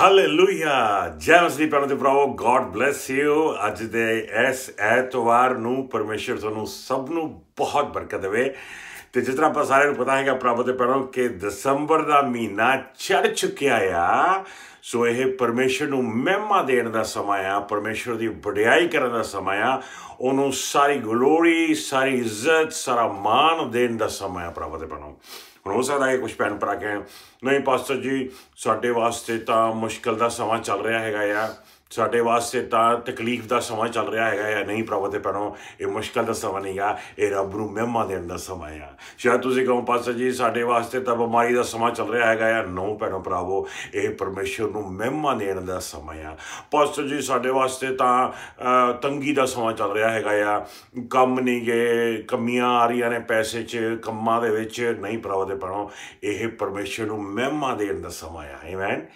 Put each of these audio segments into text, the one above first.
Hallelujah ਜੈ ਮਸੀਹ ਪਰਮ ਦੇ ਪ੍ਰਭੂ ਗੋਡ ਬlesਸ ਯੂ ਅੱਜ ਦੇ ਇਸ ਐਤਵਾਰ ਨੂੰ ਪਰਮੇਸ਼ਰ ਤੁਹਾਨੂੰ ਸਭ ਨੂੰ ਬਹੁਤ ਬਰਕਤ ਦੇਵੇ ਤੇ ਜਿਸ ਤਰ੍ਹਾਂ ਆਪਾਂ ਸਾਰੇ ਨੂੰ ਪਤਾ ਹੈਗਾ ਪ੍ਰਭੂ ਦੇ ਪਰਮ ਕਿ ਦਸੰਬਰ ਦਾ ਮਹੀਨਾ ਚੜ ਚੁੱਕਿਆ ਆ ਸੋ ਇਹ ਪਰਮੇਸ਼ਰ ਨੂੰ ਮਹਿਮਾ ਦੇਣ ਦਾ ਸਮਾਂ ਆ ਪਰਮੇਸ਼ਰ ਦੀ ਵਡਿਆਈ ਕਰਨ ਦਾ ਸਮਾਂ ਆ ਉਹਨੂੰ ਸਾਰੀ ਗਲੋਰੀ ਸਾਰੀ ਇੱਜ਼ਤ ਸਾਰਾ ਮਾਣ ਦੇਣ ਦਾ ਸਮਾਂ ਆ ਪ੍ਰਭੂ ਦੇ ਪਰਮ ਹੁਣ ਹੋ ਸਕਦਾ ਹੈ ਕੁਝ ਪੈਣ ਭਰਾ ਕਹਿਣ ਨਹੀਂ ਪਾਸਟਰ ਜੀ ਸਾਡੇ ਵਾਸਤੇ ਤਾਂ ਮੁਸ਼ਕਲ ਦਾ ਸਮਾਂ ਚੱਲ ਰਿਹਾ ਹੈਗਾ ਆ ਸਾਡੇ ਵਾਸਤੇ ਤਾਂ ਤਕਲੀਫ ਦਾ ਸਮਾਂ ਚੱਲ ਰਿਹਾ ਹੈਗਾ ਜਾਂ ਨਹੀਂ ਪ੍ਰਭੂ ਤੇ ਪਰੋਂ ਇਹ ਮੁਸ਼ਕਲ ਦਾ ਸਮਾਂ ਨਹੀਂ ਆ ਇਹ ਰੱਬ ਨੂੰ ਮਹਿਮਾ ਦੇਣ ਦਾ ਸਮਾਂ ਆ ਸ਼ਾਇਦ ਤੁਸੀਂ ਕਹੋ ਪਾਸਾ ਜੀ ਸਾਡੇ ਵਾਸਤੇ ਤਾਂ ਬਿਮਾਰੀ ਦਾ ਸਮਾਂ ਚੱਲ ਰਿਹਾ ਹੈਗਾ ਜਾਂ ਨੋ ਪੈਣੋ ਪ੍ਰਭੂ ਇਹ ਪਰਮੇਸ਼ਰ ਨੂੰ ਮਹਿਮਾ ਦੇਣ ਦਾ ਸਮਾਂ ਆ ਪਾਸਾ ਜੀ ਸਾਡੇ ਵਾਸਤੇ ਤਾਂ ਤੰਗੀ ਦਾ ਸਮਾਂ ਚੱਲ ਰਿਹਾ ਹੈਗਾ ਆ ਕੰਮ ਨਹੀਂ ਗਏ ਕਮੀਆਂ ਆ ਰਹੀਆਂ ਨੇ ਪੈਸੇ 'ਚ ਕੰਮਾਂ ਦੇ ਵਿੱਚ ਨਹੀਂ ਪ੍ਰਭੂ ਤੇ ਪਰੋਂ ਇਹ ਪਰਮੇਸ਼ਰ ਨੂੰ ਮਹਿਮਾ ਦੇਣ ਦਾ ਸਮਾਂ ਆ ਆਮੇਨ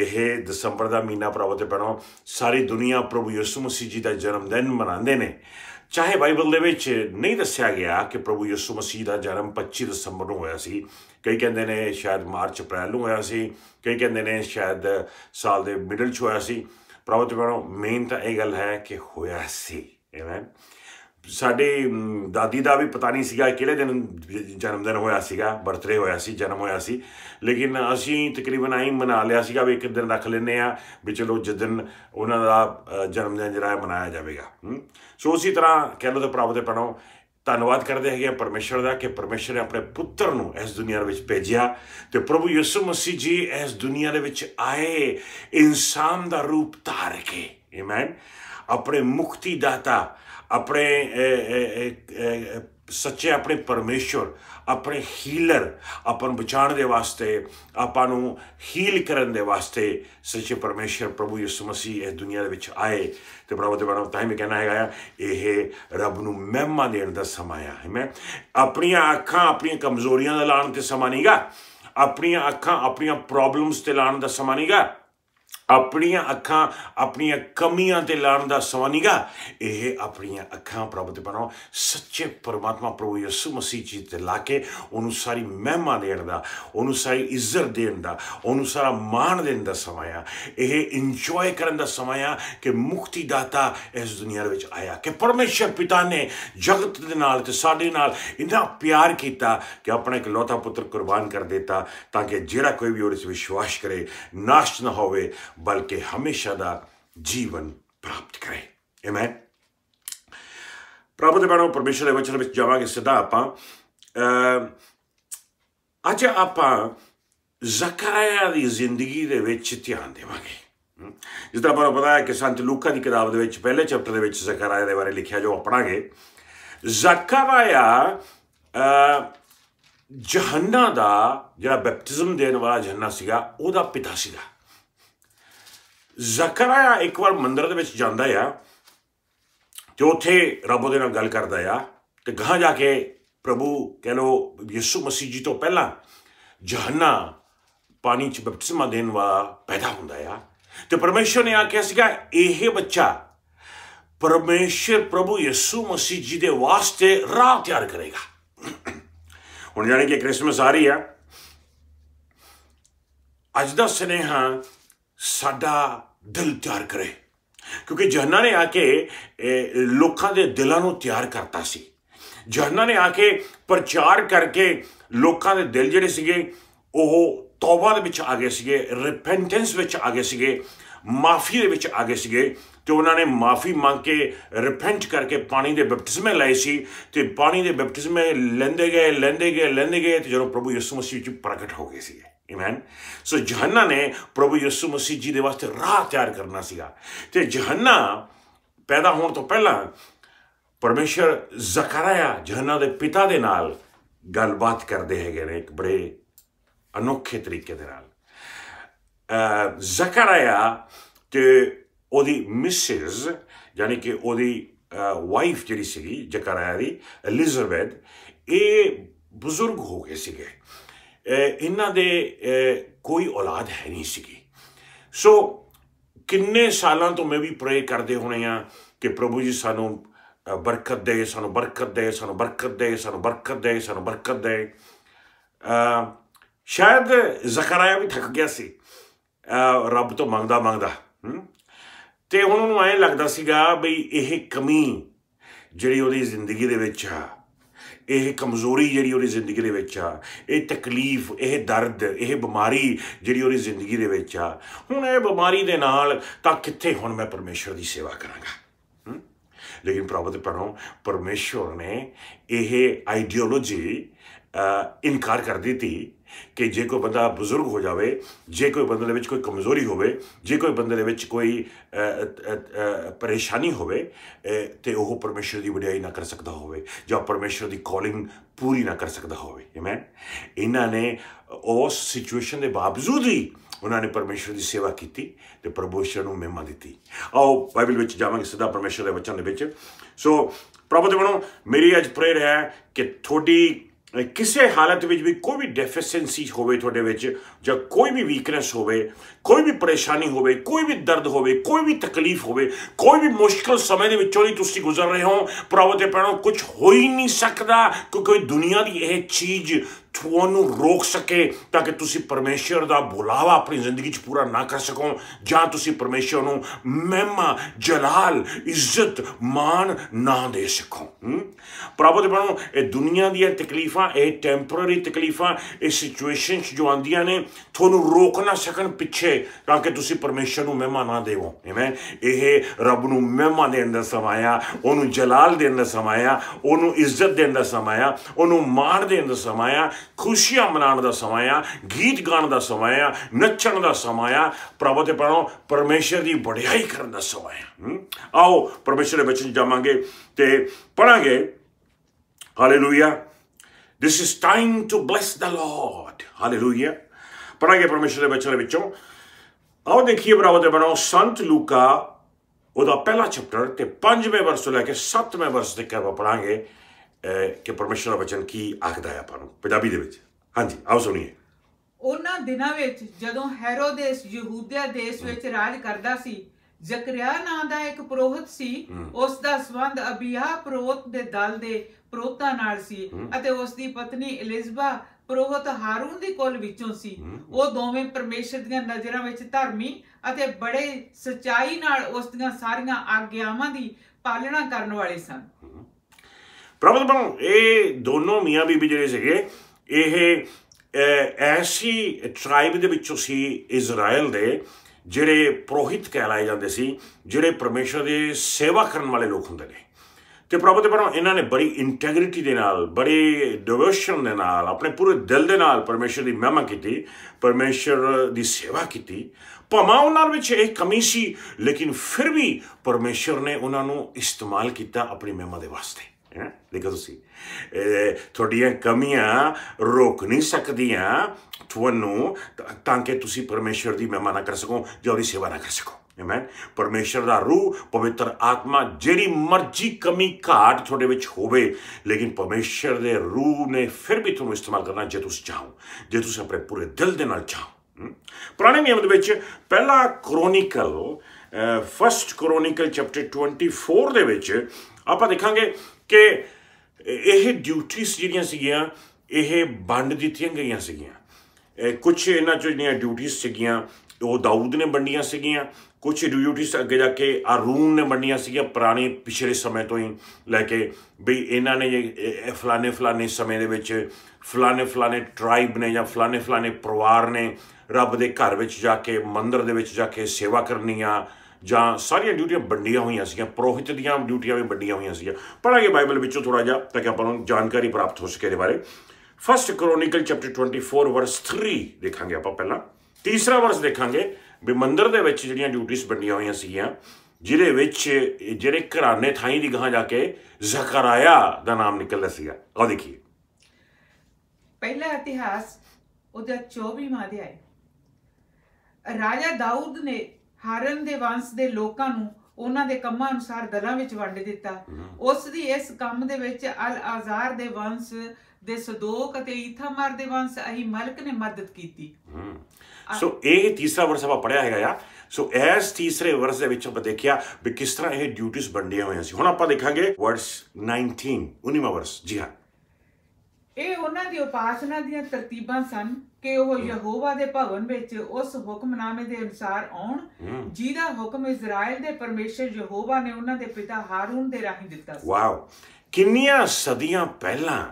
ਇਹ ਦਸੰਬਰ ਦਾ ਮਹੀਨਾ ਪ੍ਰਭੂ ਤੇ ਪੈਣਾ ਸਾਰੀ ਦੁਨੀਆ ਪ੍ਰਭੂ ਯਿਸੂ ਮਸੀਹ ਜੀ ਦਾ ਜਨਮ ਦਿਨ ਮਨਾਉਂਦੇ ਨੇ ਚਾਹੇ ਬਾਈਬਲ ਦੇ ਵਿੱਚ ਨਹੀਂ ਦੱਸਿਆ ਗਿਆ ਕਿ ਪ੍ਰਭੂ ਯਿਸੂ ਮਸੀਹ ਦਾ ਜਨਮ 25 ਦਸੰਬਰ ਨੂੰ ਹੋਇਆ ਸੀ ਕਈ ਕਹਿੰਦੇ ਨੇ ਸ਼ਾਇਦ ਮਾਰਚ ਅਪ੍ਰੈਲ ਨੂੰ ਹੋਇਆ ਸੀ ਕਈ ਕਹਿੰਦੇ ਨੇ ਸ਼ਾਇਦ ਸਾਲ ਦੇ ਮਿਡਲ 'ਚ ਹੋਇਆ ਸੀ ਪ੍ਰਭੂ ਤੇ ਪੈਣਾ ਮੇਨ ਤਾਂ ਇਹ ਗੱਲ ਹੈ ਕਿ ਹੋਇਆ ਸੀ ਆਮੇਨ ਸਾਡੇ ਦਾਦੀ ਦਾ ਵੀ ਪਤਾ ਨਹੀਂ ਸੀਗਾ ਕਿਹੜੇ ਦਿਨ ਜਨਮ ਦਿਨ ਹੋਇਆ ਸੀਗਾ ਬਰਥਡੇ ਹੋਇਆ ਸੀ ਜਨਮ ਹੋਇਆ ਸੀ ਲੇਕਿਨ ਅਸੀਂ ਤਕਰੀਬਨ ਆਈ ਮਨਾ ਲਿਆ ਸੀਗਾ ਵੀ ਇੱਕ ਦਿਨ ਰੱਖ ਲੈਨੇ ਆ ਵੀ ਚਲੋ ਜਿਸ ਦਿਨ ਉਹਨਾਂ ਦਾ ਜਨਮ ਦਿਨ ਜਿਹੜਾ ਮਨਾਇਆ ਜਾਵੇਗਾ ਸੋ ਉਸੇ ਤਰ੍ਹਾਂ ਕਹਿ ਲੋ ਤੇ ਪ੍ਰਭ ਦੇ ਪਣੋ ਧੰਨਵਾਦ ਕਰਦੇ ਹੈਗੇ ਪਰਮੇਸ਼ਰ ਦਾ ਕਿ ਪਰਮੇਸ਼ਰ ਨੇ ਆਪਣੇ ਪੁੱਤਰ ਨੂੰ ਇਸ ਦੁਨੀਆ ਵਿੱਚ ਭੇਜਿਆ ਤੇ ਪ੍ਰਭੂ ਯਿਸੂ ਮਸੀਹ ਜੀ ਇਸ ਦੁਨੀਆ ਦੇ ਵਿੱਚ ਆਏ ਇਨਸਾਨ ਦਾ ਰੂਪ ਧਾਰ ਕੇ ਆਮੇਨ ਆਪਣੇ ਮੁਕਤੀ ਦਾਤਾ ਆਪਣੇ ਸੱਚੇ ਆਪਣੇ ਪਰਮੇਸ਼ਰ ਆਪਣੇ ਹੀਲਰ ਆਪਾਂ ਨੂੰ ਬਚਾਉਣ ਦੇ ਵਾਸਤੇ ਆਪਾਂ ਨੂੰ ਹੀਲ ਕਰਨ ਦੇ ਵਾਸਤੇ ਸੱਚੇ ਪਰਮੇਸ਼ਰ ਪ੍ਰਭੂ ਯਿਸੂ ਮਸੀਹ ਇਹ ਦੁਨੀਆ ਦੇ ਵਿੱਚ ਆਏ ਤੇ ਪ੍ਰਭੂ ਦੇ ਬਾਰੇ ਤਾਂ ਹੀ ਕਹਿਣਾ ਹੈਗਾ ਇਹ ਰੱਬ ਨੂੰ ਮਹਿਮਾ ਦੇਣ ਦਾ ਸਮਾਂ ਆ ਹੈ ਮੈਂ ਆਪਣੀਆਂ ਅੱਖਾਂ ਆਪਣੀਆਂ ਕਮਜ਼ੋਰੀਆਂ ਦਾ ਲਾਣ ਤੇ ਸਮਾਂ ਨਹੀਂਗਾ ਆਪਣੀਆਂ ਅੱਖਾਂ ਆਪਣੀਆਂ ਪ੍ਰੋਬਲਮਸ ਤੇ ਲਾਣ ਦਾ ਸਮਾਂ ਨਹੀਂਗਾ ਆਪਣੀਆਂ ਅੱਖਾਂ ਆਪਣੀਆਂ ਕਮੀਆਂ ਤੇ ਲਾਣ ਦਾ ਨਹੀਂਗਾ ਇਹ ਆਪਣੀਆਂ ਅੱਖਾਂ ਪ੍ਰਭ ਤੇ ਬਣਾਓ ਸੱਚੇ ਪਰਮਾਤਮਾ ਪ੍ਰਭੂ ਯਿਸੂ ਮਸੀਹ ਜੀ ਤੇ ਲਾ ਕੇ ਉਹਨੂੰ ਸਾਰੀ ਮਹਿਮਾ ਦੇਣ ਦਾ ਉਹਨੂੰ ਸਾਰੀ ਇੱਜ਼ਤ ਦੇਣ ਦਾ ਉਹਨੂੰ ਸਾਰਾ ਮਾਣ ਦੇਣ ਦਾ ਸਮਾਂ ਆ ਇਹ ਇੰਜੋਏ ਕਰਨ ਦਾ ਸਮਾਂ ਆ ਕਿ ਮੁਕਤੀ ਦਾਤਾ ਇਸ ਦੁਨੀਆ ਵਿੱਚ ਆਇਆ ਕਿ ਪਰਮੇਸ਼ਰ ਪਿਤਾ ਨੇ ਜਗਤ ਦੇ ਨਾਲ ਤੇ ਸਾਡੇ ਨਾਲ ਇੰਨਾ ਪਿਆਰ ਕੀਤਾ ਕਿ ਆਪਣਾ ਲੋਤਾ ਪੁੱਤਰ ਕੁਰਬਾਨ ਕਰ ਦਿੱਤਾ ਤਾਂ ਕਿ ਜਿਹੜਾ ਕੋਈ ਵੀ ਉਹਦੇ ਵਿੱਚ ਵਿਸ਼ਵਾਸ ਕਰੇ ਨਾਸ਼ ਨਾ ਹੋਵੇ ਬਲਕਿ ਹਮੇਸ਼ਾ ਦਾ ਜੀਵਨ ਪ੍ਰਾਪਤ ਕਰੇ ਆਮੇਨ ਪ੍ਰਭੂ ਦੇ ਬਾਣੋ ਪਰਮੇਸ਼ਰ ਦੇ ਵਚਨ ਵਿੱਚ ਜਾਵਾਂਗੇ ਸਿੱਧਾ ਆਪਾਂ ਅੱਜ ਆਪਾਂ ਜ਼ਕਰਾਇਆ ਦੀ ਜ਼ਿੰਦਗੀ ਦੇ ਵਿੱਚ ਧਿਆਨ ਦੇਵਾਂਗੇ ਜਿਸ ਤਰ੍ਹਾਂ ਆਪਾਂ ਨੂੰ ਪਤਾ ਹੈ ਕਿ ਸੰਤ ਲੂਕਾ ਦੀ ਕਿਤਾਬ ਦੇ ਵਿੱਚ ਪਹਿਲੇ ਚੈਪਟਰ ਦੇ ਵਿੱਚ ਜ਼ਕਰਾਇਆ ਦੇ ਬਾਰੇ ਲਿਖਿਆ ਜੋ ਪੜਾਂਗੇ ਜ਼ਕਰੀਆ ਜਹੰਨਾ ਦਾ ਜਿਹੜਾ ਬੈਪਟਿਜ਼ਮ ਦੇਣ ਵਾਲਾ ਜਹੰਨਾ ਸੀਗਾ ਉਹਦਾ ਪਿਤਾ ਸੀਗਾ ਜ਼ਕਰਾਇਆ ਇੱਕ ਵਾਰ ਮੰਦਰ ਦੇ ਵਿੱਚ ਜਾਂਦਾ ਆ ਤੇ ਉੱਥੇ ਰੱਬ ਉਹਦੇ ਨਾਲ ਗੱਲ ਕਰਦਾ ਆ ਤੇ ਗਾਂ ਜਾ ਕੇ ਪ੍ਰਭੂ ਕਹ ਲੋ ਯਿਸੂ ਮਸੀਹ ਜੀ ਤੋਂ ਪਹਿਲਾਂ ਜਹਨਾ ਪਾਣੀ 'ਚ ਬਪਤਿਸਮਾ ਦੇਣ ਵਾਲਾ ਪੈਦਾ ਹੁੰਦਾ ਆ ਤੇ ਪਰਮੇਸ਼ਰ ਨੇ ਆ ਕਿਹਾ ਸੀਗਾ ਇਹ ਬੱਚਾ ਪਰਮੇਸ਼ਰ ਪ੍ਰਭੂ ਯਿਸੂ ਮਸੀਹ ਜੀ ਦੇ ਵਾਸਤੇ ਰਾਹ ਤਿਆਰ ਕਰੇਗਾ ਹੁਣ ਜਾਣੇ ਕਿ ਕ੍ਰਿਸਮਸ ਆ ਰਹੀ ਆ ਅੱਜ ਦਾ ਸਨੇਹਾ ਸਾਡਾ ਦਿਲ ਤਿਆਰ ਕਰੇ ਕਿਉਂਕਿ ਜਹਨਾ ਨੇ ਆ ਕੇ ਲੋਕਾਂ ਦੇ ਦਿਲਾਂ ਨੂੰ ਤਿਆਰ ਕਰਤਾ ਸੀ ਜਹਨਾ ਨੇ ਆ ਕੇ ਪ੍ਰਚਾਰ ਕਰਕੇ ਲੋਕਾਂ ਦੇ ਦਿਲ ਜਿਹੜੇ ਸੀਗੇ ਉਹ ਤੌਬਾ ਦੇ ਵਿੱਚ ਆ ਗਏ ਸੀਗੇ ਰਿਪੈਂਟੈਂਸ ਵਿੱਚ ਆ ਗਏ ਸੀਗੇ ਮਾਫੀ ਦੇ ਵਿੱਚ ਆ ਗਏ ਸੀਗੇ ਤੇ ਉਹਨਾਂ ਨੇ ਮਾਫੀ ਮੰਗ ਕੇ ਰਿਪੈਂਟ ਕਰਕੇ ਪਾਣੀ ਦੇ ਬਪਟਿਸਮੇ ਲਏ ਸੀ ਤੇ ਪਾਣੀ ਦੇ ਬਪਟਿਸਮੇ ਲੈਂਦੇ ਗਏ ਲੈਂਦੇ ਗਏ ਲੈਂਦੇ ਗਏ ਤੇ ਜਦੋਂ ਪ੍ਰਭੂ ਯਿਸੂ ਮਸੀਹ ਵਿੱਚ ਪ੍ਰਗਟ ਹੋ ਗਏ ਸੀ ਇਮਾਨ ਸੋ ਜਹੰਨਾ ਨੇ ਪ੍ਰਭੂ ਯਿਸੂ ਮਸੀਹ ਜੀ ਦੇ ਵਾਸਤੇ ਰਾਹ ਤਿਆਰ ਕਰਨਾ ਸੀਗਾ ਤੇ ਜਹੰਨਾ ਪੈਦਾ ਹੋਣ ਤੋਂ ਪਹਿਲਾਂ ਪਰਮੇਸ਼ਰ ਜ਼ਕਰਾਇਆ ਜਹੰਨਾ ਦੇ ਪਿਤਾ ਦੇ ਨਾਲ ਗੱਲਬਾਤ ਕਰਦੇ ਹੈਗੇ ਨੇ ਇੱਕ ਬੜੇ ਅਨੋਖੇ ਤਰੀਕੇ ਦੇ ਨਾਲ ਜ਼ਕਰਾਇਆ ਤੇ ਉਹਦੀ ਮਿਸਿਸ ਯਾਨੀ ਕਿ ਉਹਦੀ ਵਾਈਫ ਜਿਹੜੀ ਸੀਗੀ ਜ਼ਕਰਾਇਆ ਦੀ ਐਲਿਜ਼ਾਬੈਥ ਇਹ ਬਜ਼ੁਰਗ ਹੋ ਗਏ ਸੀਗੇ ਇਹਨਾਂ ਦੇ ਕੋਈ ਔਲਾਦ ਹੈ ਨਹੀਂ ਸੀਗੀ ਸੋ ਕਿੰਨੇ ਸਾਲਾਂ ਤੋਂ ਮੈਂ ਵੀ ਪ੍ਰੇ ਕਰਦੇ ਹੋਣੇ ਆ ਕਿ ਪ੍ਰਭੂ ਜੀ ਸਾਨੂੰ ਬਰਕਤ ਦੇ ਸਾਨੂੰ ਬਰਕਤ ਦੇ ਸਾਨੂੰ ਬਰਕਤ ਦੇ ਸਾਨੂੰ ਬਰਕਤ ਦੇ ਸਾਨੂੰ ਬਰਕਤ ਦੇ ਸ਼ਾਇਦ ਜ਼ਖਰਾਇਆ ਵੀ ਥੱਕ ਗਿਆ ਸੀ ਰੱਬ ਤੋਂ ਮੰਗਦਾ ਮੰਗਦਾ ਤੇ ਉਹਨਾਂ ਉਹਨੂੰ ਐਂ ਲੱਗਦਾ ਸੀਗਾ ਬਈ ਇਹ ਕਮੀ ਜਿਹੜੀ ਉਹਦੀ ਜ਼ਿੰਦਗੀ ਦੇ ਵਿੱਚ ਆ ਇਹ ਕਮਜ਼ੋਰੀ ਜਿਹੜੀ ਉਹਦੀ ਜ਼ਿੰਦਗੀ ਦੇ ਵਿੱਚ ਆ ਇਹ ਤਕਲੀਫ ਇਹ ਦਰਦ ਇਹ ਬਿਮਾਰੀ ਜਿਹੜੀ ਉਹਦੀ ਜ਼ਿੰਦਗੀ ਦੇ ਵਿੱਚ ਆ ਹੁਣ ਇਹ ਬਿਮਾਰੀ ਦੇ ਨਾਲ ਤਾਂ ਕਿੱਥੇ ਹੁਣ ਮੈਂ ਪਰਮੇਸ਼ਰ ਦੀ ਸੇਵਾ ਕਰਾਂਗਾ ਲੇਕਿਨ ਪ੍ਰਭੂ ਪਰੋਂ ਪਰਮੇਸ਼ਰ ਨੇ ਇਹ ਆਈਡੀਓਲੋਜੀ ਇਨਕਾਰ ਕਰ ਦਿੱਤੀ ਕਿ ਜੇ ਕੋਈ ਬੰਦਾ ਬਜ਼ੁਰਗ ਹੋ ਜਾਵੇ ਜੇ ਕੋਈ ਬੰਦੇ ਦੇ ਵਿੱਚ ਕੋਈ ਕਮਜ਼ੋਰੀ ਹੋਵੇ ਜੇ ਕੋਈ ਬੰਦੇ ਦੇ ਵਿੱਚ ਕੋਈ ਪਰੇਸ਼ਾਨੀ ਹੋਵੇ ਤੇ ਉਹ ਪਰਮੇਸ਼ਰ ਦੀ ਵਡਿਆਈ ਨਾ ਕਰ ਸਕਦਾ ਹੋਵੇ ਜਾਂ ਪਰਮੇਸ਼ਰ ਦੀ ਕਾਲਿੰਗ ਪੂਰੀ ਨਾ ਕਰ ਸਕਦਾ ਹੋਵੇ ਆਮੇਨ ਇਹਨਾਂ ਨੇ ਉਸ ਸਿਚੁਏਸ਼ਨ ਦੇ ਬਾਵਜੂਦ ਵੀ ਉਹਨਾਂ ਨੇ ਪਰਮੇਸ਼ਰ ਦੀ ਸੇਵਾ ਕੀਤੀ ਤੇ ਪ੍ਰਭੂਸ਼ਰ ਨੂੰ ਮਹਿਮਾ ਦਿੱਤੀ ਆਓ ਬਾਈਬਲ ਵਿੱਚ ਜਾਵਾਂਗੇ ਸਿੱਧਾ ਪਰਮੇਸ਼ਰ ਦੇ ਵਚਨ ਦੇ ਵਿੱਚ ਸੋ ਪ੍ਰਭੂ ਦੇ ਬਣੋ ਮੇਰੀ ਅੱਜ ਪ੍ਰੇਰ ਹੈ ਕਿ ਤੁਹਾਡੀ ਕਿਸੇ ਹਾਲਤ ਵਿੱਚ ਵੀ ਕੋਈ ਵੀ ਡੈਫੀਸ਼ੀਐਂਸੀ ਹੋਵੇ ਤੁਹਾਡੇ ਵਿੱਚ ਜਾਂ ਕੋਈ ਵੀ ਵੀਕਨੈਸ ਹੋਵੇ ਕੋਈ ਵੀ ਪਰੇਸ਼ਾਨੀ ਹੋਵੇ ਕੋਈ ਵੀ ਦਰਦ ਹੋਵੇ ਕੋਈ ਵੀ ਤਕਲੀਫ ਹੋਵੇ ਕੋਈ ਵੀ ਮੁਸ਼ਕਲ ਸਮੇਂ ਦੇ ਵਿੱਚੋਂ ਨਹੀਂ ਤੁਸੀਂ ਗੁਜ਼ਰ ਰਹੇ ਹੋ ਪ੍ਰਭੂ ਦੇ ਪੈਰੋਂ ਕੁਝ ਹੋ ਹੀ ਨਹੀਂ ਸਕਦਾ ਕਿਉਂਕਿ ਦੁਨੀਆ ਦੀ ਇਹ ਚੀਜ਼ ਤੁਹਾਨੂੰ ਰੋਕ ਸਕੇ ਤਾਂ ਕਿ ਤੁਸੀਂ ਪਰਮੇਸ਼ਰ ਦਾ ਬੁਲਾਵਾ ਆਪਣੀ ਜ਼ਿੰਦਗੀ 'ਚ ਪੂਰਾ ਨਾ ਕਰ ਸਕੋ ਜਾਂ ਤੁਸੀਂ ਪਰਮੇਸ਼ਰ ਨੂੰ ਮਹਿਮਾ ਜਲਾਲ ਇੱਜ਼ਤ ਮਾਣ ਨਾ ਦੇ ਸਕੋ ਪ੍ਰਭੂ ਦੇ ਪੈਰੋਂ ਇਹ ਦੁਨੀਆ ਦੀਆਂ ਤਕਲੀਫਾਂ ਇਹ ਟੈਂਪਰਰੀ ਤਕਲੀਫਾਂ ਇਹ ਸਿਚੁਏਸ਼ਨਸ ਜੋ ਆਉਂਦੀਆਂ ਨੇ ਤੁਹਾਨੂੰ ਰੋਕ ਨਾ ਸਕਣ ਪਿੱਛੇ ਕਰਕੇ ਤਾਂ ਕਿ ਤੁਸੀਂ ਪਰਮੇਸ਼ਰ ਨੂੰ ਮਹਿਮਾ ਨਾ ਦੇਵੋ ਐਵੇਂ ਇਹ ਰੱਬ ਨੂੰ ਮਹਿਮਾ ਦੇਣ ਦਾ ਸਮਾਂ ਆ ਉਹਨੂੰ ਜਲਾਲ ਦੇਣ ਦਾ ਸਮਾਂ ਆ ਉਹਨੂੰ ਇੱਜ਼ਤ ਦੇਣ ਦਾ ਸਮਾਂ ਆ ਉਹਨੂੰ ਮਾਣ ਦੇਣ ਦਾ ਸਮਾਂ ਆ ਖੁਸ਼ੀਆਂ ਮਨਾਉਣ ਦਾ ਸਮਾਂ ਆ ਗੀਤ ਗਾਉਣ ਦਾ ਸਮਾਂ ਆ ਨੱਚਣ ਦਾ ਸਮਾਂ ਆ ਪ੍ਰਭੂ ਤੇ ਪੜੋ ਪਰਮੇਸ਼ਰ ਦੀ ਵਡਿਆਈ ਕਰਨ ਦਾ ਸਮਾਂ ਆ ਆਓ ਪਰਮੇਸ਼ਰ ਦੇ ਬਚਨ ਜਾਵਾਂਗੇ ਤੇ ਪੜਾਂਗੇ hallelujah This is time to bless the Lord. Hallelujah. ਪੜਾਂਗੇ ਪਰਮੇਸ਼ਰ ਦੇ ਬਚਨ ਵਿੱਚੋਂ ਆਓ ਦੇਖੀਏ ਭਰਾਵੋ ਤੇ ਬਣਾਓ ਸੰਤ ਲੂਕਾ ਉਹਦਾ ਪਹਿਲਾ ਚੈਪਟਰ ਤੇ 5ਵੇਂ ਵਰਸ ਤੋਂ ਲੈ ਕੇ 7ਵੇਂ ਵਰਸ ਤੱਕ ਆਪਾਂ ਪੜਾਂਗੇ ਕਿ ਪਰਮੇਸ਼ਰ ਦਾ ਵਚਨ ਕੀ ਆਖਦਾ ਹੈ ਆਪਾਂ ਨੂੰ ਪੰਜਾਬੀ ਦੇ ਵਿੱਚ ਹਾਂਜੀ ਆਓ ਸੁਣੀਏ ਉਹਨਾਂ ਦਿਨਾਂ ਵਿੱਚ ਜਦੋਂ ਹੈਰੋਦੇਸ ਯਹੂਦਿਆ ਦੇਸ਼ ਵਿੱਚ ਰਾਜ ਕਰਦਾ ਸੀ ਜ਼ਕਰਿਆ ਨਾਂ ਦਾ ਇੱਕ ਪ੍ਰੋਹਤ ਸੀ ਉਸ ਦਾ ਸਬੰਧ ਅਬੀਆ ਪ੍ਰੋਹਤ ਦੇ ਦਲ ਦੇ ਪ੍ਰੋਹਤਾਂ ਨਾਲ ਸੀ ਅਤੇ ਉਸ ਦੀ ਪਤਨੀ ਇਲਿਜ਼ਬਾ ਪ੍ਰੋਹਤ ਹਾਰੂਨ ਦੇ ਕੋਲ ਵਿੱਚੋਂ ਸੀ ਉਹ ਦੋਵੇਂ ਪਰਮੇਸ਼ਰ ਦੀਆਂ ਨਜ਼ਰਾਂ ਵਿੱਚ ਧਰਮੀ ਅਤੇ ਬੜੇ ਸਚਾਈ ਨਾਲ ਉਸ ਦੀਆਂ ਸਾਰੀਆਂ ਆਗਿਆਵਾਂ ਦੀ ਪਾਲਣਾ ਕਰਨ ਵਾਲੇ ਸਨ ਪ੍ਰਭੂ ਬਣ ਇਹ ਦੋਨੋਂ ਮੀਆਂ ਬੀਬੀ ਜਿਹੜੇ ਸੀਗੇ ਇਹ ਐਸੀ ਟ੍ਰਾਈਬ ਦੇ ਵਿੱਚੋਂ ਸੀ ਇਜ਼ਰਾਈਲ ਦੇ ਜਿਹੜੇ ਪ੍ਰੋਹਿਤ ਕਹਿਲਾਏ ਜਾਂਦੇ ਸੀ ਜਿਹੜੇ ਪਰਮੇਸ਼ਰ ਦੇ ਸੇਵਾ ਕਰਨ ਵਾਲੇ ਲੋਕ ਹੁੰਦੇ ਨੇ ਕਿ ਪ੍ਰਭੂ ਦੇ ਪਰਮ ਇਹਨਾਂ ਨੇ ਬੜੀ ਇੰਟੈਗ੍ਰਿਟੀ ਦੇ ਨਾਲ ਬੜੇ ਡਿਵੋਸ਼ਨ ਦੇ ਨਾਲ ਆਪਣੇ ਪੂਰੇ ਦਿਲ ਦੇ ਨਾਲ ਪਰਮੇਸ਼ਰ ਦੀ ਮਹਿਮਾ ਕੀਤੀ ਪਰਮੇਸ਼ਰ ਦੀ ਸੇਵਾ ਕੀਤੀ ਭਾਵੇਂ ਉਹਨਾਂ ਵਿੱਚ ਇੱਕ ਕਮੀ ਸੀ ਲੇਕਿਨ ਫਿਰ ਵੀ ਪਰਮੇਸ਼ਰ ਨੇ ਉਹਨਾਂ ਨੂੰ ਇਸਤੇਮਾਲ ਕੀਤਾ ਆਪਣੀ ਮਹਿਮਾ ਦੇ ਵਾਸਤੇ ਹੈ ਦੇਖੋ ਤੁਸੀਂ ਤੁਹਾਡੀਆਂ ਕਮੀਆਂ ਰੋਕ ਨਹੀਂ ਸਕਦੀਆਂ ਤੁਹਾਨੂੰ ਤਾਂ ਕਿ ਤੁਸੀਂ ਪਰਮੇਸ਼ਰ ਦੀ ਮਹਿਮਾ ਨਾ ਕਰ ਸਕੋ ਜਾਂ ਉਹਦੀ ਸੇਵਾ ਨਾ ਕਰ ਸਕੋ ਆਮੇਨ ਪਰਮੇਸ਼ਰ ਦਾ ਰੂਹ ਪਵਿੱਤਰ ਆਤਮਾ ਜਿਹੜੀ ਮਰਜ਼ੀ ਕਮੀ ਘਾਟ ਤੁਹਾਡੇ ਵਿੱਚ ਹੋਵੇ ਲੇਕਿਨ ਪਰਮੇਸ਼ਰ ਦੇ ਰੂਹ ਨੇ ਫਿਰ ਵੀ ਤੁਹਾਨੂੰ ਇਸਤੇਮਾਲ ਕਰਨਾ ਜੇ ਤੁਸੀਂ ਚਾਹੋ ਜੇ ਤੁਸੀਂ ਆਪਣੇ ਪੂਰੇ ਦਿਲ ਦੇ ਨਾਲ ਚਾਹੋ ਪੁਰਾਣੇ ਨਿਯਮ ਦੇ ਵਿੱਚ ਪਹਿਲਾ ਕ੍ਰੋਨਿਕਲ ਫਰਸਟ ਕ੍ਰੋਨਿਕਲ ਚੈਪਟਰ 24 ਦੇ ਵਿੱਚ ਆਪਾਂ ਦੇਖਾਂਗੇ ਕਿ ਇਹ ਡਿਊਟੀਆਂ ਜਿਹੜੀਆਂ ਸੀਗੀਆਂ ਇਹ ਵੰਡ ਦਿੱਤੀਆਂ ਗਈਆਂ ਸੀਗੀਆਂ ਕੁਝ ਇਹਨਾਂ ਚੋਂ ਜਿਹੜੀਆਂ ਡਿਊਟੀਆਂ ਸੀਗੀਆਂ ਉਹ ਦਾਊਦ ਨੇ ਵੰਡੀਆਂ ਸੀਗੀਆਂ ਕੁਝ ਡਿਊਟੀਸ ਅੱਗੇ ਜਾ ਕੇ ਆ ਨੇ ਮੰਨੀਆਂ ਸੀਗੀਆਂ ਪੁਰਾਣੇ ਪਿਛਲੇ ਸਮੇਂ ਤੋਂ ਹੀ ਲੈ ਕੇ ਵੀ ਇਹਨਾਂ ਨੇ ਇਹ ਫਲਾਣੇ ਫਲਾਣੇ ਸਮੇਂ ਦੇ ਵਿੱਚ ਫਲਾਣੇ ਫਲਾਣੇ ਟ੍ਰਾਈਬ ਨੇ ਜਾਂ ਫਲਾਣੇ ਫਲਾਣੇ ਪਰਿਵਾਰ ਨੇ ਰੱਬ ਦੇ ਘਰ ਵਿੱਚ ਜਾ ਕੇ ਮੰਦਰ ਦੇ ਵਿੱਚ ਜਾ ਕੇ ਸੇਵਾ ਕਰਨੀ ਆ ਜਾਂ ਸਾਰੀਆਂ ਡਿਊਟੀਆਂ ਵੰਡੀਆਂ ਹੋਈਆਂ ਸੀਗੀਆਂ ਪ੍ਰੋਹਿਤ ਦੀਆਂ ਡਿਊਟੀਆਂ ਵੀ ਵੰਡੀਆਂ ਹੋਈਆਂ ਸੀਗੀਆਂ ਪੜਾਂਗੇ ਬਾਈਬਲ ਵਿੱਚੋਂ ਥੋੜਾ ਜਿਹਾ ਤਾਂ ਕਿ ਆਪਾਂ ਨੂੰ ਜਾਣਕਾਰੀ ਪ੍ਰਾਪਤ ਹੋ ਸਕੇ ਇਹਦੇ ਬਾਰੇ ਫਸਟ ਕ੍ਰੋਨਿਕਲ ਚੈਪਟਰ 24 ਵਰਸ 3 ਦੇਖਾਂਗੇ ਆਪਾਂ ਪਹਿਲਾਂ ਤੀਸਰਾ ਵਰਸ ਦੇਖਾਂਗੇ ਵੀ ਮੰਦਰ ਦੇ ਵਿੱਚ ਜਿਹੜੀਆਂ ਡਿਊਟੀਆਂ ਬਣੀਆਂ ਹੋਈਆਂ ਸੀਗੀਆਂ ਜਿਹਦੇ ਵਿੱਚ ਜਿਹੜੇ ਘਰਾਨੇ ਥਾਈ ਦੀ ਗਾਂ ਜਾ ਕੇ ਜ਼ਕਰਾਇਆ ਦਾ ਨਾਮ ਨਿਕਲਿਆ ਸੀਗਾ ਆਹ ਦੇਖੀਏ ਪਹਿਲਾ ਇਤਿਹਾਸ ਉਹਦਾ 24ਵਾਂ ਆਏ ਰਾਜਾ ਦਾਊਦ ਨੇ ਹਾਰਨ ਦੇ ਵੰਸ਼ ਦੇ ਲੋਕਾਂ ਨੂੰ ਉਹਨਾਂ ਦੇ ਕੰਮਾਂ ਅਨੁਸਾਰ ਦਲਾਂ ਵਿੱਚ ਵੰਡ ਦਿੱਤਾ ਉਸ ਦੀ ਇਸ ਕੰਮ ਦੇ ਵਿੱਚ ਅਲ ਆਜ਼ਾਰ ਦੇ ਵੰਸ਼ ਦੇ ਸਦੋਕ ਅਤੇ ਇਥਾਮਰ ਦੇ ਵੰਸ਼ ਅਹੀ ਮਲਕ ਨੇ ਮਦਦ ਕੀਤੀ ਸੋ ਇਹ ਤੀਸਰਾ ਵਰਸ ਆਪਾਂ ਪੜਿਆ ਹੈਗਾ ਆ ਸੋ ਐਸ ਤੀਸਰੇ ਵਰਸ ਦੇ ਵਿੱਚ ਆਪਾਂ ਦੇਖਿਆ ਵੀ ਕਿਸ ਤਰ੍ਹਾਂ ਇਹ ਡਿਊਟੀਆਂ ਬੰਡੀਆਂ ਹੋਈਆਂ ਸੀ ਹੁਣ ਆਪਾਂ ਦੇਖਾਂਗੇ ਵਰਸ 19 19ਵਾਂ ਵਰਸ ਜੀ ਹਾਂ ਇਹ ਉਹਨਾਂ ਦੀ ਉਪਾਸਨਾ ਦੀਆਂ ਤਰਤੀਬਾਂ ਸਨ ਕਿ ਉਹ ਯਹੋਵਾ ਦੇ ਭਵਨ ਵਿੱਚ ਉਸ ਹੁਕਮਨਾਮੇ ਦੇ ਅਨੁਸਾਰ ਆਉਣ ਜਿਹਦਾ ਹੁਕਮ ਇਜ਼ਰਾਈਲ ਦੇ ਪਰਮੇਸ਼ਰ ਯਹੋਵਾ ਨੇ ਉਹਨਾਂ ਦੇ ਪਿਤਾ ਹਾਰੂਨ ਦੇ ਰਾਹੀਂ ਦਿੱਤਾ ਸੀ ਵਾਓ ਕਿੰਨੀਆਂ ਸਦੀਆਂ ਪਹਿਲਾਂ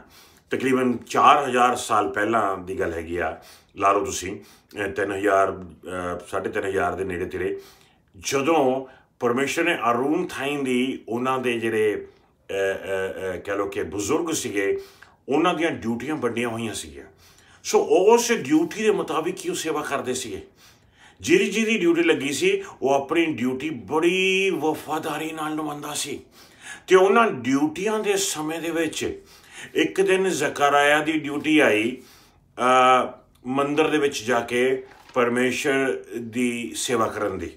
ਤਕਰੀਬਨ 4000 ਸਾਲ ਪਹਿਲਾਂ ਦੀ ਗੱਲ ਹੈਗੀ ਆ ਲਾ ਲਓ ਤੁਸੀਂ 3000 3500 ਦੇ ਨੇੜੇ ਤੇਰੇ ਜਦੋਂ ਪਰਮੇਸ਼ਰ ਨੇ ਅਰੂਨ ਥਾਈਂ ਦੀ ਉਹਨਾਂ ਦੇ ਜਿਹੜੇ ਕਹ ਲੋ ਕਿ ਬਜ਼ੁਰਗ ਸੀਗੇ ਉਹਨਾਂ ਦੀਆਂ ਡਿਊਟੀਆਂ ਵੱਡੀਆਂ ਹੋਈਆਂ ਸੀਗੀਆਂ ਸੋ ਉਸ ਡਿਊਟੀ ਦੇ ਮੁਤਾਬਿਕ ਹੀ ਉਹ ਸੇਵਾ ਕਰਦੇ ਸੀਗੇ ਜਿਹੜੀ ਜਿਹੜੀ ਡਿਊਟੀ ਲੱਗੀ ਸੀ ਉਹ ਆਪਣੀ ਡਿਊਟੀ ਬੜੀ ਵਫਾਦਾਰੀ ਨਾਲ ਨਿਭਾਉਂਦਾ ਸੀ ਤੇ ਉਹਨਾਂ ਡਿਊਟੀਆਂ ਦੇ ਸਮੇਂ ਦੇ ਵਿੱਚ ਇੱਕ ਦਿਨ ਜ਼ਕਰਾਇਆ ਦੀ ਡਿਊਟੀ ਆਈ ਮੰਦਰ ਦੇ ਵਿੱਚ ਜਾ ਕੇ ਪਰਮੇਸ਼ਰ ਦੀ ਸੇਵਾ ਕਰਨ ਦੀ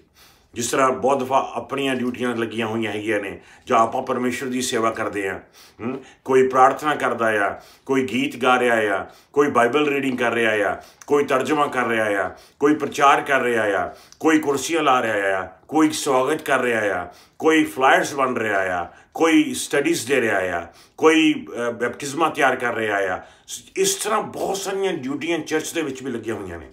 ਜਿਸ ਤਰ੍ਹਾਂ ਬਹੁਤ ਵਾਰ ਆਪਣੀਆਂ ਡਿਊਟੀਆਂ ਲੱਗੀਆਂ ਹੋਈਆਂ ਹੈਗੀਆਂ ਨੇ ਜਾਂ ਆਪਾਂ ਪਰਮੇਸ਼ਰ ਦੀ ਸੇਵਾ ਕਰਦੇ ਆ ਕੋਈ ਪ੍ਰਾਰਥਨਾ ਕਰਦਾ ਆ ਕੋਈ ਗੀਤ ਗਾ ਰਿਹਾ ਆ ਕੋਈ ਬਾਈਬਲ ਰੀਡਿੰਗ ਕਰ ਰਿਹਾ ਆ ਕੋਈ ਤਰਜਮਾ ਕਰ ਰਿਹਾ ਆ ਕੋਈ ਪ੍ਰਚਾਰ ਕਰ ਰਿਹਾ ਆ ਕੋਈ ਕੁਰਸੀਆਂ ਲਾ ਰਿਹਾ ਆ ਕੋਈ ਸਵਾਗਤ ਕਰ ਰਿਹਾ ਆ ਕੋਈ ਫਲਾਇਰਸ ਵੰਡ ਰਿਹਾ ਆ ਕੋਈ ਸਟੱਡੀਜ਼ ਦੇ ਰਿਹਾ ਆ ਕੋਈ ਬੈਪਟਿਸਮਾ ਤਿਆਰ ਕਰ ਰਿਹਾ ਆ ਇਸ ਤਰ੍ਹਾਂ ਬਹੁਤ ਸਾਰੀਆਂ ਡਿਊਟੀਆਂ ਚਰਚ ਦੇ ਵਿੱਚ ਵੀ ਲੱਗੀਆਂ ਹੋਈਆਂ ਨੇ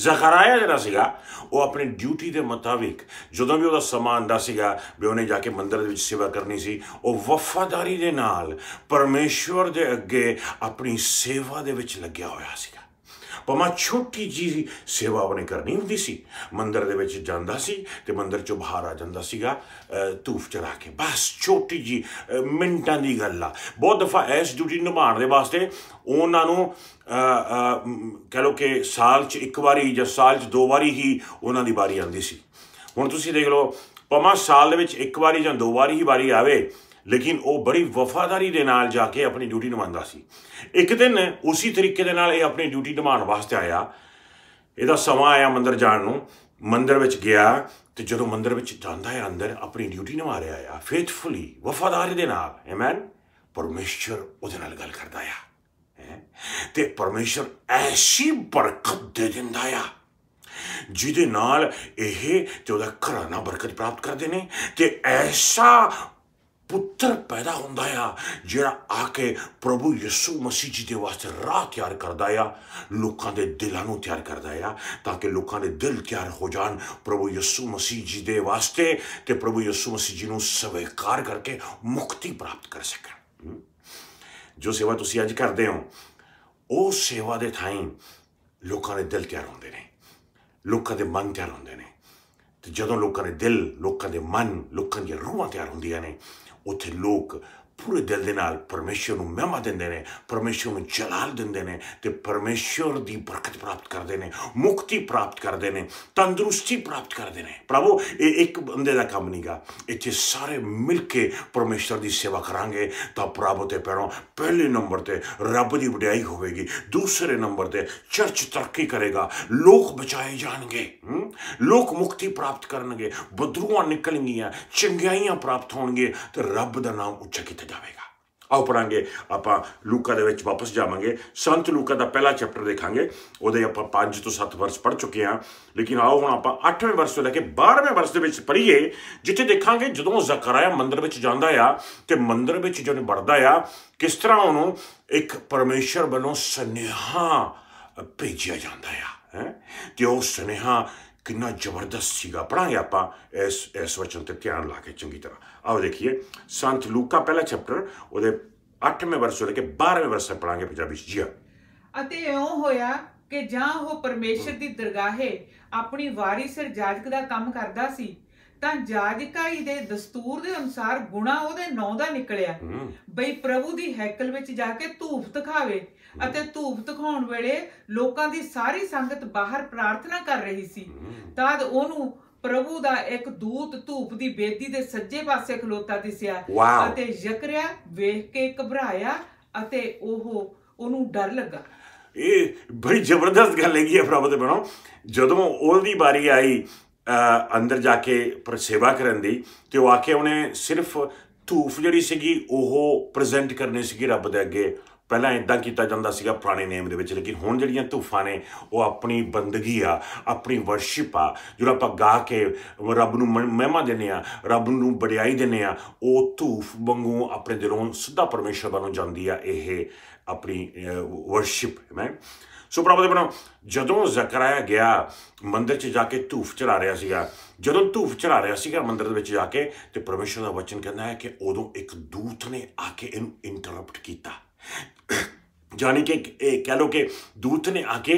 ਜ਼ਖਰਾਇਆ ਜਿਹੜਾ ਸੀਗਾ ਉਹ ਆਪਣੀ ਡਿਊਟੀ ਦੇ ਮੁਤਾਬਿਕ ਜਦੋਂ ਵੀ ਉਹਦਾ ਸਮਾਂ ਆਂਦਾ ਸੀਗਾ ਵੀ ਉਹਨੇ ਜਾ ਕੇ ਮੰਦਰ ਦੇ ਵਿੱਚ ਸੇਵਾ ਕਰਨੀ ਸੀ ਉਹ ਵਫਾਦਾਰੀ ਦੇ ਨਾਲ ਪਰਮੇਸ਼ਵਰ ਦੇ ਅੱਗੇ ਆਪਣੀ ਸੇਵਾ ਦੇ ਵਿੱਚ ਲੱਗਿਆ ਹੋਇਆ ਸੀਗਾ ਪਮਾ ਛੋਟੀ ਜੀ ਸੇਵਾ ਉਹਨੇ ਕਰਨੀ ਹੁੰਦੀ ਸੀ ਮੰਦਰ ਦੇ ਵਿੱਚ ਜਾਂਦਾ ਸੀ ਤੇ ਮੰਦਰ ਚੋਂ ਬਾਹਰ ਆ ਜਾਂਦਾ ਸੀਗਾ ਧੂਫ ਚੜਾ ਕੇ ਬਸ ਛੋਟੀ ਜੀ ਮਿੰਟਾਂ ਦੀ ਗੱਲ ਆ ਬਹੁਤ ਦਫਾ ਐਸ ਡਿਊਟੀ ਨਿਭਾਉਣ ਦੇ ਵਾਸਤੇ ਉਹਨਾਂ ਨੂੰ ਕਹ ਲੋ ਕਿ ਸਾਲ 'ਚ ਇੱਕ ਵਾਰੀ ਜਾਂ ਸਾਲ 'ਚ ਦੋ ਵਾਰੀ ਹੀ ਉਹਨਾਂ ਦੀ ਵਾਰੀ ਆਉਂਦੀ ਸੀ ਹੁਣ ਤੁਸੀਂ ਦੇਖ ਲਓ ਪਮਾ ਸਾਲ ਦੇ ਵਿੱਚ ਇੱਕ ਵਾਰੀ ਜਾਂ ਦੋ ਵਾਰੀ ਹੀ ਵਾਰੀ ਆਵੇ ਲੇਕਿਨ ਉਹ ਬੜੀ ਵਫਾਦਾਰੀ ਦੇ ਨਾਲ ਜਾ ਕੇ ਆਪਣੀ ਡਿਊਟੀ ਨਿਭਾਉਂਦਾ ਸੀ ਇੱਕ ਦਿਨ ਉਸੇ ਤਰੀਕੇ ਦੇ ਨਾਲ ਇਹ ਆਪਣੀ ਡਿਊਟੀ ਨਿਭਾਉਣ ਵਾਸਤੇ ਆਇਆ ਇਹਦਾ ਸਮਾਂ ਆਇਆ ਮੰਦਰ ਜਾਣ ਨੂੰ ਮੰਦਰ ਵਿੱਚ ਗਿਆ ਤੇ ਜਦੋਂ ਮੰਦਰ ਵਿੱਚ ਜਾਂਦਾ ਹੈ ਅੰਦਰ ਆਪਣੀ ਡਿਊਟੀ ਨਿਭਾ ਰਿਹਾ ਆ ਫੇਥਫੁਲੀ ਵਫਾਦਾਰੀ ਦੇ ਨਾਲ ਆਮੇਨ ਪਰਮੇਸ਼ਰ ਉਹਦੇ ਨਾਲ ਗੱਲ ਕਰਦਾ ਆ ਤੇ ਪਰਮੇਸ਼ਰ ਐਸੀ ਬਰਕਤ ਦੇ ਦਿੰਦਾ ਆ ਜਿਹਦੇ ਨਾਲ ਇਹ ਤੇ ਉਹਦਾ ਘਰਾਣਾ ਬਰਕਤ ਪ੍ਰਾਪਤ ਕਰਦੇ ਨੇ ਤੇ ਐਸਾ ਪੁੱਤਰ ਪੈਦਾ ਹੁੰਦਾ ਆ ਜਿਹੜਾ ਆ ਕੇ ਪ੍ਰਭੂ ਯਿਸੂ ਮਸੀਹ ਜੀ ਦੇ ਵਾਸਤੇ ਰਾਹ ਤਿਆਰ ਕਰਦਾ ਆ ਲੋਕਾਂ ਦੇ ਦਿਲਾਂ ਨੂੰ ਤਿਆਰ ਕਰਦਾ ਆ ਤਾਂ ਕਿ ਲੋਕਾਂ ਦੇ ਦਿਲ ਤਿਆਰ ਹੋ ਜਾਣ ਪ੍ਰਭੂ ਯਿਸੂ ਮਸੀਹ ਜੀ ਦੇ ਵਾਸਤੇ ਤੇ ਪ੍ਰਭੂ ਯਿਸੂ ਮਸੀਹ ਜੀ ਨੂੰ ਸਵੀਕਾਰ ਕਰਕੇ ਮੁਕਤੀ ਪ੍ਰਾਪਤ ਕਰ ਸਕਣ ਜੋ ਸੇਵਾ ਤੁਸੀਂ ਅੱਜ ਕਰਦੇ ਹੋ ਉਹ ਸੇਵਾ ਦੇ ਥਾਈਂ ਲੋਕਾਂ ਦੇ ਦਿਲ ਤਿਆਰ ਹੁੰਦੇ ਨੇ ਲੋਕਾਂ ਦੇ ਮਨ ਤਿਆਰ ਹੁੰਦੇ ਨੇ ਤੇ ਜਦੋਂ ਲੋਕਾਂ ਦੇ ਦਿਲ ਲੋਕਾਂ ਦੇ ਮਨ ਲੋਕਾਂ ਦੀਆਂ ਰੂਹਾਂ ਤਿਆਰ ਹੁੰਦੀਆਂ ਨੇ ਉੱਥੇ ਲੋਕ ਦੇ ਨਾਲ ਪਰਮੇਸ਼ਰ ਨੂੰ ਮਹਿਮਾ ਦਿੰਦੇ ਨੇ ਪਰਮੇਸ਼ਰ ਨੂੰ ਜਲਾਲ ਦਿੰਦੇ ਨੇ ਤੇ ਪਰਮੇਸ਼ਰ ਦੀ ਬਰਕਤ ਪ੍ਰਾਪਤ ਕਰਦੇ ਨੇ ਮੁਕਤੀ ਪ੍ਰਾਪਤ ਕਰਦੇ ਨੇ ਤੰਦਰੁਸਤੀ ਪ੍ਰਾਪਤ ਕਰਦੇ ਨੇ ਪ੍ਰਭੂ ਇਹ ਇੱਕ ਬੰਦੇ ਦਾ ਕੰਮ ਨਹੀਂਗਾ ਇੱਥੇ ਸਾਰੇ ਮਿਲ ਕੇ ਪਰਮੇਸ਼ਰ ਦੀ ਸੇਵਾ ਕਰਾਂਗੇ ਤਾਂ ਪ੍ਰਭੂ ਤੇ ਪਹਿਲੋਂ ਪਹਿਲੇ ਨੰਬਰ ਤੇ ਰੱਬ ਦੀ ਵਡਿਆਈ ਹੋਵੇਗੀ ਦੂਸਰੇ ਨੰਬਰ ਤੇ ਚਰਚ ਤਰੱਕੀ ਕਰੇਗਾ ਲੋਕ ਬਚਾਏ ਜਾਣਗੇ ਲੋਕ ਮੁਕਤੀ ਪ੍ਰਾਪਤ ਕਰਨਗੇ ਬਦਰੂਆਂ ਨਿਕਲਣਗੀਆਂ ਚੰਗਿਆਈਆਂ ਪ੍ਰਾਪਤ ਹੋਣਗੇ ਤੇ ਰੱਬ ਦਾ ਨਾਮ ਉੱਚਾ ਕੀਤਾ ਜਾਵੇਗਾ ਆਓ ਪੜਾਂਗੇ ਆਪਾਂ ਲੂਕਾ ਦੇ ਵਿੱਚ ਵਾਪਸ ਜਾਵਾਂਗੇ ਸੰਤ ਲੂਕਾ ਦਾ ਪਹਿਲਾ ਚੈਪਟਰ ਦੇਖਾਂਗੇ ਉਹਦੇ ਆਪਾਂ 5 ਤੋਂ 7 ਵਰਸ ਪੜ ਚੁੱਕੇ ਆ ਲੇਕਿਨ ਆਓ ਹੁਣ ਆਪਾਂ 8ਵੇਂ ਵਰਸ ਤੋਂ ਲੈ ਕੇ 12ਵੇਂ ਵਰਸ ਦੇ ਵਿੱਚ ਪੜੀਏ ਜਿੱਥੇ ਦੇਖਾਂਗੇ ਜਦੋਂ ਜ਼ਕਰਾਇਆ ਮੰਦਰ ਵਿੱਚ ਜਾਂਦਾ ਆ ਤੇ ਮੰਦਰ ਵਿੱਚ ਜਦੋਂ ਵੜਦਾ ਆ ਕਿਸ ਤਰ੍ਹਾਂ ਉਹਨੂੰ ਇੱਕ ਪਰਮੇਸ਼ਰ ਵੱਲੋਂ ਸੁਨੇਹਾ ਭੇਜਿਆ ਜਾਂਦਾ ਆ ਹੈ ਤੇ ਉਹ ਸੁਨੇਹਾ ਕਿੰਨਾ ਜ਼ਬਰਦਸਤ ਸੀਗਾ ਪੜਾਂਗੇ ਆਪਾਂ ਇਸ ਇਸ ਵਚਨ ਤੇ ਧਿਆਨ ਲਾ ਕੇ ਚੰਗੀ ਤਰ੍ਹਾਂ ਆਓ ਦੇਖੀਏ ਸੰਤ ਲੂਕਾ ਪਹਿਲਾ ਚੈਪਟਰ ਉਹਦੇ 8ਵੇਂ ਵਰਸ ਤੋਂ ਲੈ ਕੇ 12ਵੇਂ ਵਰਸ ਤੱਕ ਪੜਾਂਗੇ ਪੰਜਾਬੀ ਵਿੱਚ ਜੀ ਅਤੇ ਇਉਂ ਹੋਇਆ ਕਿ ਜਾਂ ਉਹ ਪਰਮੇਸ਼ਰ ਦੀ ਦਰਗਾਹੇ ਆਪਣੀ ਵਾਰੀ ਸਿਰ ਜਾਜਕ ਦਾ ਕੰਮ ਕਰਦਾ ਸੀ ਤਾਂ ਜਾਜਕਾਈ ਦੇ ਦਸਤੂਰ ਦੇ ਅਨੁਸਾਰ ਗੁਣਾ ਉਹਦੇ ਨੌ ਦਾ ਨਿਕਲਿਆ ਬਈ ਪ੍ਰਭੂ ਦੀ ਹੈਕਲ ਵਿੱਚ ਜਾ ਕੇ ਧੂਫ ਦਿਖਾਵੇ ਅਤੇ ਧੂਪ ਦਿਖਾਉਣ ਵੇਲੇ ਲੋਕਾਂ ਦੀ ਸਾਰੀ ਸੰਗਤ ਬਾਹਰ ਪ੍ਰਾਰਥਨਾ ਕਰ ਰਹੀ ਸੀ ਤਦ ਉਹਨੂੰ ਪ੍ਰਭੂ ਦਾ ਇੱਕ ਦੂਤ ਧੂਪ ਦੀ ਬੇਦੀ ਦੇ ਸੱਜੇ ਪਾਸੇ ਖਲੋਤਾ ਦਿਸਿਆ ਅਤੇ ਯਕਰਿਆ ਵੇਖ ਕੇ ਘਬਰਾਇਆ ਅਤੇ ਉਹ ਉਹਨੂੰ ਡਰ ਲੱਗਾ ਇਹ ਬੜੀ ਜ਼ਬਰਦਸਤ ਗੱਲ ਹੈਗੀ ਹੈ ਪ੍ਰਭੂ ਦੇ ਬਣੋ ਜਦੋਂ ਉਹਦੀ ਵਾਰੀ ਆਈ ਅੰਦਰ ਜਾ ਕੇ ਪਰ ਸੇਵਾ ਕਰਨ ਦੀ ਤੇ ਉਹ ਆਕੇ ਉਹਨੇ ਸਿਰਫ ਧੂਫ ਜਿਹੜੀ ਸੀਗੀ ਉਹ ਪ੍ਰੈਜ਼ੈਂਟ ਕਰਨੀ ਸੀਗੀ ਰੱਬ ਦੇ ਅੱਗੇ ਪਹਿਲਾਂ ਇਦਾਂ ਕੀਤਾ ਜਾਂਦਾ ਸੀਗਾ ਪੁਰਾਣੇ ਨੇਮ ਦੇ ਵਿੱਚ ਲੇਕਿਨ ਹੁਣ ਜਿਹੜੀਆਂ ਧੂਫਾਂ ਨੇ ਉਹ ਆਪਣੀ ਬੰਦਗੀ ਆ ਆਪਣੀ ਵਰਸ਼ਿਪ ਆ ਜਿਹੜਾ ਆਪਾਂ ਗਾ ਕੇ ਰੱਬ ਨੂੰ ਮਹਿਮਾ ਦਿੰਨੇ ਆ ਰੱਬ ਨੂੰ ਬੜਿਆਈ ਦਿੰਨੇ ਆ ਉਹ ਧੂਫ ਵਾਂਗੂ ਆਪਣੇ ਦਿਲੋਂ ਸਿੱਧਾ ਪਰਮੇਸ਼ਰ ਵੱਲੋਂ ਜਾਂਦੀ ਆ ਇਹ ਆਪਣੀ ਵਰਸ਼ਿਪ ਹੈ ਸੋ ਪ੍ਰਭੂ ਦੇ ਬਣਾ ਜਦੋਂ ਜ਼ਕਰਾਇਆ ਗਿਆ ਮੰਦਿਰ 'ਚ ਜਾ ਕੇ ਧੂਫ ਚੜਾ ਰਿਹਾ ਸੀਗਾ ਜਦੋਂ ਧੂਫ ਚੜਾ ਰਿਹਾ ਸੀਗਾ ਮੰਦਿਰ ਦੇ ਵਿੱਚ ਜਾ ਕੇ ਤੇ ਪਰਮੇਸ਼ਰ ਦਾ ਵਚਨ ਕਹਿੰਦਾ ਹੈ ਕਿ ਉਦੋਂ ਇੱਕ ਦੂਤ ਨੇ ਆ ਕੇ ਇਹਨੂੰ ਇੰਟਰਰਪਟ ਕੀਤਾ ਜਾਨੀ ਕਿ ਕਹਿ ਲੋ ਕਿ ਦੂਤ ਨੇ ਆ ਕੇ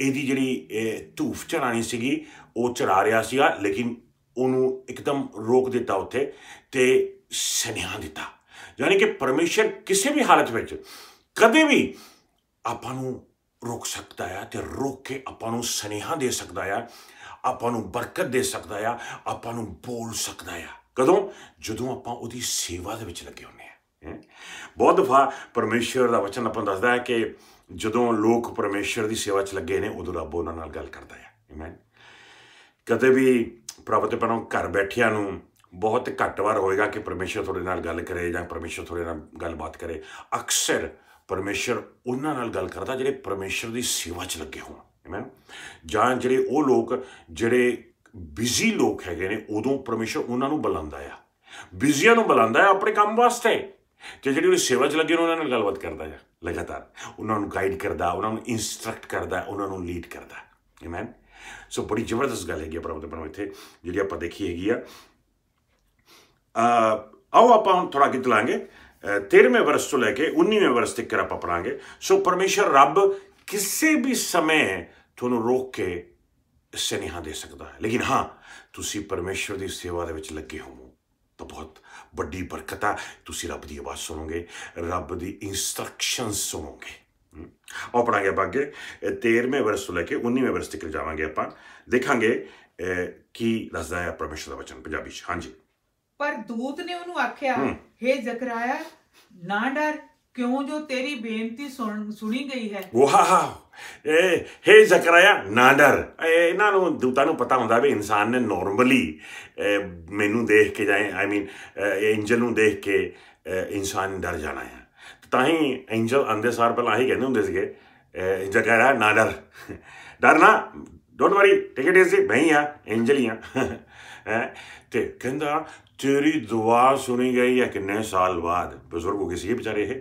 ਇਹਦੀ ਜਿਹੜੀ ਧੂਫ ਚੜਾਣੀ ਸੀਗੀ ਉਹ ਚੜਾ ਰਿਆ ਸੀਗਾ ਲੇਕਿਨ ਉਹਨੂੰ ਇੱਕਦਮ ਰੋਕ ਦਿੱਤਾ ਉੱਥੇ ਤੇ ਸਨੇਹਾ ਦਿੱਤਾ ਯਾਨੀ ਕਿ ਪਰਮੇਸ਼ਰ ਕਿਸੇ ਵੀ ਹਾਲਤ ਵਿੱਚ ਕਦੇ ਵੀ ਆਪਾਂ ਨੂੰ ਰੋਕ ਸਕਦਾ ਹੈ ਤੇ ਰੋਕ ਕੇ ਆਪਾਂ ਨੂੰ ਸਨੇਹਾ ਦੇ ਸਕਦਾ ਹੈ ਆਪਾਂ ਨੂੰ ਬਰਕਤ ਦੇ ਸਕਦਾ ਹੈ ਆਪਾਂ ਨੂੰ ਬੋਲ ਸਕਦਾ ਹੈ ਕਦੋਂ ਜਦੋਂ ਆਪਾਂ ਉਹਦੀ ਸੇਵਾ ਦੇ ਵਿੱਚ ਲੱਗੇ ਹੁੰਦੇ ਆ ਬਹੁਤ ਵਾਰ ਪਰਮੇਸ਼ਰ ਦਾ ਵਚਨ ਆਪਾਂ ਦੱਸਦਾ ਹੈ ਕਿ ਜਦੋਂ ਲੋਕ ਪਰਮੇਸ਼ਰ ਦੀ ਸੇਵਾ 'ਚ ਲੱਗੇ ਨੇ ਉਦੋਂ ਰੱਬ ਉਹਨਾਂ ਨਾਲ ਗੱਲ ਕਰਦਾ ਹੈ ਆਮੇਨ ਕਦੇ ਵੀ ਪ੍ਰਭੂ ਤੇ ਪਰੋਂ ਘਰ ਬੈਠਿਆਂ ਨੂੰ ਬਹੁਤ ਘੱਟ ਵਾਰ ਹੋਏਗਾ ਕਿ ਪਰਮੇਸ਼ਰ ਤੁਹਾਡੇ ਨਾਲ ਗੱਲ ਕਰੇ ਜਾਂ ਪਰਮੇਸ਼ਰ ਤੁਹਾਡੇ ਨਾਲ ਗੱਲਬਾਤ ਕਰੇ ਅਕਸਰ ਪਰਮੇਸ਼ਰ ਉਹਨਾਂ ਨਾਲ ਗੱਲ ਕਰਦਾ ਜਿਹੜੇ ਪਰਮੇਸ਼ਰ ਦੀ ਸੇਵਾ 'ਚ ਲੱਗੇ ਹੋਣ ਆਮੇਨ ਜਾਂ ਜਿਹੜੇ ਉਹ ਲੋਕ ਜਿਹੜੇ ਬਿਜ਼ੀ ਲੋਕ ਹੈਗੇ ਨੇ ਉਦੋਂ ਪਰਮੇਸ਼ਰ ਉਹਨਾਂ ਨੂੰ ਬੁਲਾਉਂਦਾ ਆ ਬਿਜ਼ੀਆਂ ਨੂੰ ਬੁਲਾਉਂਦਾ ਹੈ ਆਪਣੇ ਕੰਮ ਵਾਸਤੇ ਤੇ ਜਿਹੜੀ ਉਹਨੇ ਸੇਵਾ 'ਚ ਲੱਗੇ ਉਹਨਾਂ ਨਾਲ ਗੱਲਬਾਤ ਕਰਦਾ ਹੈ ਲਗਾਤਾਰ ਉਹਨਾਂ ਨੂੰ ਗਾਈਡ ਕਰਦਾ ਉਹਨਾਂ ਨੂੰ ਇਨਸਟਰਕਟ ਕਰਦਾ ਉਹਨਾਂ ਨੂੰ ਲੀਡ ਕਰਦਾ ਆਮੇਨ ਸੋ ਬੜੀ ਜ਼ਬਰਦਸਤ ਗੱਲ ਹੈਗੀ ਪ੍ਰਭੂ ਦੇ ਬਣੋ ਇੱਥੇ ਜਿਹੜੀ ਆਪਾਂ ਦੇਖੀ ਹੈਗੀ ਆ ਆ ਆਓ ਆਪਾਂ ਹੁਣ ਥੋੜਾ ਕਿਤ ਲਾਂਗੇ 13ਵੇਂ ਵਰਸ ਤੋਂ ਲੈ ਕੇ 19ਵੇਂ ਵਰਸ ਤੱਕ ਆਪਾਂ ਪੜਾਂਗੇ ਸੋ ਪਰਮੇਸ਼ਰ ਰੱਬ ਕਿਸੇ ਵੀ ਸਮੇਂ ਤੁਹਾਨੂੰ ਰੋਕ ਕੇ ਸਨੇਹਾ ਦੇ ਸਕਦਾ ਹੈ ਲੇਕਿਨ ਹਾਂ ਤੁਸੀਂ ਪਰਮੇਸ਼ਰ ਦੀ ਸੇਵਾ ਦੇ ਵਿੱਚ ਲੱਗੇ ਹੋ ਤਾਂ ਬਹੁਤ ਵੱਡੀ ਬਰਕਤ ਆ ਤੁਸੀਂ ਰੱਬ ਦੀ ਆਵਾਜ਼ ਸੁਣੋਗੇ ਰੱਬ ਦੀ ਇਨਸਟਰਕਸ਼ਨ ਸੁਣੋਗੇ ਆਓ ਪੜਾਂਗੇ ਬਾਗੇ ਅੱਗੇ 13ਵੇਂ ਵਰਸ ਤੋਂ ਲੈ ਕੇ 19ਵੇਂ ਵਰਸ ਤੱਕ ਜਾਵਾਂਗੇ ਆਪਾਂ ਦੇਖਾਂਗੇ ਕੀ ਦੱਸਦਾ ਹੈ ਪਰਮੇਸ਼ਰ ਦਾ ਵਚਨ ਪੰਜਾਬੀ ਚ ਹਾਂਜੀ ਪਰ ਦੂਤ ਨੇ ਉਹਨੂੰ ਆਖਿਆ ਹੇ ਜ਼ਕਰਾਇਆ ਨਾ ਡਰ ਕਿਉਂ ਜੋ ਤੇਰੀ ਬੇਨਤੀ ਸੁਣੀ ਗਈ ਹੈ ਵਾਹ ਏ ਹੇ ਜ਼ਕਰਾਇਆ ਨਾ ਡਰ ਇਹਨਾਂ ਨੂੰ ਦੂਤਾਂ ਨੂੰ ਪਤਾ ਹੁੰਦਾ ਵੀ ਇਨਸਾਨ ਨੇ ਨਾਰਮਲੀ ਮੈਨੂੰ ਦੇਖ ਕੇ ਜਾਏ ਆਈ ਮੀਨ ਐਂਜਲ ਨੂੰ ਦੇਖ ਕੇ ਇਨਸਾਨ ਡਰ ਜਾਣਾ ਹੈ ਤਾਂ ਹੀ ਐਂਜਲ ਅੰਦੇ ਸਾਰ ਪਹਿਲਾਂ ਆਹੀ ਕਹਿੰਦੇ ਹੁੰਦੇ ਸੀਗੇ ਜ਼ਕਰਾਇਆ ਨਾ ਡਰ ਡਰਨਾ ਡੋਨਟ ਵਰੀ ਟਿਕਟ ਇਜ਼ ਮੈਂ ਹੀ ਐਂਜਲੀਆਂ ਐਂਜਲ ਤੇ ਕਹਿੰਦਾ ਤੇਰੀ ਦੁਆ ਸੁਣੀ ਗਈ ਹੈ ਕਿੰਨੇ ਸਾਲ ਬਾਅਦ ਬਜ਼ੁਰਗ ਹੋ ਗਏ ਸੀ ਵਿਚਾਰੇ ਹੈ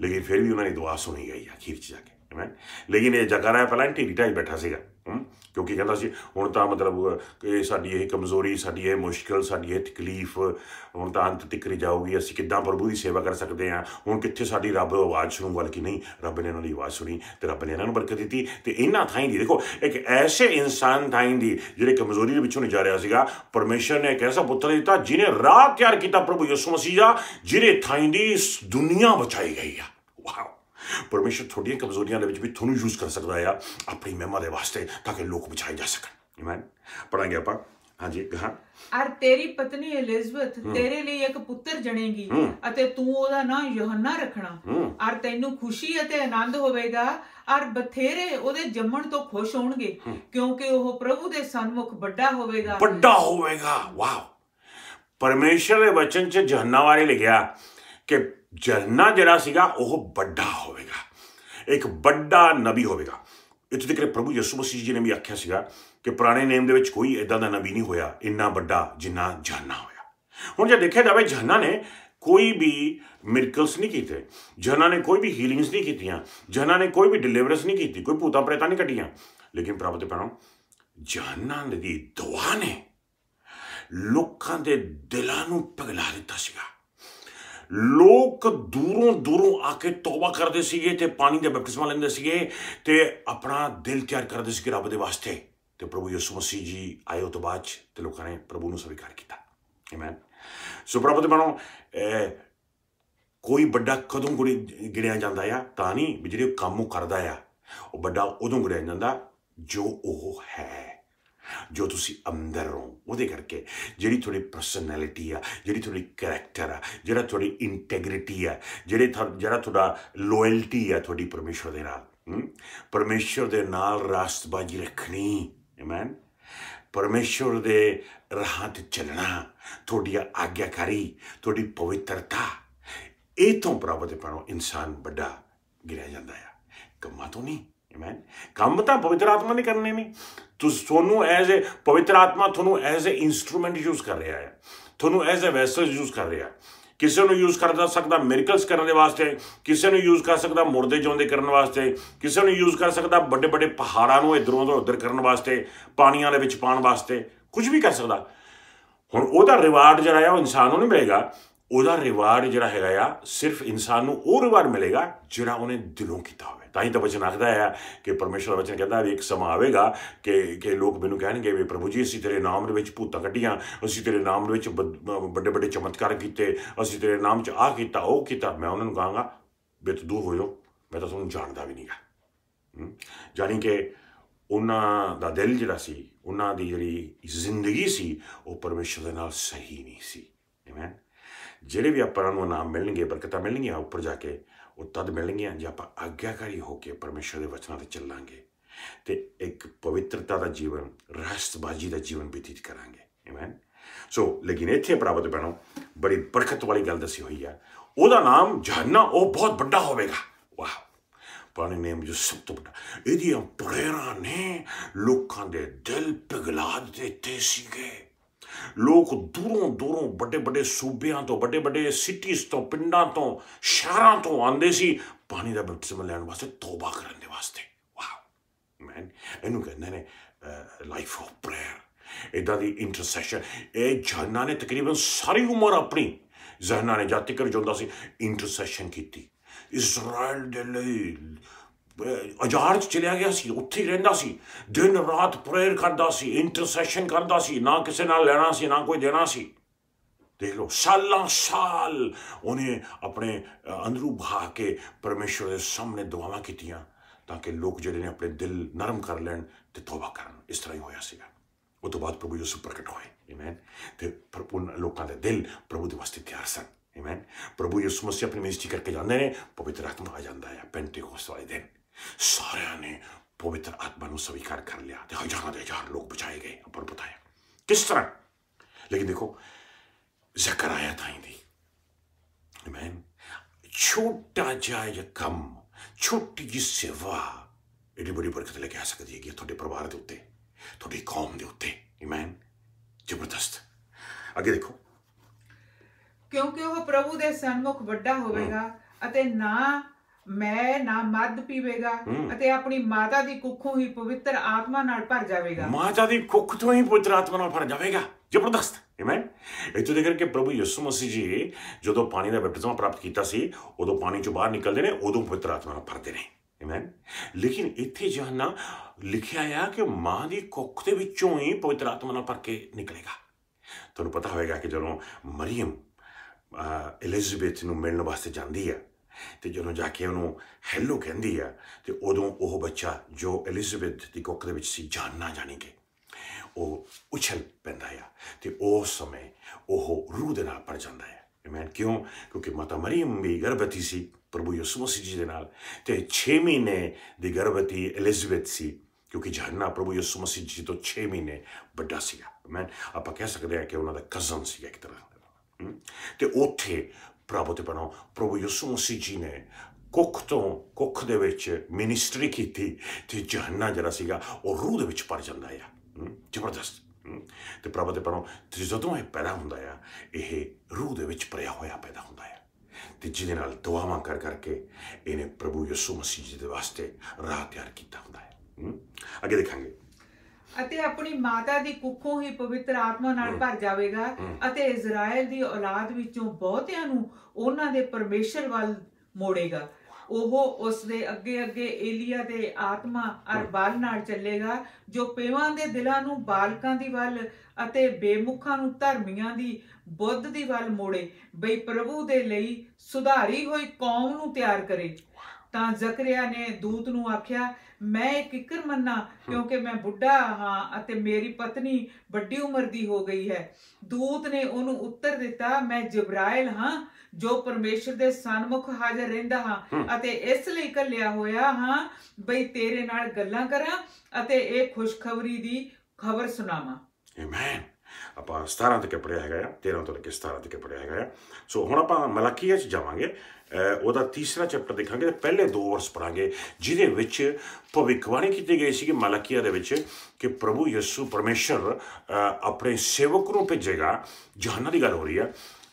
ਲੇਕਿਨ ਫਿਰ ਵੀ ਉਹਨਾਂ ਦੀ ਦੁਆ ਸੁਣੀ ਗਈ ਆ ਅਖੀਰ ਚ ਜਾ ਕੇ ਹੈ ਲੇਕਿਨ ਇਹ ਜਗਾਰਾ ਪਲੈਂਟੀ ਰਿਟਾਇਰ ਬੈਠਾ ਸੀਗਾ ਹੂੰ ਕਿਉਂਕਿ ਕਹਿੰਦਾ ਸੀ ਹੁਣ ਤਾਂ ਮਤਲਬ ਇਹ ਸਾਡੀ ਇਹ ਕਮਜ਼ੋਰੀ ਸਾਡੀ ਇਹ ਮੁਸ਼ਕਲ ਸਾਡੀ ਇਹ ਤਕਲੀਫ ਹੁਣ ਤਾਂ ਅੰਤ ਤੱਕ ਜਾਊਗੀ ਅਸੀਂ ਕਿੱਦਾਂ ਪ੍ਰਭੂ ਦੀ ਸੇਵਾ ਕਰ ਸਕਦੇ ਹਾਂ ਹੁਣ ਕਿੱਥੇ ਸਾਡੀ ਰੱਬ ਆਵਾਜ਼ ਸੁਣੂ ਬਲਕਿ ਨਹੀਂ ਰੱਬ ਨੇ ਇਹਨਾਂ ਦੀ ਆਵਾਜ਼ ਸੁਣੀ ਤੇ ਰੱਬ ਨੇ ਇਹਨਾਂ ਨੂੰ ਬਰਕਤ ਦਿੱਤੀ ਤੇ ਇਹਨਾਂ ਥਾਈਂ ਦੀ ਦੇਖੋ ਇੱਕ ਐਸੇ ਇਨਸਾਨ ਥਾਈਂ ਦੀ ਜਿਹੜੇ ਕਮਜ਼ੋਰੀ ਦੇ ਵਿੱਚੋਂ ਜਾ ਰਿਹਾ ਸੀਗਾ ਪਰਮੇਸ਼ਰ ਨੇ ਇੱਕ ਐਸਾ ਪੁੱਤਰ ਦਿੱਤਾ ਜਿਹਨੇ ਰਾਹ ਤਿਆਰ ਕੀਤਾ ਪ੍ਰਭੂ ਯਿਸੂ ਮਸੀਹ ਦਾ ਜਿਹਦੇ ਥਾਈਂ ਦੀ ਦੁਨੀਆ ਬਚਾਈ ਗਈ ਆ ਵਾਓ ਪਰਮੇਸ਼ਰ ਤੁਹਾਡੀਆਂ ਕਮਜ਼ੋਰੀਆਂ ਦੇ ਵਿੱਚ ਵੀ ਤੁਹਾਨੂੰ ਯੂਜ਼ ਕਰ ਸਕਦਾ ਆ ਆਪਣੀ ਮਹਿਮਾ ਦੇ ਵਾਸਤੇ ਤਾਂ ਕਿ ਲੋਕ ਬਚਾਏ ਜਾ ਸਕਣ ਆਮੇਨ ਪੜਾਂਗੇ ਆਪਾਂ ਹਾਂਜੀ ਹਾਂ ਅਰ ਤੇਰੀ ਪਤਨੀ ਐਲਿਜ਼ਬਥ ਤੇਰੇ ਲਈ ਇੱਕ ਪੁੱਤਰ ਜਣੇਗੀ ਅਤੇ ਤੂੰ ਉਹਦਾ ਨਾਂ ਯੋਹੰਨਾ ਰੱਖਣਾ ਅਰ ਤੈਨੂੰ ਖੁਸ਼ੀ ਅਤੇ ਆਨੰਦ ਹੋਵੇਗਾ ਅਰ ਬਥੇਰੇ ਉਹਦੇ ਜੰਮਣ ਤੋਂ ਖੁਸ਼ ਹੋਣਗੇ ਕਿਉਂਕਿ ਉਹ ਪ੍ਰਭੂ ਦੇ ਸਨਮੁਖ ਵੱਡਾ ਹੋਵੇਗਾ ਵੱਡਾ ਹੋਵੇਗਾ ਵਾਓ ਪਰਮੇਸ਼ਰ ਦੇ ਵਚਨ 'ਚ ਜਹੰਨਾ ਬਾਰੇ ਲਿਖਿਆ ਕਿ ਜਰਨਾ ਜਿਹੜਾ ਸੀਗਾ ਉਹ ਵੱਡਾ ਹੋਵੇਗਾ ਇੱਕ ਵੱਡਾ ਨਬੀ ਹੋਵੇਗਾ ਇੱਥੇ ਤੱਕ ਪ੍ਰਭੂ ਯਿਸੂ ਮਸੀਹ ਜੀ ਨੇ ਵੀ ਆਖਿਆ ਸੀਗਾ ਕਿ ਪੁਰਾਣੇ ਨੇਮ ਦੇ ਵਿੱਚ ਕੋਈ ਇਦਾਂ ਦਾ ਨਬੀ ਨਹੀਂ ਹੋਇਆ ਇੰਨਾ ਵੱਡਾ ਜਿੰਨਾ ਜਾਨਾ ਹੋਇਆ ਹੁਣ ਜੇ ਦੇਖਿਆ ਜਾਵੇ ਝਰਨਾ ਨੇ ਕੋਈ ਵੀ ਮਿਰਕਲਸ ਨਹੀਂ ਕੀਤੇ ਝਰਨਾ ਨੇ ਕੋਈ ਵੀ ਹੀਲਿੰਗਸ ਨਹੀਂ ਕੀਤੀਆਂ ਝਰਨਾ ਨੇ ਕੋਈ ਵੀ ਡਿਲੀਵਰੈਂਸ ਨਹੀਂ ਕੀਤੀ ਕੋਈ ਭੂਤਾਂ ਪ੍ਰੇਤਾਂ ਨਹੀਂ ਕੱਢੀਆਂ ਲੇਕਿਨ ਪ੍ਰਭੂ ਤੇ ਪੈਰੋਂ ਝਰਨਾ ਦੀ ਦੁਆ ਨੇ ਲੋਕਾਂ ਦੇ ਦਿਲਾਂ ਨੂੰ ਪਗਲਾ ਦਿੱਤਾ ਸੀਗਾ ਲੋਕ ਦੂਰੋਂ ਦੂਰੋਂ ਆ ਕੇ ਤੋਬਾ ਕਰਦੇ ਸੀਗੇ ਤੇ ਪਾਣੀ ਦੇ ਬਪਤਿਸਮਾ ਲੈਂਦੇ ਸੀਗੇ ਤੇ ਆਪਣਾ ਦਿਲ ਤਿਆਰ ਕਰਦੇ ਸੀਗੇ ਰੱਬ ਦੇ ਵਾਸਤੇ ਤੇ ਪ੍ਰਭੂ ਯਿਸੂ ਮਸੀਹ ਜੀ ਆਏ ਤੋਂ ਬਾਅਦ ਤੇ ਲੋਕਾਂ ਨੇ ਪ੍ਰਭੂ ਨੂੰ ਸਵੀਕਾਰ ਕੀਤਾ ਆਮੇਨ ਸੋ ਪ੍ਰਭੂ ਦੇ ਬਣੋ ਕੋਈ ਵੱਡਾ ਕਦੋਂ ਗਿਣਿਆ ਜਾਂਦਾ ਆ ਤਾਂ ਨਹੀਂ ਜਿਹੜੇ ਕੰਮ ਉਹ ਕਰਦਾ ਆ ਉਹ ਵੱਡਾ ਉਦੋਂ ਗਿਣਿਆ ਜਾਂਦਾ ਜੋ ਉਹ ਹੈ ਜੋ ਤੁਸੀਂ ਅੰਦਰ ਹੋ ਉਹਦੇ ਕਰਕੇ ਜਿਹੜੀ ਤੁਹਾਡੀ ਪਰਸਨੈਲਿਟੀ ਆ ਜਿਹੜੀ ਤੁਹਾਡੀ ਕੈਰੈਕਟਰ ਆ ਜਿਹੜਾ ਤੁਹਾਡੀ ਇੰਟੈਗ੍ਰਿਟੀ ਆ ਜਿਹੜੇ ਜਿਹੜਾ ਤੁਹਾਡਾ ਲਾਇਲਟੀ ਆ ਤੁਹਾਡੀ ਪਰਮੇਸ਼ਰ ਦੇ ਨਾਲ ਪਰਮੇਸ਼ਰ ਦੇ ਨਾਲ ਰਾਸਤਬਾਜੀ ਰੱਖਣੀ ਆਮੇਨ ਪਰਮੇਸ਼ਰ ਦੇ ਰਾਹ ਤੇ ਚੱਲਣਾ ਤੁਹਾਡੀ ਆਗਿਆਕਾਰੀ ਤੁਹਾਡੀ ਪਵਿੱਤਰਤਾ ਇਹ ਤੋਂ ਪ੍ਰਭਾਵਿਤ ਪਰੋਂ ਇਨਸਾਨ ਵੱਡਾ ਗਿਰਿਆ ਜਾਂਦਾ ਹੈ ਕੰਮਾਂ ਤੋਂ ਨਹੀਂ ਮੈਂ ਕੰਮ ਤਾਂ ਪਵਿੱਤਰ ਆਤਮਾ ਨੇ ਕਰਨੇ ਨੇ ਤੂੰ ਤੁਹਾਨੂੰ ਐਜ਼ ਅ ਪਵਿੱਤਰ ਆਤਮਾ ਤੁਹਾਨੂੰ ਐਜ਼ ਅ ਇਨਸਟਰੂਮੈਂਟ ਯੂਜ਼ ਕਰ ਰਿਹਾ ਹੈ ਤੁਹਾਨੂੰ ਐਜ਼ ਅ ਵੈਸਲ ਯੂਜ਼ ਕਰ ਰਿਹਾ ਕਿਸੇ ਨੂੰ ਯੂਜ਼ ਕਰ ਸਕਦਾ ਮਿਰਕਲਸ ਕਰਨ ਦੇ ਵਾਸਤੇ ਕਿਸੇ ਨੂੰ ਯੂਜ਼ ਕਰ ਸਕਦਾ ਮੁਰਦੇ ਜਿਉਂਦੇ ਕਰਨ ਵਾਸਤੇ ਕਿਸੇ ਨੂੰ ਯੂਜ਼ ਕਰ ਸਕਦਾ ਵੱਡੇ ਵੱਡੇ ਪਹਾੜਾਂ ਨੂੰ ਇਧਰੋਂ ਤੋਂ ਉਧਰ ਕਰਨ ਵਾਸਤੇ ਪਾਣੀਆਂ ਦੇ ਵਿੱਚ ਪਾਣ ਵਾਸਤੇ ਕੁਝ ਵੀ ਕਰ ਸਕਦਾ ਹੁਣ ਉਹਦਾ ਰਿਵਾਰਡ ਜਿਹੜਾ ਹੈ ਉਹ ਇਨਸਾਨ ਨੂੰ ਨਹੀਂ ਮਿਲੇਗਾ ਉਹਦਾ ਰਿਵਾਰਡ ਜਿਹੜਾ ਹੈਗਾ ਆ ਸਿਰਫ ਇਨਸਾਨ ਨੂੰ ਉਹ ਰਿਵਾਰਡ ਮਿਲੇਗਾ ਜਿਹੜਾ ਉਹਨੇ ਦਿਲੋਂ ਕੀਤਾ ਤਾਂ ਹੀ ਤਾਂ ਬਚਨ ਆਖਦਾ ਹੈ ਕਿ ਪਰਮੇਸ਼ਰ ਦਾ ਕਹਿੰਦਾ ਵੀ ਇੱਕ ਸਮਾਂ ਆਵੇਗਾ ਕਿ ਕਿ ਲੋਕ ਮੈਨੂੰ ਕਹਿਣਗੇ ਵੀ ਪ੍ਰਭੂ ਜੀ ਅਸੀਂ ਤੇਰੇ ਨਾਮ ਦੇ ਵਿੱਚ ਭੂਤਾਂ ਕੱਢੀਆਂ ਅਸੀਂ ਤੇਰੇ ਨਾਮ ਦੇ ਵਿੱਚ ਵੱਡੇ ਵੱਡੇ ਚਮਤਕਾਰ ਕੀਤੇ ਅਸੀਂ ਤੇਰੇ ਨਾਮ 'ਚ ਆਹ ਕੀਤਾ ਉਹ ਕੀਤਾ ਮੈਂ ਉਹਨਾਂ ਨੂੰ ਕਹਾਂਗਾ ਵੀ ਤੂੰ ਦੂਰ ਹੋ ਜਾ ਮੈਂ ਤਾਂ ਤੁਹਾਨੂੰ ਜਾਣਦਾ ਵੀ ਨਹੀਂਗਾ ਜਾਨੀ ਕਿ ਉਹਨਾਂ ਦਾ ਦਿਲ ਜਿਹੜਾ ਸੀ ਉਹਨਾਂ ਦੀ ਜਿਹੜੀ ਜ਼ਿੰਦਗੀ ਸੀ ਉਹ ਪਰਮੇਸ਼ਰ ਦੇ ਨਾਲ ਸਹੀ ਨਹੀਂ ਸੀ ਆਮੇਨ ਜਿਹੜੇ ਵੀ ਆਪਾਂ ਨੂੰ ਨਾਮ ਮਿਲਣਗੇ ਬਰਕਤਾਂ ਮਿਲਣਗੀਆਂ ਉੱਪਰ ਜਾ ਕੇ ਉਹ ਤਦ ਮਿਲਣਗੀਆਂ ਜੇ ਆਪਾਂ ਆਗਿਆਕਾਰੀ ਹੋ ਕੇ ਪਰਮੇਸ਼ਰ ਦੇ ਵਚਨਾਂ ਤੇ ਚੱਲਾਂਗੇ ਤੇ ਇੱਕ ਪਵਿੱਤਰਤਾ ਦਾ ਜੀਵਨ ਰਾਸ਼ਟਬਾਜੀ ਦਾ ਜੀਵਨ ਬਤੀਤ ਕਰਾਂਗੇ ਆਮੇਨ ਸੋ ਲੇਕਿਨ ਇੱਥੇ ਪ੍ਰਾਪਤ ਬਣੋ ਬੜੀ ਬਰਕਤ ਵਾਲੀ ਗੱਲ ਦੱਸੀ ਹੋਈ ਆ ਉਹਦਾ ਨਾਮ ਜਹਨਾ ਉਹ ਬਹੁਤ ਵੱਡਾ ਹੋਵੇਗਾ ਵਾਹ ਪਾਣੀ ਨੇਮ ਜੋ ਸਭ ਤੋਂ ਵੱਡਾ ਇਹਦੀਆਂ ਪ੍ਰੇਰਾਂ ਨੇ ਲੋਕਾਂ ਦੇ ਦਿਲ ਪਿਗਲਾ ਦਿੱਤੇ ਸੀਗੇ ਲੋਕ ਦੂਰੋਂ ਦੂਰੋਂ ਵੱਡੇ ਵੱਡੇ ਸੂਬਿਆਂ ਤੋਂ ਵੱਡੇ ਵੱਡੇ ਸਿਟੀਜ਼ ਤੋਂ ਪਿੰਡਾਂ ਤੋਂ ਸ਼ਹਿਰਾਂ ਤੋਂ ਆਉਂਦੇ ਸੀ ਪਾਣੀ ਦਾ ਬਪਤਿਸਮਾ ਲੈਣ ਵਾਸਤੇ ਤੋਬਾ ਕਰਨ ਦੇ ਵਾਸਤੇ ਵਾਓ ਮੈਨ ਇਹਨੂੰ ਕਹਿੰਦੇ ਨੇ ਲਾਈਫ ਆਫ ਪ੍ਰੇਅਰ ਇਦਾਂ ਦੀ ਇੰਟਰਸੈਸ਼ਨ ਇਹ ਜਾਨਾ ਨੇ ਤਕਰੀਬਨ ਸਾਰੀ ਉਮਰ ਆਪਣੀ ਜ਼ਹਨਾ ਨੇ ਜਦ ਤੱਕ ਜਾਂਦਾ ਸੀ ਇੰਟਰਸੈਸ਼ਨ ਕੀਤੀ ਇਜ਼ਰਾਈਲ ਦੇ ਲਈ ਅਜਾਰ ਚ ਚਲਿਆ ਗਿਆ ਸੀ ਉੱਥੇ ਹੀ ਰਹਿੰਦਾ ਸੀ ਦਿਨ ਰਾਤ ਪ੍ਰੇਅਰ ਕਰਦਾ ਸੀ ਇੰਟਰਸੈਸ਼ਨ ਕਰਦਾ ਸੀ ਨਾ ਕਿਸੇ ਨਾਲ ਲੈਣਾ ਸੀ ਨਾ ਕੋਈ ਦੇਣਾ ਸੀ ਦੇਖ ਲੋ ਸਾਲਾਂ ਸਾਲ ਉਹਨੇ ਆਪਣੇ ਅੰਦਰੂ ਭਾ ਕੇ ਪਰਮੇਸ਼ਰ ਦੇ ਸਾਹਮਣੇ ਦੁਆਵਾਂ ਕੀਤੀਆਂ ਤਾਂ ਕਿ ਲੋਕ ਜਿਹੜੇ ਨੇ ਆਪਣੇ ਦਿਲ ਨਰਮ ਕਰ ਲੈਣ ਤੇ ਤੋਬਾ ਕਰਨ ਇਸ ਤਰ੍ਹਾਂ ਹੀ ਹੋਇਆ ਸੀਗਾ ਉਹ ਤੋਂ ਬਾਅਦ ਪ੍ਰਭੂ ਸੁਪਰ ਕਟ ਹੋਏ ਆਮੇਨ ਤੇ ਪ੍ਰਭੂ ਲੋਕਾਂ ਦੇ ਦਿਲ ਪ੍ਰਭੂ ਦੇ ਵਾਸਤੇ ਤਿਆਰ ਸਨ ਆਮੇਨ ਪ੍ਰਭੂ ਯਿਸੂ ਮਸੀਹ ਆਪਣੀ ਮਿਨਿਸਟਰੀ ਕਰਕੇ ਜਾਂਦੇ ਨੇ ਪਵਿੱਤਰ ਆਤਮਾ ਆ ਜਾਂਦਾ ਹੈ ਪੈਂਟੇਕੋਸਟ ਵਾਲੇ ਦਿਨ ਸਾਰਿਆਂ ਨੇ ਪਵਿੱਤਰ ਆਤਮਾ ਨੂੰ ਸਵੀਕਾਰ ਕਰ ਲਿਆ ਦੇਖੋ ਜਹਾਂ ਦੇ ਹਜ਼ਾਰ ਲੋਕ ਬਚਾਏ ਗਏ ਆਪਾਂ ਨੂੰ ਪਤਾ ਹੈ ਕਿਸ ਤਰ੍ਹਾਂ ਲੇਕਿਨ ਦੇਖੋ ਜ਼ਕਰਾਇਆ ਹੀ ਦੀ ਮੈਂ ਛੋਟਾ ਜਿਹਾ ਕੰਮ ਛੋਟੀ ਜਿਹੀ ਸੇਵਾ ਇਹਦੀ ਬੜੀ ਬਰਕਤ ਲੈ ਕੇ ਆ ਸਕਦੀ ਹੈ ਕਿ ਤੁਹਾਡੇ ਪਰਿਵਾਰ ਦੇ ਉੱਤੇ ਤੁਹਾਡੀ ਕੌਮ ਦੇ ਉੱਤੇ ਆਮੇਨ ਜ਼ਬਰਦਸਤ ਅੱਗੇ ਦੇਖੋ ਕਿਉਂਕਿ ਉਹ ਪ੍ਰਭੂ ਦੇ ਸਨਮੁਖ ਵੱਡਾ ਹੋਵੇਗਾ ਅਤੇ ਨਾ ਮੈਂ ਨਾ ਮਦ ਪੀਵੇਗਾ ਅਤੇ ਆਪਣੀ ਮਾਤਾ ਦੀ ਕੁੱਖੋਂ ਹੀ ਪਵਿੱਤਰ ਆਤਮਾ ਨਾਲ ਭਰ ਜਾਵੇਗਾ ਮਾਤਾ ਦੀ ਕੁੱਖ ਤੋਂ ਹੀ ਪਵਿੱਤਰ ਆਤਮਾ ਨਾਲ ਭਰ ਜਾਵੇਗਾ ਜ਼ਬਰਦਸਤ ਆਮੇਨ ਇਤੋਂ ਦੇਖ ਕੇ ਪ੍ਰਭੂ ਯਿਸੂ ਮਸੀਹ ਜੀ ਜਦੋਂ ਪਾਣੀ ਦਾ ਬਪਤਿਸਮਾ ਪ੍ਰਾਪਤ ਕੀਤਾ ਸੀ ਉਦੋਂ ਪਾਣੀ ਚੋਂ ਬਾਹਰ ਨਿਕਲਦੇ ਨੇ ਉਦੋਂ ਪਵਿੱਤਰ ਆਤਮਾ ਨਾਲ ਭਰਦੇ ਨੇ ਆਮੇਨ ਲੇਕਿਨ ਇੱਥੇ ਜਹਨਾ ਲਿਖਿਆ ਆ ਕਿ ਮਾਂ ਦੀ ਕੁੱਖ ਦੇ ਵਿੱਚੋਂ ਹੀ ਪਵਿੱਤਰ ਆਤਮਾ ਨਾਲ ਭਰ ਕੇ ਨਿਕਲੇਗਾ ਤੁਹਾਨੂੰ ਪਤਾ ਹੋਵੇਗਾ ਕਿ ਜਦੋਂ ਮਰੀਮ ਐਲਿਜ਼ਾਬੈਥ ਨੂੰ ਮਿਲਣ ਵਾਸਤੇ ਜਾਂਦੀ ਹੈ ਤੇ ਜਦੋਂ ਜਾ ਕੇ ਉਹਨੂੰ ਹੈਲੋ ਕਹਿੰਦੀ ਆ ਤੇ ਉਦੋਂ ਉਹ ਬੱਚਾ ਜੋ ਐਲਿਜ਼ਾਬੈਥ ਦੀ ਕੁੱਖ ਦੇ ਵਿੱਚ ਸੀ ਜਾਨ ਨਾ ਜਾਣੀ ਕੇ ਉਹ ਉਛਲ ਪੈਂਦਾ ਆ ਤੇ ਉਸ ਸਮੇਂ ਉਹ ਰੂਹ ਦੇ ਨਾਲ ਪੜ ਜਾਂਦਾ ਹੈ ਮੈਂ ਕਿਉਂ ਕਿਉਂਕਿ ਮਾਤਾ ਮਰੀਮ ਵੀ ਗਰਭਤੀ ਸੀ ਪ੍ਰਭੂ ਯਿਸੂ ਮਸੀਹ ਜੀ ਦੇ ਨਾਲ ਤੇ 6 ਮਹੀਨੇ ਦੀ ਗਰਭਤੀ ਐਲਿਜ਼ਾਬੈਥ ਸੀ ਕਿਉਂਕਿ ਜਹਨਾ ਪ੍ਰਭੂ ਯਿਸੂ ਮਸੀਹ ਜੀ ਤੋਂ 6 ਮਹੀਨੇ ਵੱਡਾ ਸੀਗਾ ਮੈਂ ਆਪਾਂ ਕਹਿ ਸਕਦੇ ਹਾਂ ਕਿ ਉਹਨਾਂ ਦਾ ਕਜ਼ਨ ਸੀਗਾ ਇੱਕ ਤਰ੍ਹਾਂ ਤੇ ਉੱਥੇ ਪ੍ਰਭੂ ਬਣੋ ਪ੍ਰਭੂ ਯਿਸੂ ਮਸੀਹ ਜੀ ਨੇ ਕੁੱਖ ਤੋਂ ਕੁੱਖ ਦੇ ਵਿੱਚ ਮਿਨਿਸਟਰੀ ਕੀਤੀ ਤੇ ਜਹੰਨਾ ਜਿਹੜਾ ਸੀਗਾ ਉਹ ਰੂਹ ਦੇ ਵਿੱਚ ਪਰ ਜਾਂਦਾ ਆ ਜ਼ਬਰਦਸਤ ਤੇ ਪ੍ਰਭੂ ਦੇ ਪਰੋਂ ਤੇ ਜਦੋਂ ਇਹ ਪੈਦਾ ਹੁੰਦਾ ਆ ਇਹ ਰੂਹ ਦੇ ਵਿੱਚ ਪਰਿਆ ਹੋਇਆ ਪੈਦਾ ਹੁੰਦਾ ਆ ਤੇ ਜਿਹਦੇ ਨਾਲ ਦੁਆਵਾਂ ਕਰ ਕਰਕੇ ਇਹਨੇ ਪ੍ਰਭੂ ਯਿਸੂ ਮਸੀਹ ਜੀ ਦੇ ਵਾਸਤੇ ਰਾਹ ਤਿਆਰ ਕੀਤਾ ਹੁੰਦਾ ਹੈ ਅੱਗੇ ਦੇਖਾਂਗੇ ਅਤੇ ਆਪਣੀ ਮਾਤਾ ਦੀ ਕੁੱਖੋਂ ਹੀ ਪਵਿੱਤਰ ਆਤਮਾ ਨਾਲ ਭਰ ਜਾਵੇਗਾ ਅਤੇ ਇਜ਼ਰਾਈਲ ਦੀ ਔਲਾਦ ਵਿੱਚੋਂ ਬਹੁਤਿਆਂ ਨੂੰ ਉਹਨਾਂ ਦੇ ਪਰਮੇਸ਼ਰ ਵੱਲ ਮੋੜੇਗਾ ਉਹ ਉਸ ਦੇ ਅੱਗੇ ਅੱਗੇ ਏਲੀਆ ਦੇ ਆਤਮਾ ਬਾਲ ਨਾਲ ਚੱਲੇਗਾ ਜੋ ਪੇਵਾਂ ਦੇ ਦਿਲਾਂ ਨੂੰ ਬਾਲਕਾਂ ਦੀ ਵੱਲ ਅਤੇ ਬੇਮੁਖਾਂ ਨੂੰ ਧਰਮੀਆਂ ਦੀ ਬੁੱਧ ਦੀ ਵੱਲ ਮੋੜੇ ਬਈ ਪ੍ਰਭੂ ਦੇ ਲਈ ਸੁਧਾਰੀ ਹੋਈ ਕੌਮ ਨੂੰ ਤਿਆਰ ਕਰੇ ਤਾਂ ਜ਼ਕਰੀਆ ਨੇ ਦੂਤ ਨੂੰ ਆਖਿਆ ਮੈਂ ਇੱਕ ਕਿਕਰ ਮੰਨਾ ਕਿਉਂਕਿ ਮੈਂ ਬੁੱਢਾ ਹਾਂ ਅਤੇ ਮੇਰੀ ਪਤਨੀ ਵੱਡੀ ਉਮਰ ਦੀ ਹੋ ਗਈ ਹੈ ਦੂਤ ਨੇ ਉਹਨੂੰ ਉੱਤਰ ਦਿੱਤਾ ਮੈਂ ਜਬਰਾਇਲ ਹਾਂ ਜੋ ਪਰਮੇਸ਼ਰ ਦੇ ਸਨਮੁਖ ਹਾਜ਼ਰ ਰਹਿੰਦਾ ਹਾਂ ਅਤੇ ਇਸ ਲਈ ਕੱਲਿਆ ਹੋਇਆ ਹਾਂ ਬਈ ਤੇਰੇ ਨਾਲ ਗੱਲਾਂ ਕਰਾਂ ਅਤੇ ਇਹ ਖੁਸ਼ਖਬਰੀ ਦੀ ਖਬਰ ਸੁਣਾਵਾਂ ਆਮੇਨ ਆਪਾਂ 17 ਤੱਕ ਪੜਿਆ ਹੈਗਾ ਆ 13 ਤੋਂ ਲੈ ਕੇ 17 ਤੱਕ ਪੜਿਆ ਹੈਗਾ ਆ ਸੋ ਹੁਣ ਆਪਾਂ ਮਲਾਕੀਆ 'ਚ ਜਾਵਾਂਗੇ ਉਹਦਾ ਤੀਸਰਾ ਚੈਪਟਰ ਦੇਖਾਂਗੇ ਤੇ ਪਹਿਲੇ ਦੋ ਵਰਸ ਪੜਾਂਗੇ ਜਿਹਦੇ ਵਿੱਚ ਭਵਿੱਖਬਾਣੀ ਕੀਤੀ ਗਈ ਸੀ ਕਿ ਮਲਾਕੀਆ ਦੇ ਵਿੱਚ ਕਿ ਪ੍ਰਭੂ ਯਿਸੂ ਪਰਮੇਸ਼ਰ ਆਪਣੇ ਸੇਵਕ ਨੂੰ ਭੇਜੇਗਾ ਜਹਾਨਾਂ ਦੀ ਗੱਲ ਹੋ ਰਹੀ ਆ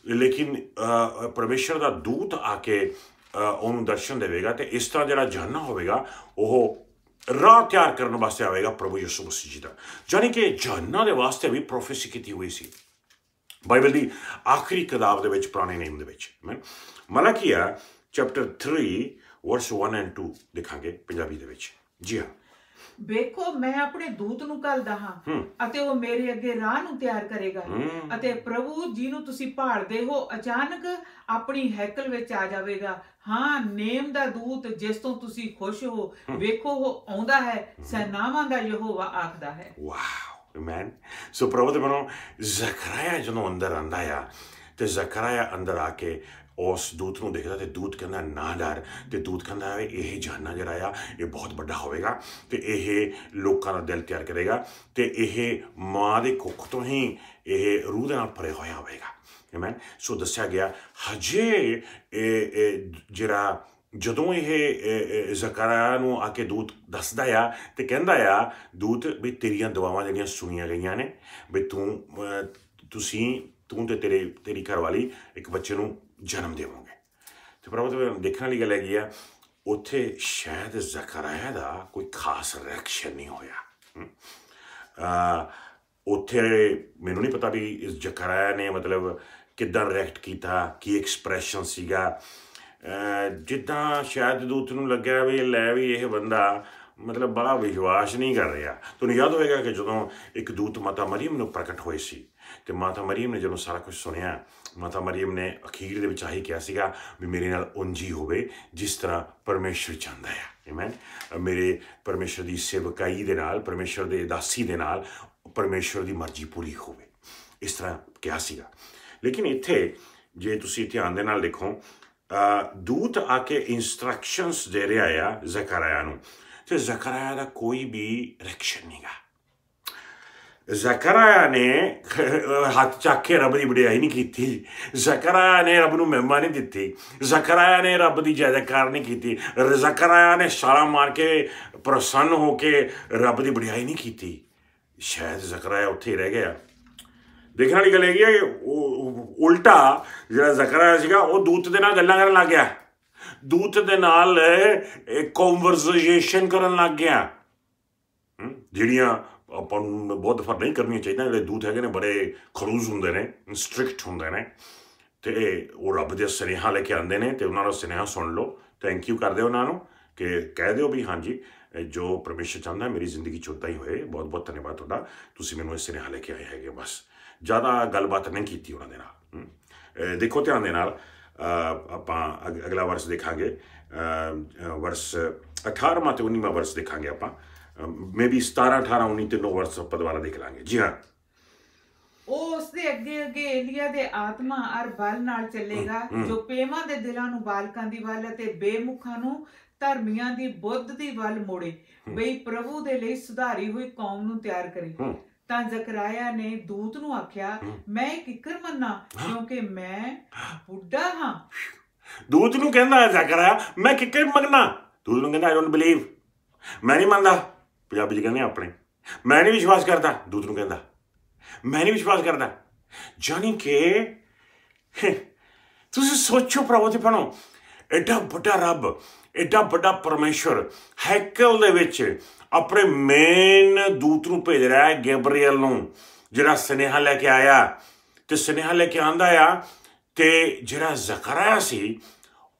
ਲੇਕਿਨ ਪਰਮੇਸ਼ਰ ਦਾ ਦੂਤ ਆ ਕੇ ਉਹਨੂੰ ਦਰਸ਼ਨ ਦੇਵੇਗਾ ਤੇ ਇਸ ਤਰ੍ਹਾਂ ਜਿਹੜਾ ਜਹਨਾ ਹੋਵੇਗਾ ਉਹ ਰਾਹ ਤਿਆਰ ਕਰਨ ਵਾਸਤੇ ਆਵੇਗਾ ਪ੍ਰਭੂ ਯਿਸੂ ਮਸੀਹ ਜੀ ਦਾ ਜਾਨੀ ਕਿ ਜਹੰਨਾ ਦੇ ਵਾਸਤੇ ਵੀ ਪ੍ਰੋਫੈਸੀ ਕੀਤੀ ਹੋਈ ਸੀ ਬਾਈਬਲ ਦੀ ਆਖਰੀ ਕਿਤਾਬ ਦੇ ਵਿੱਚ ਪੁਰਾਣੇ ਨੇਮ ਦੇ ਵਿੱਚ ਮਲਕੀਆ ਚੈਪਟਰ 3 ਵਰਸ 1 ਐਂਡ 2 ਦੇਖਾਂਗੇ ਪੰਜਾਬੀ ਦੇ ਵਿੱਚ ਜੀ ਹਾਂ ਵੇਖੋ ਮੈਂ ਆਪਣੇ ਦੂਤ ਨੂੰ ਕੱਲਦਾ ਹਾਂ ਅਤੇ ਉਹ ਮੇਰੇ ਅੱਗੇ ਰਾਹ ਨੂੰ ਤਿਆਰ ਕਰੇਗਾ ਅਤੇ ਪ੍ਰਭੂ ਜੀ ਨੂੰ ਤੁਸੀਂ ਭਾਲਦੇ ਹੋ ਅਚਾਨਕ ਆਪਣੀ ਹੈਕਲ ਵਿੱਚ ਆ ਜਾਵੇਗਾ ਹਾਂ ਨੇਮ ਦਾ ਦੂਤ ਜਿਸ ਤੋਂ ਤੁਸੀਂ ਖੁਸ਼ ਹੋ ਵੇਖੋ ਉਹ ਆਉਂਦਾ ਹੈ ਸੈਨਾਵਾਂ ਦਾ ਯਹੋਵਾ ਆਖਦਾ ਹੈ ਵਾਓ ਅਮਨ ਸੋ ਪ੍ਰਭੂ ਦੇ ਬਣੋ ਜ਼ਖਰਾਇਆ ਜਦੋਂ ਅੰਦਰ ਆਂਦਾ ਆ ਤੇ ਜ਼ਕਰਾਇਆ ਅੰਦਰ ਆ ਕੇ ਉਸ ਦੂਤ ਨੂੰ ਦੇਖਦਾ ਤੇ ਦੂਤ ਕਹਿੰਦਾ ਨਾ ਡਰ ਤੇ ਦੂਤ ਕਹਿੰਦਾ ਇਹ ਜਹਾਨਾ ਜਿਹੜਾ ਆ ਇਹ ਬਹੁਤ ਵੱਡਾ ਹੋਵੇਗਾ ਤੇ ਇਹ ਲੋਕਾਂ ਦਾ ਦਿਲ ਤਿਆਰ ਕਰੇਗਾ ਤੇ ਇਹ ਮਾਂ ਦੇ ਕੁੱਖ ਤੋਂ ਹੀ ਇਹ ਰੂਹ ਦੇ ਨਾਲ ਭਰੇ ਹੋਇਆ ਹੋਵੇਗਾ ਅਮਨ ਸੋ ਦੱਸਿਆ ਗਿਆ ਹਜੇ ਇਹ ਜਿਹੜਾ ਜਦੋਂ ਇਹ ਜ਼ਕਰਾਇਆ ਨੂੰ ਆ ਕੇ ਦੂਤ ਦੱਸਦਾ ਆ ਤੇ ਕਹਿੰਦਾ ਆ ਦੂਤ ਵੀ ਤੇਰੀਆਂ ਦੁਆਵਾਂ ਜਿਹੜੀਆਂ ਸੁਣੀਆਂ ਗਈਆਂ ਨੇ ਵੀ ਤੂੰ ਤੁਸੀਂ ਤੂੰ ਤੇ ਤੇਰੇ ਤੇਰੀ ਘਰ ਵਾਲੀ ਇੱਕ ਬੱਚੇ ਨੂੰ ਜਨਮ ਦੇਵੋਗੇ ਤੇ ਪ੍ਰਭੂ ਤੇ ਦੇਖਣ ਵਾਲੀ ਗੱਲ ਹੈਗੀ ਆ ਉੱਥੇ ਸ਼ਾਇਦ ਜ਼ਕਰਾਇਆ ਦਾ ਕੋਈ ਖਾਸ ਰਿਐਕਸ਼ਨ ਨਹੀਂ ਹੋਇਆ ਆ ਉੱਥੇ ਮੈਨੂੰ ਨਹੀਂ ਪਤਾ ਵੀ ਇਸ ਜ਼ਕਰਾਇਆ ਨੇ ਮਤਲਬ ਕਿੱਦਾਂ ਰਿਐਕਟ ਕੀਤਾ ਕੀ ਐਕਸਪ੍ਰੈਸ਼ਨ ਸੀਗਾ ਜਿੱਦਾਂ ਸ਼ਾਇਦ ਦੂਤ ਨੂੰ ਲੱਗਿਆ ਵੀ ਲੈ ਵੀ ਇਹ ਬੰਦਾ ਮਤਲਬ ਬੜਾ ਵਿਸ਼ਵਾਸ ਨਹੀਂ ਕਰ ਰਿਹਾ ਤੁਹਾਨੂੰ ਯਾਦ ਹੋਵੇਗਾ ਕਿ ਜਦੋਂ ਇੱਕ ਦੂਤ ਮਾਤਾ ਮਰੀਮ ਨੂੰ ਪ੍ਰਗਟ ਹੋਈ ਸੀ ਤੇ ਮਾਤਾ ਮਰੀਮ ਨੇ ਜਦੋਂ ਸਾਰਾ ਕੁਝ ਸੁਣਿਆ ਮਾਤਾ ਮਰੀਮ ਨੇ ਅਖੀਰ ਦੇ ਵਿੱਚ ਆਹੀ ਕਿਹਾ ਸੀਗਾ ਵੀ ਮੇਰੇ ਨਾਲ ਉਂਝੀ ਹੋਵੇ ਜਿਸ ਤਰ੍ਹਾਂ ਪਰਮੇਸ਼ਰ ਚਾਹੁੰਦਾ ਹੈ ਆਮੇਨ ਮੇਰੇ ਪਰਮੇਸ਼ਰ ਦੀ ਸੇਵਕਾਈ ਦੇ ਨਾਲ ਪਰਮੇਸ਼ਰ ਦੇ ਦਾਸੀ ਦੇ ਨਾਲ ਪਰਮੇਸ਼ਰ ਦੀ ਮਰਜ਼ੀ ਪੂਰੀ ਹੋਵੇ ਇਸ ਤਰ੍ਹਾਂ ਕਿਹਾ ਸੀਗਾ ਲੇਕਿਨ ਇੱਥੇ ਜੇ ਤੁਸੀਂ ਧਿਆਨ ਦੇ ਨਾਲ ਦੇਖੋ ਦੂਤ ਆ ਕੇ ਇਨਸਟਰਕਸ਼ਨਸ ਦੇ ਰਿਹਾ ਆ ਜ਼ਕਰਾਇਆ ਨੂੰ ਤੇ ਜ਼ਕਰਾਇਆ ਦਾ ਕੋਈ ਵੀ ਰਿਐਕਸ਼ਨ ਨਹੀਂਗਾ जकराया ने हाथ चक के रब की बड़ियाई नहीं की जकराया ने रब न महिमा नहीं दी जकराया ने रब की कार नहीं की जकराया ने छाला मार के प्रसन्न होकर रब की बड़ियाई नहीं की शायद जकराया उत्थे रह गया देखने वाली गल है उल्टा जरा जकराया वह दूत के ਦੂਤ ਦੇ ਨਾਲ ਗੱਲਾਂ लग गया ਗਿਆ ਦੂਤ ਦੇ ਨਾਲ ਕਨਵਰਸੇਸ਼ਨ ਕਰਨ ਆਪਾਂ ਨੂੰ ਬਹੁਤ ਦਫਾ ਨਹੀਂ ਕਰਨੀ ਚਾਹੀਦਾ ਜਿਹੜੇ ਦੂਤ ਹੈਗੇ ਨੇ ਬੜੇ ਖਰੂਜ਼ ਹੁੰਦੇ ਨੇ ਸਟ੍ਰਿਕਟ ਹੁੰਦੇ ਨੇ ਤੇ ਉਹ ਰੱਬ ਦੇ ਸਨੇਹਾ ਲੈ ਕੇ ਆਉਂਦੇ ਨੇ ਤੇ ਉਹਨਾਂ ਦਾ ਸਨੇਹਾ ਸੁਣ ਲਓ ਥੈਂਕ ਯੂ ਕਰਦੇ ਉਹਨਾਂ ਨੂੰ ਕਿ ਕਹਿ ਦਿਓ ਵੀ ਹਾਂਜੀ ਜੋ ਪਰਮੇਸ਼ਰ ਚਾਹੁੰਦਾ ਮੇਰੀ ਜ਼ਿੰਦਗੀ ਚ ਹੀ ਹੋਏ ਬਹੁਤ ਬਹੁਤ ਧੰਨਵਾਦ ਤੁਹਾਡਾ ਤੁਸੀਂ ਮੈਨੂੰ ਇਸ ਸਨੇਹਾ ਲੈ ਕੇ ਆਏ ਹੈਗੇ ਬਸ ਜ਼ਿਆਦਾ ਗੱਲਬਾਤ ਨਹੀਂ ਕੀਤੀ ਉਹਨਾਂ ਦੇ ਨਾਲ ਦੇਖੋ ਧਿਆਨ ਦੇ ਨਾਲ ਆਪਾਂ ਅਗਲਾ ਵਰਸ ਦੇਖਾਂਗੇ ਵਰਸ 18 ਤੇ 19ਵਾਂ ਵਰਸ ਦੇਖਾਂਗੇ ਆਪਾਂ ਮੇਬੀ 17 18 19 ਤਿੰਨੋਂ ਵਰਸ ਆਪਾਂ ਦੁਬਾਰਾ ਦੇਖ ਲਾਂਗੇ ਜੀ ਹਾਂ ਉਸ ਦੇ ਅੱਗੇ ਅੱਗੇ ਏਲੀਆ ਦੇ ਆਤਮਾ ਅਰ ਬਲ ਨਾਲ ਚੱਲੇਗਾ ਜੋ ਪੇਵਾਂ ਦੇ ਦਿਲਾਂ ਨੂੰ ਬਾਲਕਾਂ ਦੀ ਵੱਲ ਅਤੇ ਬੇਮੁਖਾਂ ਨੂੰ ਧਰਮੀਆਂ ਦੀ ਬੁੱਧ ਦੀ ਵੱਲ ਮੋੜੇ ਬਈ ਪ੍ਰਭੂ ਦੇ ਲਈ ਸੁਧਾਰੀ ਹੋਈ ਕੌਮ ਨੂੰ ਤਿਆਰ ਕਰੇ ਤਾਂ ਜ਼ਕਰਾਇਆ ਨੇ ਦੂਤ ਨੂੰ ਆਖਿਆ ਮੈਂ ਇੱਕ ਇਕਰ ਮੰਨਾ ਕਿਉਂਕਿ ਮੈਂ ਬੁੱਢਾ ਹਾਂ ਦੂਤ ਨੂੰ ਕਹਿੰਦਾ ਜ਼ਕਰਾਇਆ ਮੈਂ ਕਿਕਰ ਮੰਗਣਾ ਦੂਤ ਨੂੰ ਕਹਿੰਦਾ ਆਈ ਡੋਨਟ ਬਲੀਵ ਮੈਂ ਨਹੀਂ ਮੰਨਦਾ ਪੰਜਾਬੀ 'ਚ ਕਹਿੰਦੇ ਆਪਣੇ ਮੈਂ ਨਹੀਂ ਵਿਸ਼ਵਾਸ ਕਰਦਾ ਦੂਤ ਨੂੰ ਕਹਿੰਦਾ ਮੈਂ ਨਹੀਂ ਵਿਸ਼ਵਾਸ ਕਰਦਾ ਜਾਨੀ ਕਿ ਤੁਸੀਂ ਸੋਚੋ ਪ੍ਰਭੂ ਤੇ ਪਣੋ ਐਡਾ ਵੱਡਾ ਰੱਬ ਐਡਾ ਵੱਡਾ ਪਰਮੇਸ਼ਰ ਹੈਕਲ ਦੇ ਵਿੱਚ ਆਪਣੇ ਮੇਨ ਦੂਤ ਨੂੰ ਭੇਜ ਰਿਹਾ ਹੈ ਗੈਬਰੀਅਲ ਨੂੰ ਜਿਹੜਾ ਸਨੇਹਾ ਲੈ ਕੇ ਆਇਆ ਤੇ ਸਨੇਹਾ ਲੈ ਕੇ ਆਂਦਾ ਆ ਤੇ ਜਿਹੜਾ ਜ਼ਕਰਾਇਆ ਸੀ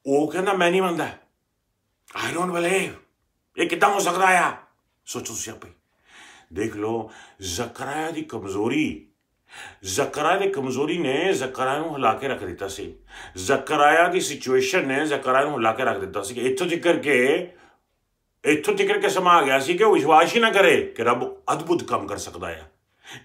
ਉਹ ਕਹਿੰਦਾ ਮੈਂ ਨਹੀਂ ਮੰਨਦਾ ਆਈ ਡੋਨਟ ਬਿਲੀਵ ਇਹ ਕਿਦਾਂ ਹੋ ਸਕਦਾ ਆ ਸੋਚੋ ਤੁਸੀਂ ਆਪੇ ਦੇਖ ਲਓ ਜ਼ਕਰਾਇਆ ਦੀ ਕਮਜ਼ੋਰੀ ਜ਼ਕਰਾਇਆ ਦੀ ਕਮਜ਼ੋਰੀ ਨੇ ਜ਼ਕਰਾਇਆ ਨੂੰ ਹਲਾ ਕੇ ਰੱਖ ਦਿੱਤਾ ਸੀ ਜ਼ਕਰਾਇਆ ਦੀ ਸਿਚੁਏਸ਼ਨ ਨੇ ਜ਼ਕਰਾਇਆ ਨੂੰ ਹਲਾ ਕੇ ਰੱਖ ਦਿੱਤਾ ਸੀ ਇੱਥੋਂ ਜ਼ਿਕਰ ਕੇ ਇੱਥੋਂ ਜ਼ਿਕਰ ਕੇ ਸਮਾ ਗਿਆ ਸੀ ਕਿ ਉਹ ਵਿਸ਼ਵਾਸ ਹੀ ਨਾ ਕਰੇ ਕਿ ਰੱਬ ਅਦਭੁਤ ਕੰਮ ਕਰ ਸਕਦਾ ਹੈ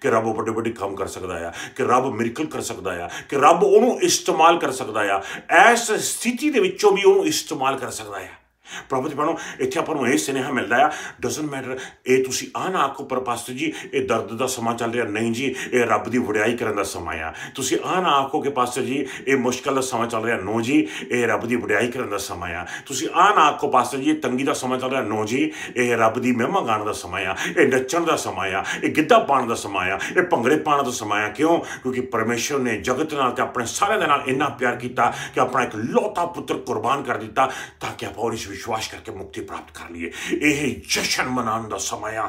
ਕਿ ਰੱਬ ਵੱਡੇ ਵੱਡੇ ਕੰਮ ਕਰ ਸਕਦਾ ਹੈ ਕਿ ਰੱਬ ਮਿਰਕਲ ਕਰ ਸਕਦਾ ਹੈ ਕਿ ਰੱਬ ਉਹਨੂੰ ਇਸਤੇਮਾਲ ਕਰ ਸਕਦਾ ਹੈ ਐਸ ਸਥਿਤੀ ਦੇ ਵਿੱਚੋਂ ਵੀ ਉਹਨੂੰ ਇਸਤੇਮਾਲ ਕਰ ਸਕਦਾ ਹੈ ਪ੍ਰਭੂ ਜੀ ਬਣੋ ਇੱਥੇ ਆਪਾਂ ਨੂੰ ਇਹ ਸਨੇਹਾ ਮਿਲਦਾ ਆ ਡਸਨਟ ਮੈਟਰ ਇਹ ਤੁਸੀਂ ਆ ਨਾ ਆਖੋ ਪਰ ਜੀ ਇਹ ਦਰਦ ਦਾ ਸਮਾਂ ਚੱਲ ਰਿਹਾ ਨਹੀਂ ਜੀ ਇਹ ਰੱਬ ਦੀ ਵਡਿਆਈ ਕਰਨ ਦਾ ਸਮਾਂ ਆ ਤੁਸੀਂ ਆ ਨਾ ਆਖੋ ਕਿ ਪਾਸਟਰ ਜੀ ਇਹ ਮੁਸ਼ਕਲ ਦਾ ਸਮਾਂ ਚੱਲ ਰਿਹਾ ਨੋ ਜੀ ਇਹ ਰੱਬ ਦੀ ਵਡਿਆਈ ਕਰਨ ਦਾ ਸਮਾਂ ਆ ਤੁਸੀਂ ਆ ਨਾ ਆਖੋ ਪਾਸਟਰ ਜੀ ਇਹ ਤੰਗੀ ਦਾ ਸਮਾਂ ਚੱਲ ਰਿਹਾ ਨੋ ਜੀ ਇਹ ਰੱਬ ਦੀ ਮਹਿਮਾ ਗਾਣ ਦਾ ਸਮਾਂ ਆ ਇਹ ਨੱਚਣ ਦਾ ਸਮਾਂ ਆ ਇਹ ਗਿੱਧਾ ਪਾਣ ਦਾ ਸਮਾਂ ਆ ਇਹ ਭੰਗੜੇ ਪਾਣ ਦਾ ਸਮਾਂ ਆ ਕਿਉਂ ਕਿਉਂਕਿ ਪਰਮੇਸ਼ਰ ਨੇ ਜਗਤ ਨਾਲ ਤੇ ਆਪਣੇ ਸਾਰਿਆਂ ਦੇ ਨਾਲ ਇੰਨਾ ਪਿਆਰ ਕੀਤਾ ਕਿ ਆਪਣਾ ਇੱਕ ਲੋਤਾ ਪੁੱਤਰ ਕੁਰਬਾਨ ਕਰ ਦਿੱਤਾ ਤਾਂ ਕਿ ਆਪਾਂ ਉਸ विश्वास करके मुक्ति प्राप्त कर लिए जशन मनाने का समय आ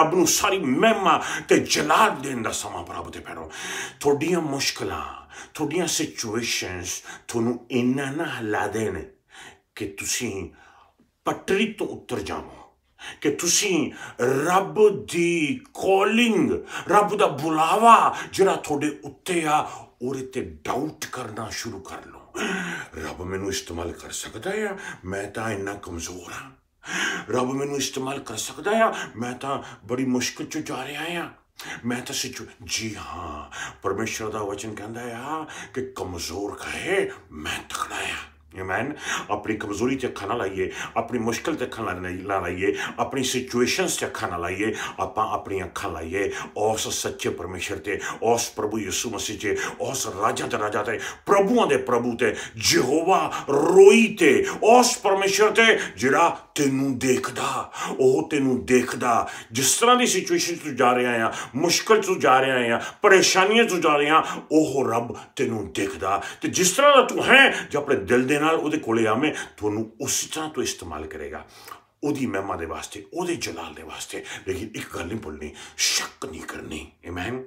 रब न सारी महिमा के जलाल देन का समा प्राप्त फैरो थोड़िया मुश्किल थोड़िया सिचुएशंस थोनू इन्ना ना हिला देने कि तुम पटरी तो उतर जावो कि ती रब की कॉलिंग रब का बुलावा जोड़े उत्ते डाउट करना शुरू कर लो ਰੱਬ ਮੈਨੂੰ ਇਸਤੇਮਾਲ ਕਰ ਸਕਦਾ ਹੈ ਮੈਂ ਤਾਂ ਇੰਨਾ ਕਮਜ਼ੋਰ ਹਾਂ ਰੱਬ ਮੈਨੂੰ ਇਸਤੇਮਾਲ ਕਰ ਸਕਦਾ ਹੈ ਮੈਂ ਤਾਂ ਬੜੀ ਮੁਸ਼ਕਲ ਚ ਜਾ ਰਿਹਾ ਹਾਂ ਮੈਂ ਤਾਂ ਸੱਚ ਜੀ ਹਾਂ ਪਰਮੇਸ਼ਰ ਦਾ ਵਚਨ ਕਹਿੰਦਾ ਹੈ ਕਿ ਕਮਜ਼ੋਰ ਕਹੇ ਮੈਂ ਤਕੜਾ ਹਾਂ मैन अपनी कमजोरी से तक ना लाइए अपनी मुश्किल तक ना लाइए अपनी सिचुएशन तक ना लाइए आप अपनी अखा लाइए उस सच्चे परमेश्वर से उस प्रभु यसु मसीह से उस राजा के राजा से प्रभुआ के प्रभु से जिहोवा रोई से उस परमेश्वर से जरा ਤੈਨੂੰ ਦੇਖਦਾ ਉਹ ਤੈਨੂੰ ਦੇਖਦਾ ਜਿਸ ਤਰ੍ਹਾਂ ਦੀ ਸਿਚੁਏਸ਼ਨ ਤੂੰ ਜਾ ਰਿਹਾ ਆ ਮੁਸ਼ਕਲ ਤੂੰ ਜਾ ਰਿਹਾ ਆ ਪਰੇਸ਼ਾਨੀਆਂ ਤੂੰ ਜਾ ਰਿਹਾ ਉਹ ਰੱਬ ਤੈਨੂੰ ਦੇਖਦਾ ਤੇ ਜਿਸ ਤਰ੍ਹਾਂ ਦਾ ਤੂੰ ਹੈ ਜੇ ਆਪਣੇ ਦਿਲ ਦੇ ਨਾਲ ਉਹਦੇ ਕੋਲੇ ਆਵੇਂ ਤੁਹਾਨੂੰ ਉਸ ਤਰ੍ਹਾਂ ਤੋਂ ਇਸਤੇਮਾਲ ਕਰੇਗਾ ਉਹਦੀ ਮਹਿਮਾ ਦੇ ਵਾਸਤੇ ਉਹਦੇ ਜਲਾਲ ਦੇ ਵਾਸਤੇ ਲੇਕਿਨ ਇੱਕ ਗੱਲ ਨਹੀਂ ਭੁੱਲਣੀ ਸ਼ੱਕ ਨਹੀਂ ਕਰਨੀ ਅਮੈਨ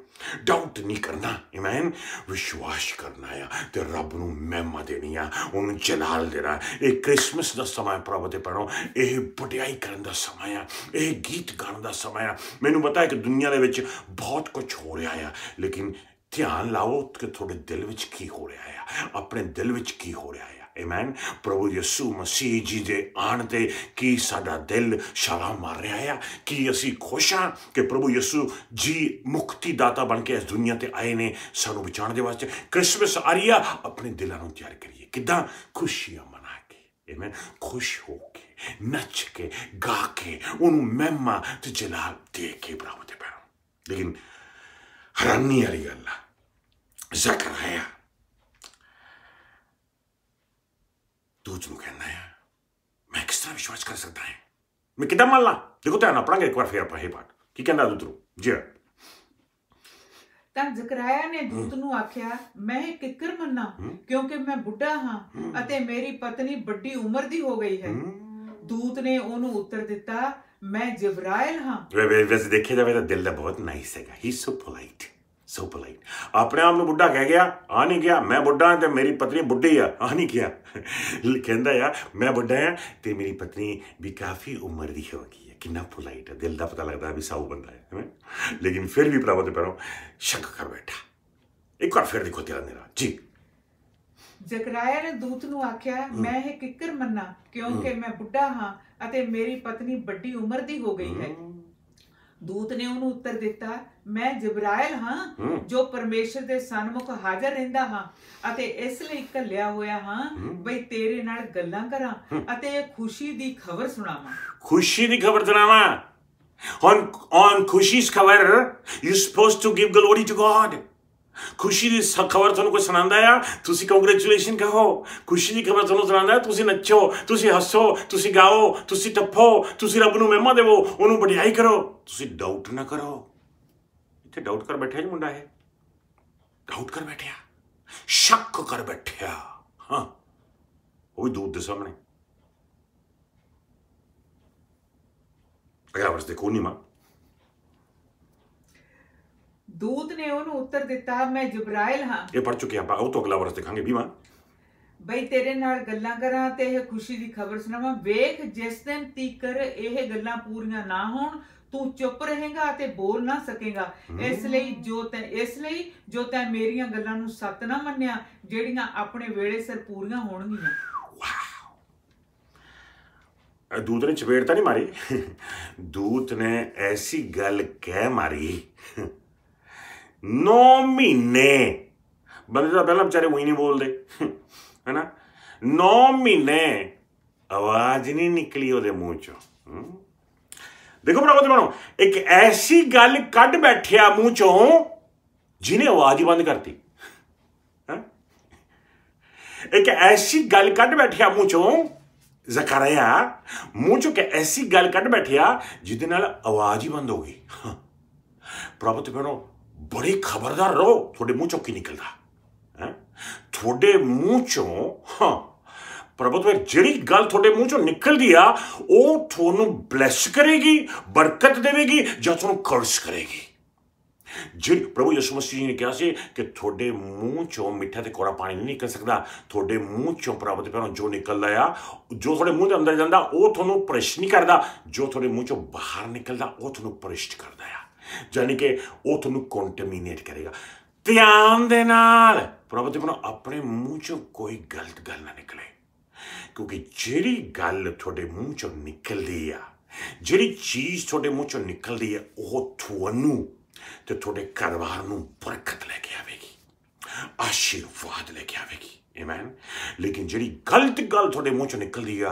ਡਾਊਟ ਨਹੀਂ ਕਰਨਾ ਅਮੈਨ ਵਿਸ਼ਵਾਸ ਕਰਨਾ ਆ ਤੇ ਰੱਬ ਨੂੰ ਮਹਿਮਾ ਦੇਣੀ ਆ ਉਹਨੂੰ ਜਲਾਲ ਦੇਣਾ ਇਹ ਕ੍ਰਿਸਮਸ ਦਾ ਸਮਾਂ ਪ੍ਰਭੂ ਤੇ ਪੜੋ ਇਹ ਵਡਿਆਈ ਕਰਨ ਦਾ ਸਮਾਂ ਆ ਇਹ ਗੀਤ ਗਾਉਣ ਦਾ ਸਮਾਂ ਆ ਮੈਨੂੰ ਪਤਾ ਹੈ ਕਿ ਦੁਨੀਆ ਦੇ ਵਿੱਚ ਬਹੁਤ ਕੁਝ ਹੋ ਰਿਹਾ ਆ ਲੇਕਿਨ ਧਿਆਨ ਲਾਓ ਕਿ ਤੁਹਾਡੇ ਦਿਲ ਵਿੱਚ ਕੀ ਹੋ ਰਿਹਾ ਆ ਆਪਣੇ ਦਿਲ ਵਿੱਚ ਕੀ ਹੋ ਰਿਹਾ ਆ ਆਮੇਨ ਪ੍ਰਭੂ ਯਿਸੂ ਮਸੀਹ ਜੀ ਦੇ ਆਣ ਤੇ ਕੀ ਸਾਡਾ ਦਿਲ ਛਾਲਾ ਮਾਰ ਰਿਹਾ ਹੈ ਕੀ ਅਸੀਂ ਖੁਸ਼ ਹਾਂ ਕਿ ਪ੍ਰਭੂ ਯਿਸੂ ਜੀ ਮੁਕਤੀ ਦਾਤਾ ਬਣ ਕੇ ਇਸ ਦੁਨੀਆ ਤੇ ਆਏ ਨੇ ਸਾਨੂੰ ਬਚਾਉਣ ਦੇ ਵਾਸਤੇ ਕ੍ਰਿਸਮਸ ਆ ਰਹੀ ਆ ਆਪਣੇ ਦਿਲਾਂ ਨੂੰ ਤਿਆਰ ਕਰੀਏ ਕਿਦਾਂ ਖੁਸ਼ੀਆਂ ਮਨਾ ਕੇ ਆਮੇਨ ਖੁਸ਼ ਹੋ ਕੇ ਨੱਚ ਕੇ ਗਾ ਕੇ ਉਹਨੂੰ ਮਹਿਮਾ ਤੇ ਜਲਾਲ ਦੇ ਕੇ ਪ੍ਰਭੂ ਤੇ ਪਰ ਲੇਕਿਨ ਹਰਾਨੀ ਵਾਲੀ ਗੱਲ ਆ ਜ਼ਕਰੀਆ ਤੂੰ झूठ ਕਹਿੰਦਾ ਹੈ ਮੈਂ ਕਿਸ ਤਰ੍ਹਾਂ ਵਿਸ਼ਵਾਸ ਕਰ ਸਕਦਾ ਹਾਂ ਮੈਂ ਕਿਦਾਂ ਮੰਨ ਲਾਂ ਦੇਖੋ ਤੇ ਆਣਾ ਪੜਾਂਗੇ ਇੱਕ ਵਾਰ ਫੇਰ ਆਪਾਂ ਇਹ ਬਾਤ ਕੀ ਕਹਿੰਦਾ ਦੂਤਰੋ ਜੀ ਤਾਂ ਜ਼ਕਰਾਇਆ ਨੇ ਦੂਤ ਨੂੰ ਆਖਿਆ ਮੈਂ ਇਹ ਕਿੱਕਰ ਮੰਨਾ ਕਿਉਂਕਿ ਮੈਂ ਬੁੱਢਾ ਹਾਂ ਅਤੇ ਮੇਰੀ ਪਤਨੀ ਵੱਡੀ ਉਮਰ ਦੀ ਹੋ ਗਈ ਹੈ ਦੂਤ ਨੇ ਉਹਨੂੰ ਉੱਤਰ ਦਿੱਤਾ ਮੈਂ ਜਿਬਰਾਇਲ ਹਾਂ ਵੇ ਵੇ ਵੈਸੇ ਦੇਖਿਆ ਜਾਵੇ ਤਾਂ ਦਿਲ ਦਾ ਬਹੁਤ ਨਾਈਸ ਹੈਗਾ ਹੀ ਸੋ ਪੋਲਾਈਟ ਸੋ ਪੋਲਾਈਟ ਆਪਣੇ ਆਪ ਨੂੰ ਬੁੱਢਾ ਕਹਿ ਗਿਆ ਆ ਨਹੀਂ ਗਿਆ ਮੈਂ ਬੁੱਢਾ ਤੇ ਮੇਰੀ ਪਤਨੀ ਬੁੱਢੀ ਆ ਆ ਨਹੀਂ ਗਿਆ ਕਹਿੰਦਾ ਆ ਮੈਂ ਬੁੱਢਾ ਆ ਤੇ ਮੇਰੀ ਪਤਨੀ ਵੀ ਕਾਫੀ ਉਮਰ ਦੀ ਹੋ ਗਈ ਹੈ ਕਿੰਨਾ ਪੋਲਾਈਟ ਹੈ ਦਿਲ ਦਾ ਪਤਾ ਲੱਗਦਾ ਵੀ ਸਾਊ ਬੰਦਾ ਹੈ ਲੇਕਿਨ ਫਿਰ ਵੀ ਪ੍ਰਭੂ ਤੇ ਪਰੋਂ ਸ਼ੱਕ ਕਰ ਬੈਠਾ ਇੱਕ ਵਾਰ ਫਿਰ ਦੇਖੋ ਧਿਆਨ ਨਾਲ ਜੀ ਜ਼ਕਰਾਇਆ ਨੇ ਦੂਤ ਨੂੰ ਆਖਿਆ ਮੈਂ ਇਹ ਕਿੱਕਰ ਮੰਨਾ ਕਿਉਂਕਿ ਮੈਂ ਬੁੱਢਾ ਹਾਂ ਅਤੇ ਮੇਰੀ ਪਤਨੀ ਵੱਡੀ ਉਮਰ ਦੀ ਹੋ ਗਈ ਹੈ ਦੂਤ ਨੇ ਉਹਨੂੰ ਉੱਤਰ ਦਿੱਤਾ ਮੈਂ ਜਬਰਾਇਲ ਹਾਂ ਜੋ ਪਰਮੇਸ਼ਰ ਦੇ ਸਨਮੁਖ ਹਾਜ਼ਰ ਰਹਿੰਦਾ ਹਾਂ ਅਤੇ ਇਸ ਲਈ ਇਕੱਲਿਆ ਹੋਇਆ ਹਾਂ ਬਈ ਤੇਰੇ ਨਾਲ ਗੱਲਾਂ ਕਰਾਂ ਅਤੇ ਖੁਸ਼ੀ ਦੀ ਖਬਰ ਸੁਣਾਵਾਂ ਖੁਸ਼ੀ ਦੀ ਖਬਰ ਸੁਣਾਵਾਂ on ਖੁਸ਼ੀ ਦੀ ਖਬਰ you supposed to give glory to God ਖੁਸ਼ੀ ਦੀ ਖਬਰ ਤੁਹਾਨੂੰ ਕੋਈ ਸੁਣਾਉਂਦਾ ਆ ਤੁਸੀਂ ਕੰਗ੍ਰੈਚੁਲੇਸ਼ਨ ਕਹੋ ਖੁਸ਼ੀ ਦੀ ਖਬਰ ਤੁਹਾਨੂੰ ਸੁਣਾਉਂਦਾ ਤੁਸੀਂ ਨੱਚੋ ਤੁਸੀਂ ਹੱਸੋ ਤੁਸੀਂ ਗਾਓ ਤੁਸੀਂ ਟੱਪੋ ਤੁਸੀਂ ਰੱਬ ਨੂੰ ਮਹਿਮਾ ਦੇਵੋ ਉਹਨੂੰ ਵਡਿਆਈ ਕਰੋ ਤੁਸੀਂ ਡਾਊਟ ਨਾ ਕਰੋ ਇੱਥੇ ਡਾਊਟ ਕਰ ਬੈਠਿਆ ਜੀ ਮੁੰਡਾ ਇਹ ਡਾਊਟ ਕਰ ਬੈਠਿਆ ਸ਼ੱਕ ਕਰ ਬੈਠਿਆ ਹਾਂ ਉਹ ਵੀ ਦੂਤ ਦੇ ਸਾਹਮਣੇ ਅਗਰ ਵਰਸ ਦੇਖੋ ਨਹੀਂ ਮਾ ਦੂਤ ਨੇ ਉਹਨੂੰ ਉੱਤਰ ਦਿੱਤਾ ਮੈਂ ਜਬਰਾਇਲ ਹਾਂ ਇਹ ਪੜ ਚੁੱਕੇ ਆਪਾਂ ਉਹ ਤੋਂ ਅਗਲਾ ਵਰਸ ਦੇਖਾਂਗੇ ਵੀ ਮਾਂ ਬਈ ਤੇਰੇ ਨਾਲ ਗੱਲਾਂ ਕਰਾਂ ਤੇ ਇਹ ਖੁਸ਼ੀ ਦੀ ਖਬਰ ਸੁਣਾਵਾਂ ਵੇਖ ਜਿਸ ਦਿਨ ਤੀਕਰ ਇਹ ਗੱਲਾਂ ਪੂਰੀਆਂ ਨਾ ਹੋਣ ਤੂੰ ਚੁੱਪ ਰਹੇਗਾ ਤੇ ਬੋਲ ਨਾ ਸਕੇਗਾ ਇਸ ਲਈ ਜੋ ਤੈ ਇਸ ਲਈ ਜੋ ਤੈ ਮੇਰੀਆਂ ਗੱਲਾਂ ਨੂੰ ਸੱਤ ਨਾ ਮੰਨਿਆ ਜਿਹੜੀਆਂ ਆਪਣੇ ਵੇਲੇ ਸਿਰ ਪੂਰੀਆਂ ਹੋਣਗੀਆਂ ਦੂਤ ਨੇ ਚਪੇੜ ਤਾਂ ਨਹੀਂ ਮਾਰੀ ਦੂਤ ਨੇ ਐਸੀ ਗੱਲ ਕਹਿ ਮਾਰੀ 9 ਮਹੀਨੇ ਬੰਦੇ ਦਾ ਪਹਿਲਾਂ ਵਿਚਾਰੇ ਉਹੀ ਨਹੀਂ ਬੋਲਦੇ ਹੈਨਾ 9 ਮਹੀਨੇ ਆਵਾਜ਼ ਨਹੀਂ ਨਿਕਲੀ ਉਹਦੇ ਮੂੰਹ ਚੋਂ ਦੇਖੋ ਭਰਾਵੋ ਤੇ ਬਣੋ ਇੱਕ ਐਸੀ ਗੱਲ ਕੱਢ ਬੈਠਿਆ ਮੂੰਹ ਚੋਂ ਜਿਹਨੇ ਆਵਾਜ਼ ਹੀ ਬੰਦ ਕਰਤੀ ਇੱਕ ਐਸੀ ਗੱਲ ਕੱਢ ਬੈਠਿਆ ਮੂੰਹ ਚੋਂ ਜ਼ਕਰਿਆ ਮੂੰਹ ਚੋਂ ਕਿ ਐਸੀ ਗੱਲ ਕੱਢ ਬੈਠਿਆ ਜਿਹਦੇ ਨਾਲ ਆਵਾਜ਼ ਹੀ ਬੰਦ ਹੋ ਗਈ ਪ੍ਰਭੂ ਤੇ ਬਣੋ ਬੜੇ ਖਬਰਦਾਰ ਰਹੋ ਤੁਹਾਡੇ ਮੂੰਹ ਚੋਂ ਕੀ ਨਿਕਲਦਾ ਹੈ ਤੁਹਾਡੇ ਮੂੰਹ ਚੋਂ ਹਾਂ ਪ੍ਰਭੂ ਤੇ ਜਿਹੜੀ ਗੱਲ ਤੁਹਾਡੇ ਮੂੰਹ ਚੋਂ ਨਿਕਲਦੀ ਆ ਉਹ ਤੁਹਾਨੂੰ ਬਲੈਸ ਕਰੇਗੀ ਬਰਕਤ ਦੇਵੇਗੀ ਜਾਂ ਤੁਹਾਨੂੰ ਕਰਸ ਕਰੇਗੀ ਜੇ ਪ੍ਰਭੂ ਯਿਸੂ ਮਸੀਹ ਜੀ ਨੇ ਕਿਹਾ ਸੀ ਕਿ ਤੁਹਾਡੇ ਮੂੰਹ ਚੋਂ ਮਿੱਠਾ ਤੇ ਕੋਰਾ ਪਾਣੀ ਨਹੀਂ ਨਿਕਲ ਸਕਦਾ ਤੁਹਾਡੇ ਮੂੰਹ ਚੋਂ ਪ੍ਰਭੂ ਦੇ ਪੈਰੋਂ ਜੋ ਨਿਕਲ ਆਇਆ ਜੋ ਤੁਹਾਡੇ ਮੂੰਹ ਦੇ ਅੰਦਰ ਜਾਂਦਾ ਉਹ ਤੁਹਾਨੂੰ ਪ੍ਰਸ਼ਨ ਨਹੀਂ ਕਰਦਾ ਜੋ ਤੁਹਾਡੇ ਮੂੰਹ ਚੋਂ ਬਾਹਰ ਨਿਕਲਦਾ ਉਹ ਤੁਹਾਨੂੰ ਪ੍ਰਸ਼ਟ ਕਰਦਾ ਆ ਯਾਨੀ ਕਿ ਉਹ ਤੁਹਾਨੂੰ ਕੰਟਮੀਨੇਟ ਕਰੇਗਾ ਧਿਆਨ ਦੇ ਨਾਲ ਪ੍ਰਭੂ ਦੇ ਪੈਰੋਂ ਆਪਣੇ ਮੂੰਹ ਚੋਂ ਕੋਈ ਗਲਤ ਗੱਲ ਨਾ ਨਿਕਲੇ ਕਿਉਂਕਿ ਜਿਹੜੀ ਗੱਲ ਤੁਹਾਡੇ ਮੂੰਹ ਚੋਂ ਨਿਕਲਦੀ ਆ ਜਿਹੜੀ ਚੀਜ਼ ਤੁਹਾਡੇ ਮੂੰਹ ਚੋਂ ਨਿਕਲਦੀ ਆ ਉਹ ਤੁਹਾਨੂੰ ਤੇ ਤੁਹਾਡੇ ਘਰਵਾਰ ਨੂੰ ਬਰਕਤ ਲੈ ਕੇ ਆਵੇਗੀ ਆਸ਼ੀਰਵਾਦ ਲੈ ਕੇ ਆਵੇਗੀ ਆਮੇਨ ਲੇਕਿਨ ਜਿਹੜੀ ਗਲਤ ਗੱਲ ਤੁਹਾਡੇ ਮੂੰਹ ਚੋਂ ਨਿਕਲਦੀ ਆ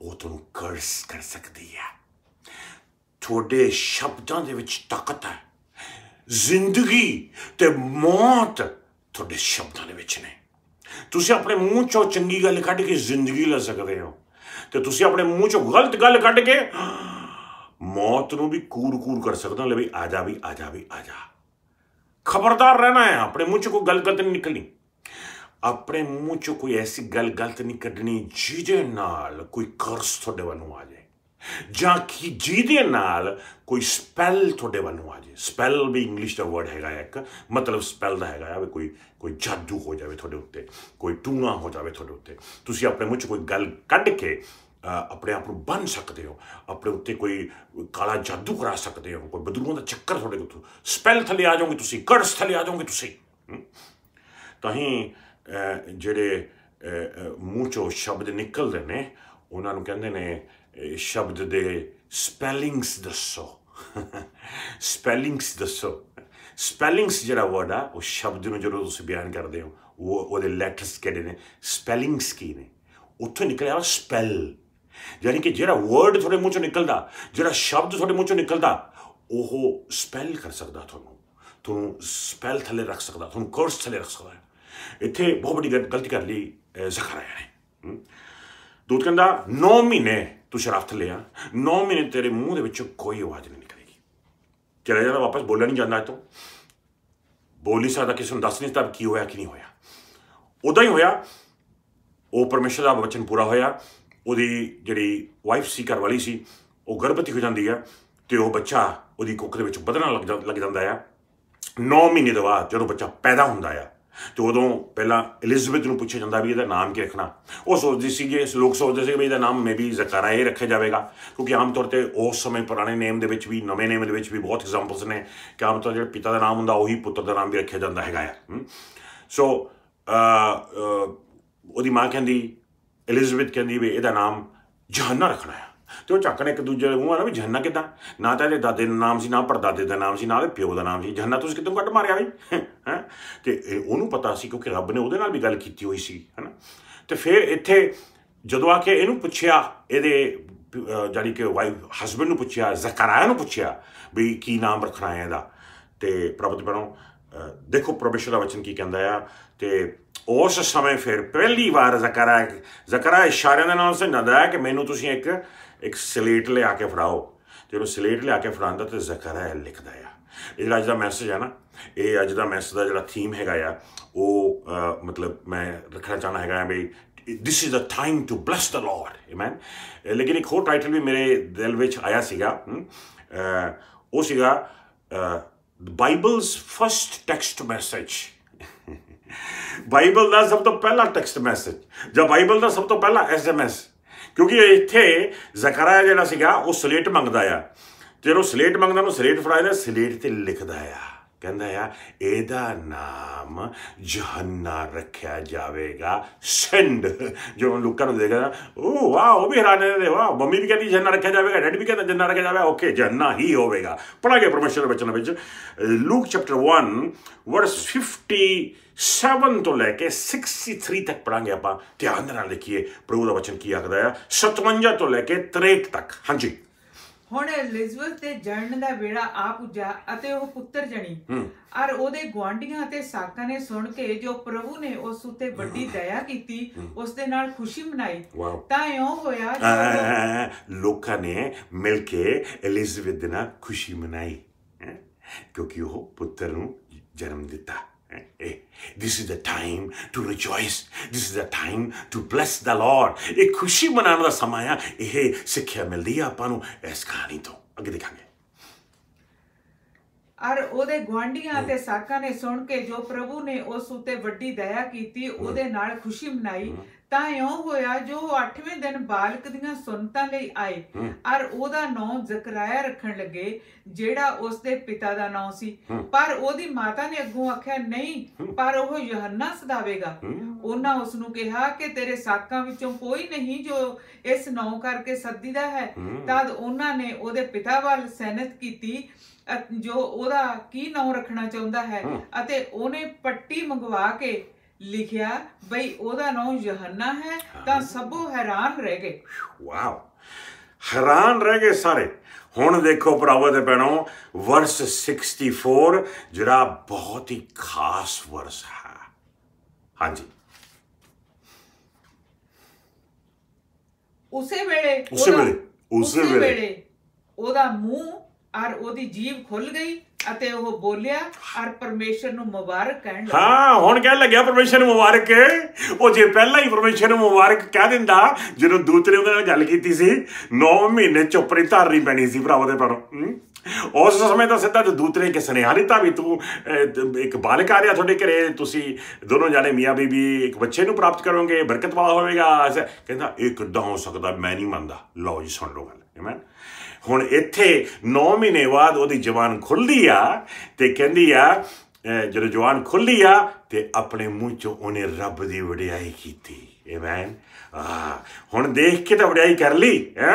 ਉਹ ਤੁਹਾਨੂੰ ਕਰਸ ਕਰ ਸਕਦੀ ਆ ਤੁਹਾਡੇ ਸ਼ਬਦਾਂ ਦੇ ਵਿੱਚ ਤਾਕਤ ਹੈ ਜ਼ਿੰਦਗੀ ਤੇ ਮੌਤ ਤੁਹਾਡੇ ਸ਼ਬਦਾਂ ਦੇ ਵਿੱਚ ਨੇ ਤੁਸੀਂ ਆਪਣੇ ਮੂੰਹ ਚੋਂ ਚੰਗੀ ਗੱਲ ਕੱਢ ਕੇ ਜ਼ਿੰਦਗੀ ਲੈ ਸਕਦੇ ਹੋ ਤੇ ਤੁਸੀਂ ਆਪਣੇ ਮੂੰਹ ਚੋਂ ਗਲਤ ਗੱਲ ਕੱਢ ਕੇ ਮੌਤ ਨੂੰ ਵੀ ਕੂਰ-ਕੂਰ ਕਰ ਸਕਦਾ ਲੈ ਵੀ ਆ ਜਾ ਵੀ ਆ ਜਾ ਵੀ ਆ ਜਾ ਖਬਰਦਾਰ ਰਹਿਣਾ ਹੈ ਆਪਣੇ ਮੂੰਹ ਚੋਂ ਕੋਈ ਗੱਲ ਗਲਤ ਨਹੀਂ ਨਿਕਲਣੀ ਆਪਣੇ ਮੂੰਹ ਚੋਂ ਕੋਈ ਐਸੀ ਗੱਲ ਗਲਤ ਨਹੀਂ ਕੱਢਣੀ ਜਿਹਦੇ ਨਾਲ ਕੋਈ ਕਰਸ ਤੁਹਾਡੇ ਵੱਲੋਂ ਆ ਜਾਏ ਜਾਂ ਕਿ ਜਿਹਦੇ ਨਾਲ ਕੋਈ ਸਪੈਲ ਤੁਹਾਡੇ ਵੱਲੋਂ ਆ ਜੇ ਸਪੈਲ ਵੀ ਇੰਗਲਿਸ਼ ਦਾ ਵਰਡ ਹੈਗਾ ਇੱਕ ਮਤਲਬ ਸਪੈਲ ਦਾ ਹੈਗਾ ਵੀ ਕੋਈ ਕੋਈ ਜਾਦੂ ਹੋ ਜਾਵੇ ਤੁਹਾਡੇ ਉੱਤੇ ਕੋਈ ਟੂਣਾ ਹੋ ਜਾਵੇ ਤੁਹਾਡੇ ਉੱਤੇ ਤੁਸੀਂ ਆਪਣੇ ਮੂੰਹ 'ਚ ਕੋਈ ਗੱਲ ਕੱਢ ਕੇ ਆਪਣੇ ਆਪ ਨੂੰ ਬੰਨ ਸਕਦੇ ਹੋ ਆਪਣੇ ਉੱਤੇ ਕੋਈ ਕਾਲਾ ਜਾਦੂ ਕਰਾ ਸਕਦੇ ਹੋ ਕੋਈ ਬਦਰੂਆਂ ਦਾ ਚੱਕਰ ਤੁਹਾਡੇ ਉੱਤੇ ਸਪੈਲ ਥੱਲੇ ਆ ਜਾਓਗੇ ਤੁਸੀਂ ਕੜਸ ਥੱਲੇ ਆ ਜਾਓਗੇ ਤੁਸੀਂ ਤਾਂ ਹੀ ਜਿਹੜੇ ਮੂੰਹ ਚੋਂ ਸ਼ਬਦ ਨਿਕਲਦੇ ਨੇ ਉਹਨਾਂ ਨੂੰ ਕਹਿੰਦੇ ਨੇ ਸ਼ਬਦ ਦੇ ਸਪੈਲਿੰਗਸ ਦੱਸੋ ਸਪੈਲਿੰਗਸ ਦੱਸੋ ਸਪੈਲਿੰਗਸ ਜਿਹੜਾ ਵਰਡ ਆ ਉਹ ਸ਼ਬਦ ਨੂੰ ਜਦੋਂ ਤੁਸੀਂ ਬਿਆਨ ਕਰਦੇ ਹੋ ਉਹ ਉਹਦੇ ਲੈਟਰਸ ਕਿਹੜੇ ਨੇ ਸਪੈਲਿੰਗਸ ਕੀ ਨੇ ਉੱਥੋਂ ਨਿਕਲਿਆ ਸਪੈਲ ਯਾਨੀ ਕਿ ਜਿਹੜਾ ਵਰਡ ਤੁਹਾਡੇ ਮੂੰਹ ਚੋਂ ਨਿਕਲਦਾ ਜਿਹੜਾ ਸ਼ਬਦ ਤੁਹਾਡੇ ਮੂੰਹ ਚੋਂ ਨਿਕਲਦਾ ਉਹ ਸਪੈਲ ਕਰ ਸਕਦਾ ਤੁਹਾਨੂੰ ਤੁਹਾਨੂੰ ਸਪੈਲ ਥੱਲੇ ਰੱਖ ਸਕਦਾ ਤੁਹਾਨੂੰ ਕੋਰਸ ਥੱਲੇ ਰੱਖ ਸਕਦਾ ਇੱਥੇ ਬਹੁਤ ਵੱਡੀ ਗਲਤੀ ਕਰ ਲਈ ਜ਼ਖਰਾ ਨੇ ਦੂਤ ਕਹਿੰਦਾ 9 ਮਹੀਨੇ ਤੂੰ ਸ਼ਰਾਫਤ ਲਿਆ 9 ਮਹੀਨੇ ਤੇਰੇ ਮੂੰਹ ਦੇ ਵਿੱਚ ਕੋਈ ਆਵਾਜ਼ ਨਹੀਂ ਨਿਕਲੇਗੀ ਚਲਾ ਜਾਣਾ ਵਾਪਸ ਬੋਲਣ ਨਹੀਂ ਜਾਂਦਾ ਇਤੋਂ ਬੋਲੀ ਸਕਦਾ ਕਿਸ ਨੂੰ ਦੱਸ ਨਹੀਂ ਤਾਂ ਕੀ ਹੋਇਆ ਕਿ ਨਹੀਂ ਹੋਇਆ ਉਦਾਂ ਹੀ ਹੋਇਆ ਉਹ ਪਰਮੇਸ਼ਰ ਦਾ ਵਚਨ ਪੂਰਾ ਹੋਇਆ ਉਹਦੀ ਜਿਹੜੀ ਵਾਈਫ ਸੀ ਘਰ ਵਾਲੀ ਸੀ ਉਹ ਗਰਭਵਤੀ ਹੋ ਜਾਂਦੀ ਹੈ ਤੇ ਉਹ ਬੱਚਾ ਉਹਦੀ ਕੁੱਖ ਦੇ ਵਿੱਚ ਵਧਣਾ ਲੱਗ ਜਾਂਦਾ ਆ 9 ਮਹੀਨੇ ਦੇ ਬਾਅਦ ਜਦੋਂ ਬੱਚਾ ਪੈਦਾ ਹੁੰਦਾ ਆ ਤੇ ਉਦੋਂ ਪਹਿਲਾਂ ਐਲਿਜ਼ਾਬੈਥ ਨੂੰ ਪੁੱਛਿਆ ਜਾਂਦਾ ਵੀ ਇਹਦਾ ਨਾਮ ਕੀ ਰੱਖਣਾ ਉਹ ਸੋਚਦੀ ਸੀ ਕਿ ਲੋਕ ਸੋਚਦੇ ਸੀ ਵੀ ਇਹਦਾ ਨਾਮ ਮੇਬੀ ਜ਼ਕਰਾਇਆ ਹੀ ਰੱਖਿਆ ਜਾਵੇਗਾ ਕਿਉਂਕਿ ਆਮ ਤੌਰ ਤੇ ਉਸ ਸਮੇਂ ਪੁਰਾਣੇ ਨੇਮ ਦੇ ਵਿੱਚ ਵੀ ਨਵੇਂ ਨੇਮ ਦੇ ਵਿੱਚ ਵੀ ਬਹੁਤ ਐਗਜ਼ਾਮਪਲਸ ਨੇ ਕਿ ਆਮ ਤੌਰ ਜਿਹੜਾ ਪਿਤਾ ਦਾ ਨਾਮ ਹੁੰਦਾ ਉਹੀ ਪੁੱਤਰ ਦਾ ਨਾਮ ਵੀ ਰੱਖਿਆ ਜਾਂਦਾ ਹੈਗਾ ਆ ਸੋ ਉਹਦੀ ਮਾਂ ਕਹਿੰਦੀ ਐਲਿਜ਼ਾਬੈਥ ਕਹਿੰਦੀ ਵੀ ਇਹਦਾ ਨਾਮ ਜਹਨਾ ਰੱਖਣਾ ਹੈ ਤੇ ਉਹ ਚੱਕਣੇ ਇੱਕ ਦੂਜੇ ਦੇ ਮੂੰਹ ਆ ਨਾ ਵੀ ਜਹੰਨਾ ਕਿਦਾਂ ਨਾ ਤਾਂ ਇਹਦੇ ਦਾਦੇ ਦਾ ਨਾਮ ਸੀ ਨਾ ਪਰਦਾਦੇ ਦਾ ਨਾਮ ਸੀ ਨਾ ਇਹ ਪਿਓ ਦਾ ਨਾਮ ਸੀ ਜਹੰਨਾ ਤੁਸੀਂ ਕਿਦੋਂ ਕੱਢ ਮਾਰਿਆ ਬਈ ਹੈ ਤੇ ਉਹਨੂੰ ਪਤਾ ਸੀ ਕਿਉਂਕਿ ਰੱਬ ਨੇ ਉਹਦੇ ਨਾਲ ਵੀ ਗੱਲ ਕੀਤੀ ਹੋਈ ਸੀ ਹੈਨਾ ਤੇ ਫਿਰ ਇੱਥੇ ਜਦੋਂ ਆ ਕੇ ਇਹਨੂੰ ਪੁੱਛਿਆ ਇਹਦੇ ਜਾਨੀ ਕਿ ਵਾਈਫ ਹਸਬੰਡ ਨੂੰ ਪੁੱਛਿਆ ਜ਼ਕਰਾਇਆ ਨੂੰ ਪੁੱਛਿਆ ਵੀ ਕੀ ਨਾਮ ਰੱਖਣਾ ਹੈ ਇਹਦਾ ਤੇ ਪ੍ਰਭਤ ਬਣੋ ਦੇਖੋ ਪਰਮੇਸ਼ਰ ਦਾ ਵਚਨ ਕੀ ਕਹਿੰਦਾ ਆ ਤੇ ਉਸ ਸਮੇਂ ਫਿਰ ਪਹਿਲੀ ਵਾਰ ਜ਼ਕਰਾਇਆ ਜ਼ਕਰਾਇਆ ਇਸ਼ਾਰਿਆਂ ਦੇ ਨਾਲ ਸਮਝਾਉਂਦਾ ਹੈ ਕਿ ਮੈਨੂੰ ਤੁਸੀਂ ਇੱਕ ਇੱਕ ਸਲੇਟ ਲਿਆ ਕੇ ਫੜਾਓ ਜਦੋਂ ਸਲੇਟ ਲਿਆ ਕੇ ਫੜਾਉਂਦਾ ਤੇ ਜ਼ਕਰਿਆ ਲਿਖਦਾ ਆ ਜਿਹੜਾ ਅੱਜ ਦਾ ਮੈਸੇਜ ਹੈ ਨਾ ਇਹ ਅੱਜ ਦਾ ਮੈਸੇਜ ਦਾ ਜਿਹੜਾ ਥੀਮ ਹੈਗਾ ਆ ਉਹ ਮਤਲਬ ਮੈਂ ਰੱਖਣਾ ਚਾਹਣਾ ਹੈਗਾ ਬਈ this is the time to bless the lord amen ਲੇਕਿਨ ਇੱਕ ਹੋਰ ਟਾਈਟਲ ਵੀ ਮੇਰੇ ਦਿਲ ਵਿੱਚ ਆਇਆ ਸੀਗਾ ਉਹ ਸੀਗਾ Bible's first text message Bible ਦਾ ਸਭ ਤੋਂ ਪਹਿਲਾ ਟੈਕਸਟ ਮੈਸੇਜ ਜਾਂ ਬਾਈਬਲ ਦਾ ਸਭ ਤੋਂ ਪਹਿਲਾ ਐਸਐਮਐਸ ਕਿਉਂਕਿ ਇੱਥੇ ਜ਼ਕਰਾਇਆ ਜਿਹੜਾ ਸੀਗਾ ਉਹ ਸਲੇਟ ਮੰਗਦਾ ਆ ਜਦੋਂ ਸਲੇਟ ਮੰਗਦਾ ਨੂੰ ਸਲੇਟ ਫੜਾਇਆ ਸਲੇਟ ਤੇ ਲਿਖਦਾ ਆ ਕਹਿੰਦਾ ਆ ਇਹਦਾ ਨਾਮ ਜਹੰਨਾ ਰੱਖਿਆ ਜਾਵੇਗਾ ਸਿੰਡ ਜੋ ਲੋਕਾਂ ਨੂੰ ਦੇਖਦਾ ਉਹ ਵਾਹ ਉਹ ਵੀ ਹੈਰਾਨ ਦੇ ਵਾਹ ਮੰਮੀ ਵੀ ਕਹਿੰਦੀ ਜਹੰਨਾ ਰੱਖਿਆ ਜਾਵੇਗਾ ਡੈਡੀ ਵੀ ਕਹਿੰਦਾ ਜਹੰਨਾ ਰੱਖਿਆ ਜਾਵੇਗਾ ਓਕੇ ਜਹੰਨਾ ਹੀ ਹੋਵੇਗਾ ਪੜਾਂਗੇ ਪਰਮੇਸ਼ਰ ਦੇ ਵਚਨ ਵਿੱਚ ਲੂਕ ਚੈਪਟਰ 1 ਵਰਸ 57 ਤੋਂ ਲੈ ਕੇ 63 ਤੱਕ ਪੜਾਂਗੇ ਆਪਾਂ ਧਿਆਨ ਨਾਲ ਲਿਖੀਏ ਪ੍ਰਭੂ ਦਾ ਵਚਨ ਕੀ ਆਖਦਾ ਹੈ 57 ਤੋਂ ਲੈ ਕੇ 63 ਤੱਕ ਹਾਂਜੀ ਹੁਣ ਐਲਿਜ਼ਬਥ ਤੇ ਜਨਨ ਦਾ ਵੇੜਾ ਆ ਪੁੱਜਾ ਅਤੇ ਉਹ ਪੁੱਤਰ ਜਣੀ ਔਰ ਉਹਦੇ ਗਵਾਂਡੀਆਂ ਅਤੇ ਸਾਕਾਂ ਨੇ ਸੁਣ ਕੇ ਜੋ ਪ੍ਰਭੂ ਨੇ ਉਸ ਉਤੇ ਵੱਡੀ ਦਇਆ ਕੀਤੀ ਉਸ ਦੇ ਨਾਲ ਖੁਸ਼ੀ ਮਨਾਈ ਤਾਂ ਇਉਂ ਹੋਇਆ ਲੋਕਾਂ ਨੇ ਮਿਲ ਕੇ ਐਲਿਜ਼ਬਥ ਦੇ ਨਾਲ ਖੁਸ਼ੀ ਮਨਾਈ ਕਿਉਂਕਿ ਉਹ ਪੁੱਤਰ ਨੂੰ ਜਨਮ ਦਿੱਤਾ Eh, this is the time to rejoice. This is the time to bless the Lord. ਇਹ ਖੁਸ਼ੀ ਮਨਾਉਣ ਦਾ ਸਮਾਂ ਆ ਇਹ ਸਿੱਖਿਆ ਮਿਲਦੀ ਆ ਆਪਾਂ ਨੂੰ ਇਸ ਕਹਾਣੀ ਤੋਂ ਅੱਗੇ ਦੇਖਾਂਗੇ ਅਰ ਉਹਦੇ ਗਵਾਂਢੀਆਂ ਤੇ ਸਾਕਾਂ ਨੇ ਸੁਣ ਕੇ ਜੋ ਪ੍ਰਭੂ ਨੇ ਉਸ ਉਤੇ ਵੱਡੀ ਦਇਆ ਕੀਤੀ ਉਹਦੇ ਨਾਲ ਖੁਸ਼ੀ ਮਨਾਈ ਤਾਂ ਇਉਂ ਹੋਇਆ ਜੋ 8ਵੇਂ ਦਿਨ ਬਾਲਕ ਦੀਆਂ ਸੁਨਤਾਂ ਲਈ ਆਏ ਔਰ ਉਹਦਾ ਨਾਮ ਜ਼ਕਰਾਇਆ ਰੱਖਣ ਲੱਗੇ ਜਿਹੜਾ ਉਸ ਦੇ ਪਿਤਾ ਦਾ ਨਾਮ ਸੀ ਪਰ ਉਹਦੀ ਮਾਤਾ ਨੇ ਅੱਗੋਂ ਆਖਿਆ ਨਹੀਂ ਪਰ ਉਹ ਯਹੰਨਾ ਸਦਾਵੇਗਾ ਉਹਨਾਂ ਉਸ ਨੂੰ ਕਿਹਾ ਕਿ ਤੇਰੇ ਸਾਕਾਂ ਵਿੱਚੋਂ ਕੋਈ ਨਹੀਂ ਜੋ ਇਸ ਨਾਮ ਕਰਕੇ ਸੱਦੀਦਾ ਹੈ ਤਦ ਉਹਨਾਂ ਨੇ ਉਹਦੇ ਪਿਤਾ ਵੱਲ ਸਹਿਨਤ ਕੀਤੀ ਜੋ ਉਹਦਾ ਕੀ ਨਾਮ ਰੱਖਣਾ ਚਾਹੁੰਦਾ ਹੈ ਅਤੇ ਉਹਨੇ ਪੱਟੀ ਮੰਗਵਾ ਕੇ ਲਿਖਿਆ ਬਈ ਉਹਦਾ ਨਾਮ ਯਹੰਨਾ ਹੈ ਤਾਂ ਸਭੋ ਹੈਰਾਨ ਰਹਿ ਗਏ ਵਾਓ ਹੈਰਾਨ ਰਹਿ ਗਏ ਸਾਰੇ ਹੁਣ ਦੇਖੋ ਭਰਾਵੋ ਤੇ ਭੈਣੋ ਵਰਸ 64 ਜਿਹੜਾ ਬਹੁਤ ਹੀ ਖਾਸ ਵਰਸ ਹੈ ਹਾਂਜੀ ਉਸੇ ਵੇਲੇ ਉਸੇ ਵੇਲੇ ਉਸੇ ਵੇਲੇ ਉਹਦਾ ਮੂੰਹ ਔਰ ਉਹਦੀ ਜੀਭ ਖੁੱਲ ਗਈ ਅਤੇ ਉਹ ਬੋਲਿਆ ਅਰ ਪਰਮੇਸ਼ਰ ਨੂੰ ਮੁਬਾਰਕ ਕਹਿਣ ਲੱਗਾ ਹਾਂ ਹੁਣ ਕਹਿਣ ਲੱਗਿਆ ਪਰਮੇਸ਼ਰ ਨੂੰ ਮੁਬਾਰਕ ਉਹ ਜੇ ਪਹਿਲਾਂ ਹੀ ਪਰਮੇਸ਼ਰ ਨੂੰ ਮੁਬਾਰਕ ਕਹਿ ਦਿੰਦਾ ਜਦੋਂ ਦੂਤ ਨੇ ਨਾਲ ਗੱਲ ਕੀਤੀ ਸੀ 9 ਮਹੀਨੇ ਚੁੱਪ ਰਹੀ ਧਾਰਨੀ ਪੈਣੀ ਸੀ ਭਰਾਵਾਂ ਦੇ ਪਰ ਉਸ ਸਮੇਂ ਤਾਂ ਸਿੱਧਾ ਦੂਤ ਨੇ ਕਿ ਨੇ ਦਿੱਤਾ ਵੀ ਤੂੰ ਇੱਕ ਬਾਲਕ ਆ ਰਿਹਾ ਤੁਹਾਡੇ ਘਰੇ ਤੁਸੀਂ ਦੋਨੋਂ ਜਾਣੇ ਮੀਆਂ ਬੀਬੀ ਇੱਕ ਬੱਚੇ ਨੂੰ ਪ੍ਰਾਪਤ ਕਰੋਗੇ ਬਰਕਤ ਵਾਲਾ ਹੋਵੇਗਾ ਕਹਿੰਦਾ ਇਹ ਕਿੱਦਾਂ ਹੋ ਸਕਦਾ ਮੈਂ ਨਹੀਂ ਮੰਨਦਾ ਲਓ ਜੀ ਸੁਣ ਲਓ ਗੱਲ ਆਮੇਨ ਹੁਣ ਇੱਥੇ 9 ਮਹੀਨੇ ਬਾਅਦ ਉਹਦੀ ਜਵਾਨ ਖੁੱਲਦੀ ਆ ਤੇ ਕਹਿੰਦੀ ਆ ਜਦੋਂ ਜਵਾਨ ਖੁੱਲੀ ਆ ਤੇ ਆਪਣੇ ਮੂੰਹ ਚੋਂ ਉਹਨੇ ਰੱਬ ਦੀ ਵਡਿਆਈ ਕੀਤੀ ਆਮੇਨ ਆ ਹੁਣ ਦੇਖ ਕੇ ਤਾਂ ਵਡਿਆਈ ਕਰ ਲਈ ਹੈ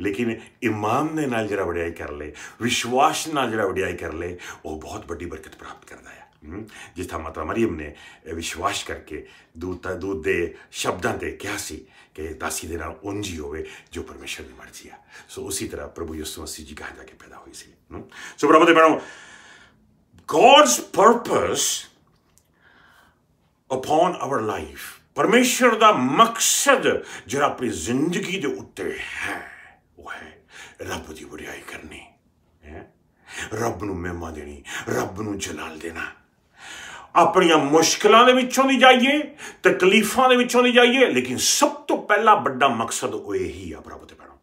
ਲੇਕਿਨ ਇਮਾਨ ਦੇ ਨਾਲ ਜਿਹੜਾ ਵਡਿਆਈ ਕਰ ਲੇ ਵਿਸ਼ਵਾਸ ਨਾਲ ਜਿਹੜਾ ਵਡਿਆਈ ਕਰ ਲੇ ਉਹ ਬਹੁਤ ਵੱਡੀ ਬਰਕਤ ਪ੍ਰਾਪਤ ਕਰਦਾ ਹੈ ਜਿਸ ਤਰ੍ਹਾਂ ਮਾਤਾ ਮਰੀਮ ਨੇ ਵਿਸ਼ਵਾਸ ਕਰਕੇ ਦੂਤ ਦੂਤ ਦੇ ਸ਼ਬਦਾਂ ਤੇ ਕਿਹਾ ਸੀ ਕਿ ਦਾਸੀ ਦੇ ਨਾਲ ਉਂਝੀ ਹੋਵੇ ਜੋ ਪਰਮੇਸ਼ਰ ਦੀ ਮਰਜ਼ੀ ਆ ਸੋ ਉਸੇ ਤਰ੍ਹਾਂ ਪ੍ਰਭੂ ਯਿਸੂ ਮਸੀਹ ਜੀ ਕਹਾਂ ਜਾ ਕੇ ਪੈਦਾ ਹੋਈ ਸੀ ਸੋ ਪ੍ਰਭੂ ਦੇ ਬਣੋ God's purpose upon our life ਪਰਮੇਸ਼ਰ ਦਾ ਮਕਸਦ ਜਿਹੜਾ ਆਪਣੀ ਜ਼ਿੰਦਗੀ ਦੇ ਉੱਤੇ ਹੈ ਉਹ ਹੈ ਰੱਬ ਦੀ ਬੁਰੀਾਈ ਕਰਨੀ ਹੈ ਰੱਬ ਨੂੰ ਮਹਿਮਾ ਦੇਣੀ ਰੱਬ ਨੂੰ ਜਲਾਲ ਦੇਣਾ ਆਪਣੀਆਂ ਮੁਸ਼ਕਲਾਂ ਦੇ ਵਿੱਚੋਂ ਦੀ ਜਾਈਏ ਤਕਲੀਫਾਂ ਦੇ ਵਿੱਚੋਂ ਦੀ ਜਾਈਏ ਲੇਕਿਨ ਸਭ ਤੋਂ ਪਹਿਲਾ ਵੱਡਾ ਮਕਸਦ ਉਹ ਹੀ ਆ ਪ੍ਰਭੂ ਤੇ ਭੈਣੋ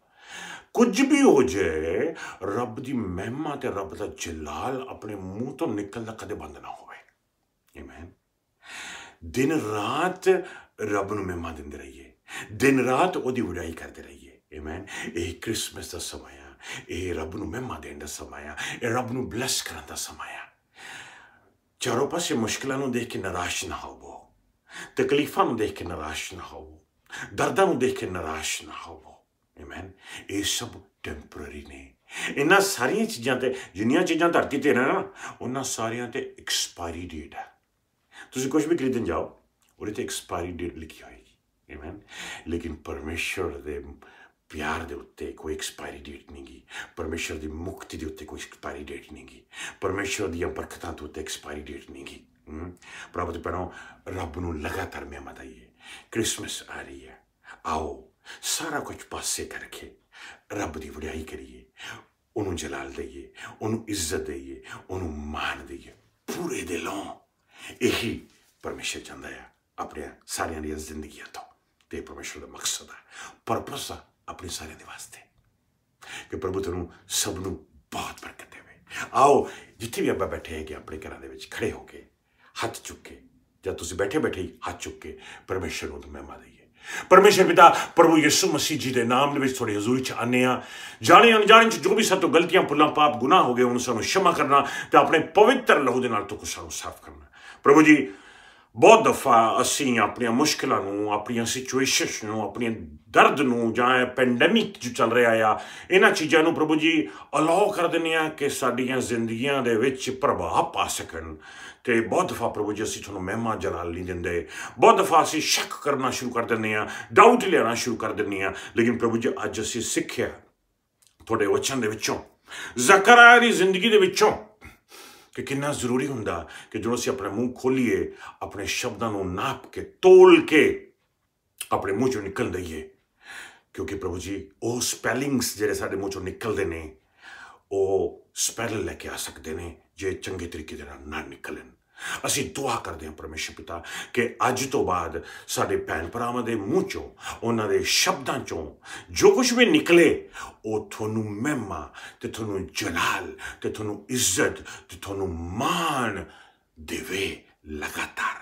ਕੁਝ ਵੀ ਹੋ ਜਾਏ ਰੱਬ ਦੀ ਮਹਿਮਾ ਤੇ ਰੱਬ ਦਾ ਜਲਾਲ ਆਪਣੇ ਮੂੰਹ ਤੋਂ ਨਿਕਲਦਾ ਕਦੇ ਬੰਦ ਨਾ ਹੋਵੇ ਆਮੀਨ ਦਿਨ ਰਾਤ ਰੱਬ ਨੂੰ ਮਹਿਮਾ ਦਿੰਦੇ ਰਹੀਏ ਦਿਨ ਰਾਤ ਉਹਦੀ ਵਡਾਈ ਕਰਦੇ ਰਹੀਏ ਆਮੀਨ ਇਹ ਕ੍ਰਿਸਮਸ ਦਾ ਸਮਾਂ ਹੈ ਇਹ ਰੱਬ ਨੂੰ ਮਹਿਮਾ ਦੇਣ ਦਾ ਸਮਾਂ ਹੈ ਇਹ ਰੱਬ ਨੂੰ ਬਲੈਸ ਕਰਨ ਦਾ ਸਮਾਂ ਹੈ ਚਾਰੋਂ ਪਾਸੇ ਮੁਸ਼ਕਲਾਂ ਨੂੰ ਦੇਖ ਕੇ ਨਿਰਾਸ਼ ਨਾ ਹੋਵੋ ਤਕਲੀਫਾਂ ਨੂੰ ਦੇਖ ਕੇ ਨਿਰਾਸ਼ ਨਾ ਹੋਵੋ ਦਰਦਾਂ ਨੂੰ ਦੇਖ ਕੇ ਨਿਰਾਸ਼ ਨਾ ਹੋਵੋ ਆਮੇਨ ਇਹ ਸਭ ਟੈਂਪਰੇਰੀ ਨੇ ਇਹਨਾਂ ਸਾਰੀਆਂ ਚੀਜ਼ਾਂ ਤੇ ਜਿੰਨੀਆਂ ਚੀਜ਼ਾਂ ਧਰਤੀ ਤੇ ਨਾ ਉਹਨਾਂ ਸਾਰਿਆਂ ਤੇ ਐਕਸਪਾਇਰੀ ਡੇਟ ਹੈ ਤੁਸੀਂ ਕੁਝ ਵੀ ਖਰੀਦਣ ਜਾਓ ਉਹਦੇ ਤੇ ਐਕਸਪਾਇਰੀ ਡੇਟ ਲਿਖੀ ਹੋਏਗੀ ਆਮੇਨ ਲੇਕਿਨ ਪਰਮੇਸ਼ਰ ਦੇ ਪਿਆਰ ਦੇ ਉੱਤੇ ਕੋਈ ਐਕਸਪਾਇਰੀ ਡੇਟ ਨਹੀਂ ਗੀ ਪਰਮੇਸ਼ਰ ਦੀ ਮੁਕਤੀ ਦੇ ਉੱਤੇ ਕੋਈ ਐਕਸਪਾਇਰੀ ਡੇਟ ਨਹੀਂ ਗੀ ਪਰਮੇਸ਼ਰ ਦੀਆਂ ਬਰਕਤਾਂ ਤੋਂ ਉੱਤੇ ਐਕਸਪਾਇਰੀ ਡੇਟ ਨਹੀਂ ਗੀ ਪ੍ਰਭੂ ਦੇ ਪਰੋਂ ਰੱਬ ਨੂੰ ਲਗਾਤਾਰ ਮੈਂ ਮਤਾਈਏ ਕ੍ਰਿਸਮਸ ਆ ਰਹੀ ਹੈ ਆਓ ਸਾਰਾ ਕੁਝ ਪਾਸੇ ਕਰਕੇ ਰੱਬ ਦੀ ਵਡਿਆਈ ਕਰੀਏ ਉਹਨੂੰ ਜਲਾਲ ਦਈਏ ਉਹਨੂੰ ਇੱਜ਼ਤ ਦਈਏ ਉਹਨੂੰ ਮਾਨ ਦਈਏ ਪੂਰੇ ਦਿਲੋਂ ਇਹੀ ਪਰਮੇਸ਼ਰ ਚਾਹੁੰਦਾ ਹੈ ਆਪਣੇ ਸਾਰਿਆਂ ਦੀ ਜ਼ਿੰਦਗੀਆਂ ਤੋਂ ਤੇ ਪਰਮੇਸ਼ਰ ਦਾ ਮਕਸਦ ਹੈ ਪਰਪਸ ਹੈ ਆਪਣੇ ਸਾਰਿਆਂ ਦੇ ਵਾਸਤੇ ਕਿ ਪ੍ਰਭੂ ਤੁਹਾਨੂੰ ਸਭ ਨੂੰ ਬਹੁਤ ਬਰਕਤ ਦੇਵੇ ਆਓ ਜਿੱਥੇ ਵੀ ਆਪਾਂ ਬੈਠੇ ਹੈਗੇ ਆਪਣੇ ਘਰਾਂ ਦੇ ਵਿੱਚ ਖੜੇ ਹੋ ਕੇ ਹੱਥ ਚੁੱਕ ਕੇ ਜਾਂ ਤੁਸੀਂ ਬੈਠੇ ਬੈਠੇ ਹੀ ਹੱਥ ਚੁੱਕ ਕੇ ਪਰਮੇਸ਼ਰ ਨੂੰ ਮਹਿਮਾ ਦਈਏ ਪਰਮੇਸ਼ਰ ਪਿਤਾ ਪ੍ਰਭੂ ਯਿਸੂ ਮਸੀਹ ਜੀ ਦੇ ਨਾਮ ਦੇ ਵਿੱਚ ਤੁਹਾਡੀ ਹਜ਼ੂਰੀ 'ਚ ਆਨੇ ਆ ਜਾਣੇ ਅਣਜਾਣੇ 'ਚ ਜੋ ਵੀ ਸਾਤੋਂ ਗਲਤੀਆਂ ਭੁੱਲਾਂ ਪਾਪ ਗੁਨਾਹ ਹੋ ਗਏ ਉਹਨਾਂ ਸਾਨੂੰ ਸ਼ਮਾ ਕਰਨਾ ਤੇ ਆਪਣੇ ਪਵਿੱਤਰ ਲਹੂ ਦੇ ਨਾਲ ਤੋਂ ਕੁਸਾਂ ਨੂੰ ਸਾਫ਼ ਕਰਨਾ ਪ੍ਰਭੂ ਜੀ ਬਹੁਤ ਦਫਾ ਅਸੀਂ ਆਪਣੀਆਂ ਮੁਸ਼ਕਲਾਂ ਨੂੰ ਆਪਣੀਆਂ ਸਿਚੁਏਸ਼ਨਸ ਨੂੰ ਆਪਣੀਆਂ ਦਰਦ ਨੂੰ ਜਾਂ ਪੈਂਡੈਮਿਕ ਜੋ ਚੱਲ ਰਿਹਾ ਆ ਇਹਨਾਂ ਚੀਜ਼ਾਂ ਨੂੰ ਪ੍ਰਭੂ ਜੀ ਅਲਾਉ ਕਰ ਦਿੰਦੇ ਆ ਕਿ ਸਾਡੀਆਂ ਜ਼ਿੰਦਗੀਆਂ ਦੇ ਵਿੱਚ ਪ੍ਰਭਾਵ ਪਾ ਸਕਣ ਤੇ ਬਹੁਤ ਦਫਾ ਪ੍ਰਭੂ ਜੀ ਅਸੀਂ ਤੁਹਾਨੂੰ ਮਹਿਮਾ ਜਲਾਲ ਨਹੀਂ ਦਿੰਦੇ ਬਹੁਤ ਦਫਾ ਅਸੀਂ ਸ਼ੱਕ ਕਰਨਾ ਸ਼ੁਰੂ ਕਰ ਦਿੰਦੇ ਆ ਡਾਊਟ ਲੈਣਾ ਸ਼ੁਰੂ ਕਰ ਦਿੰਦੇ ਆ ਲੇਕਿਨ ਪ੍ਰਭੂ ਜੀ ਅੱਜ ਅਸੀਂ ਸਿੱਖਿਆ ਤੁਹਾਡੇ ਵਚਨ ਦੇ ਵਿੱਚੋਂ ਜ਼ਕਰੀਆ ਦੀ ਜ਼ਿੰਦਗੀ ਦੇ ਵਿੱਚੋਂ ਕਿ ਕਿੰਨਾ ਜ਼ਰੂਰੀ ਹੁੰਦਾ ਕਿ ਜਦੋਂ ਅਸੀਂ ਆਪਣਾ ਮੂੰਹ ਖੋਲੀਏ ਆਪਣੇ ਸ਼ਬਦਾਂ ਨੂੰ ਨਾਪ ਕੇ ਤੋਲ ਕੇ ਆਪਣੇ ਮੂੰਹ ਚੋਂ ਨਿਕਲ ਦਈਏ ਕਿਉਂਕਿ ਪ੍ਰਭੂ ਜੀ ਉਹ ਸਪੈਲਿੰਗਸ ਜਿਹੜੇ ਸਾਡੇ ਮੂੰਹ ਚੋਂ ਨਿਕਲਦੇ ਨੇ ਉਹ ਸਪੈਲ ਲੈ ਕੇ ਆ ਸਕਦੇ ਨੇ ਜੇ ਚੰਗੇ ਤਰੀਕੇ ਦੇ ਨਾਲ ਨਾ ਨਿਕਲਣ ਅਸੀਂ ਦੁਆ ਕਰਦੇ ਹਾਂ ਪਰਮੇਸ਼ਰ ਪਿਤਾ ਕਿ ਅੱਜ ਤੋਂ ਬਾਅਦ ਸਾਡੇ ਭੈਣ ਭਰਾਵਾਂ ਦੇ ਮੂੰਹ ਚੋਂ ਉਹਨਾਂ ਦੇ ਸ਼ਬਦਾਂ ਚੋਂ ਜੋ ਕੁਝ ਵੀ ਨਿਕਲੇ ਉਹ ਤੁਹਾਨੂੰ ਮਹਿਮਾ ਤੇ ਤੁਹਾਨੂੰ ਜਲਾਲ ਤੇ ਤੁਹਾਨੂੰ ਇੱਜ਼ਤ ਤੇ ਤੁਹਾਨੂੰ ਮਾਣ ਦੇਵੇ ਲਗਾਤਾਰ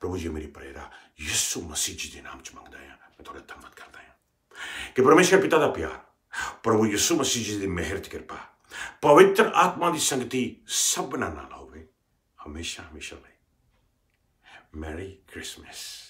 ਪ੍ਰਭੂ ਜੀ ਮੇਰੀ ਪ੍ਰੇਰਾ ਯਿਸੂ ਮਸੀਹ ਜੀ ਦੇ ਨਾਮ ਚ ਮੰਗਦਾ ਹਾਂ ਮੈਂ ਤੁਹਾਡੇ ਧੰਨਵਾਦ ਕਰਦਾ ਹਾਂ ਕਿ ਪਰਮੇਸ਼ਰ ਪਿਤਾ ਦਾ ਪਿਆਰ ਪ੍ਰਭੂ ਯਿਸੂ ਮਸੀਹ ਜੀ ਦੀ ਮਿਹਰ ਤੇ ਕਿਰਪਾ ਪਵਿੱਤਰ ਆਤਮਾ ਦੀ ਸੰਗਤੀ ਸਭਨਾਂ ਨਾਲ हमेशा हमेशा में मैरी क्रिसमस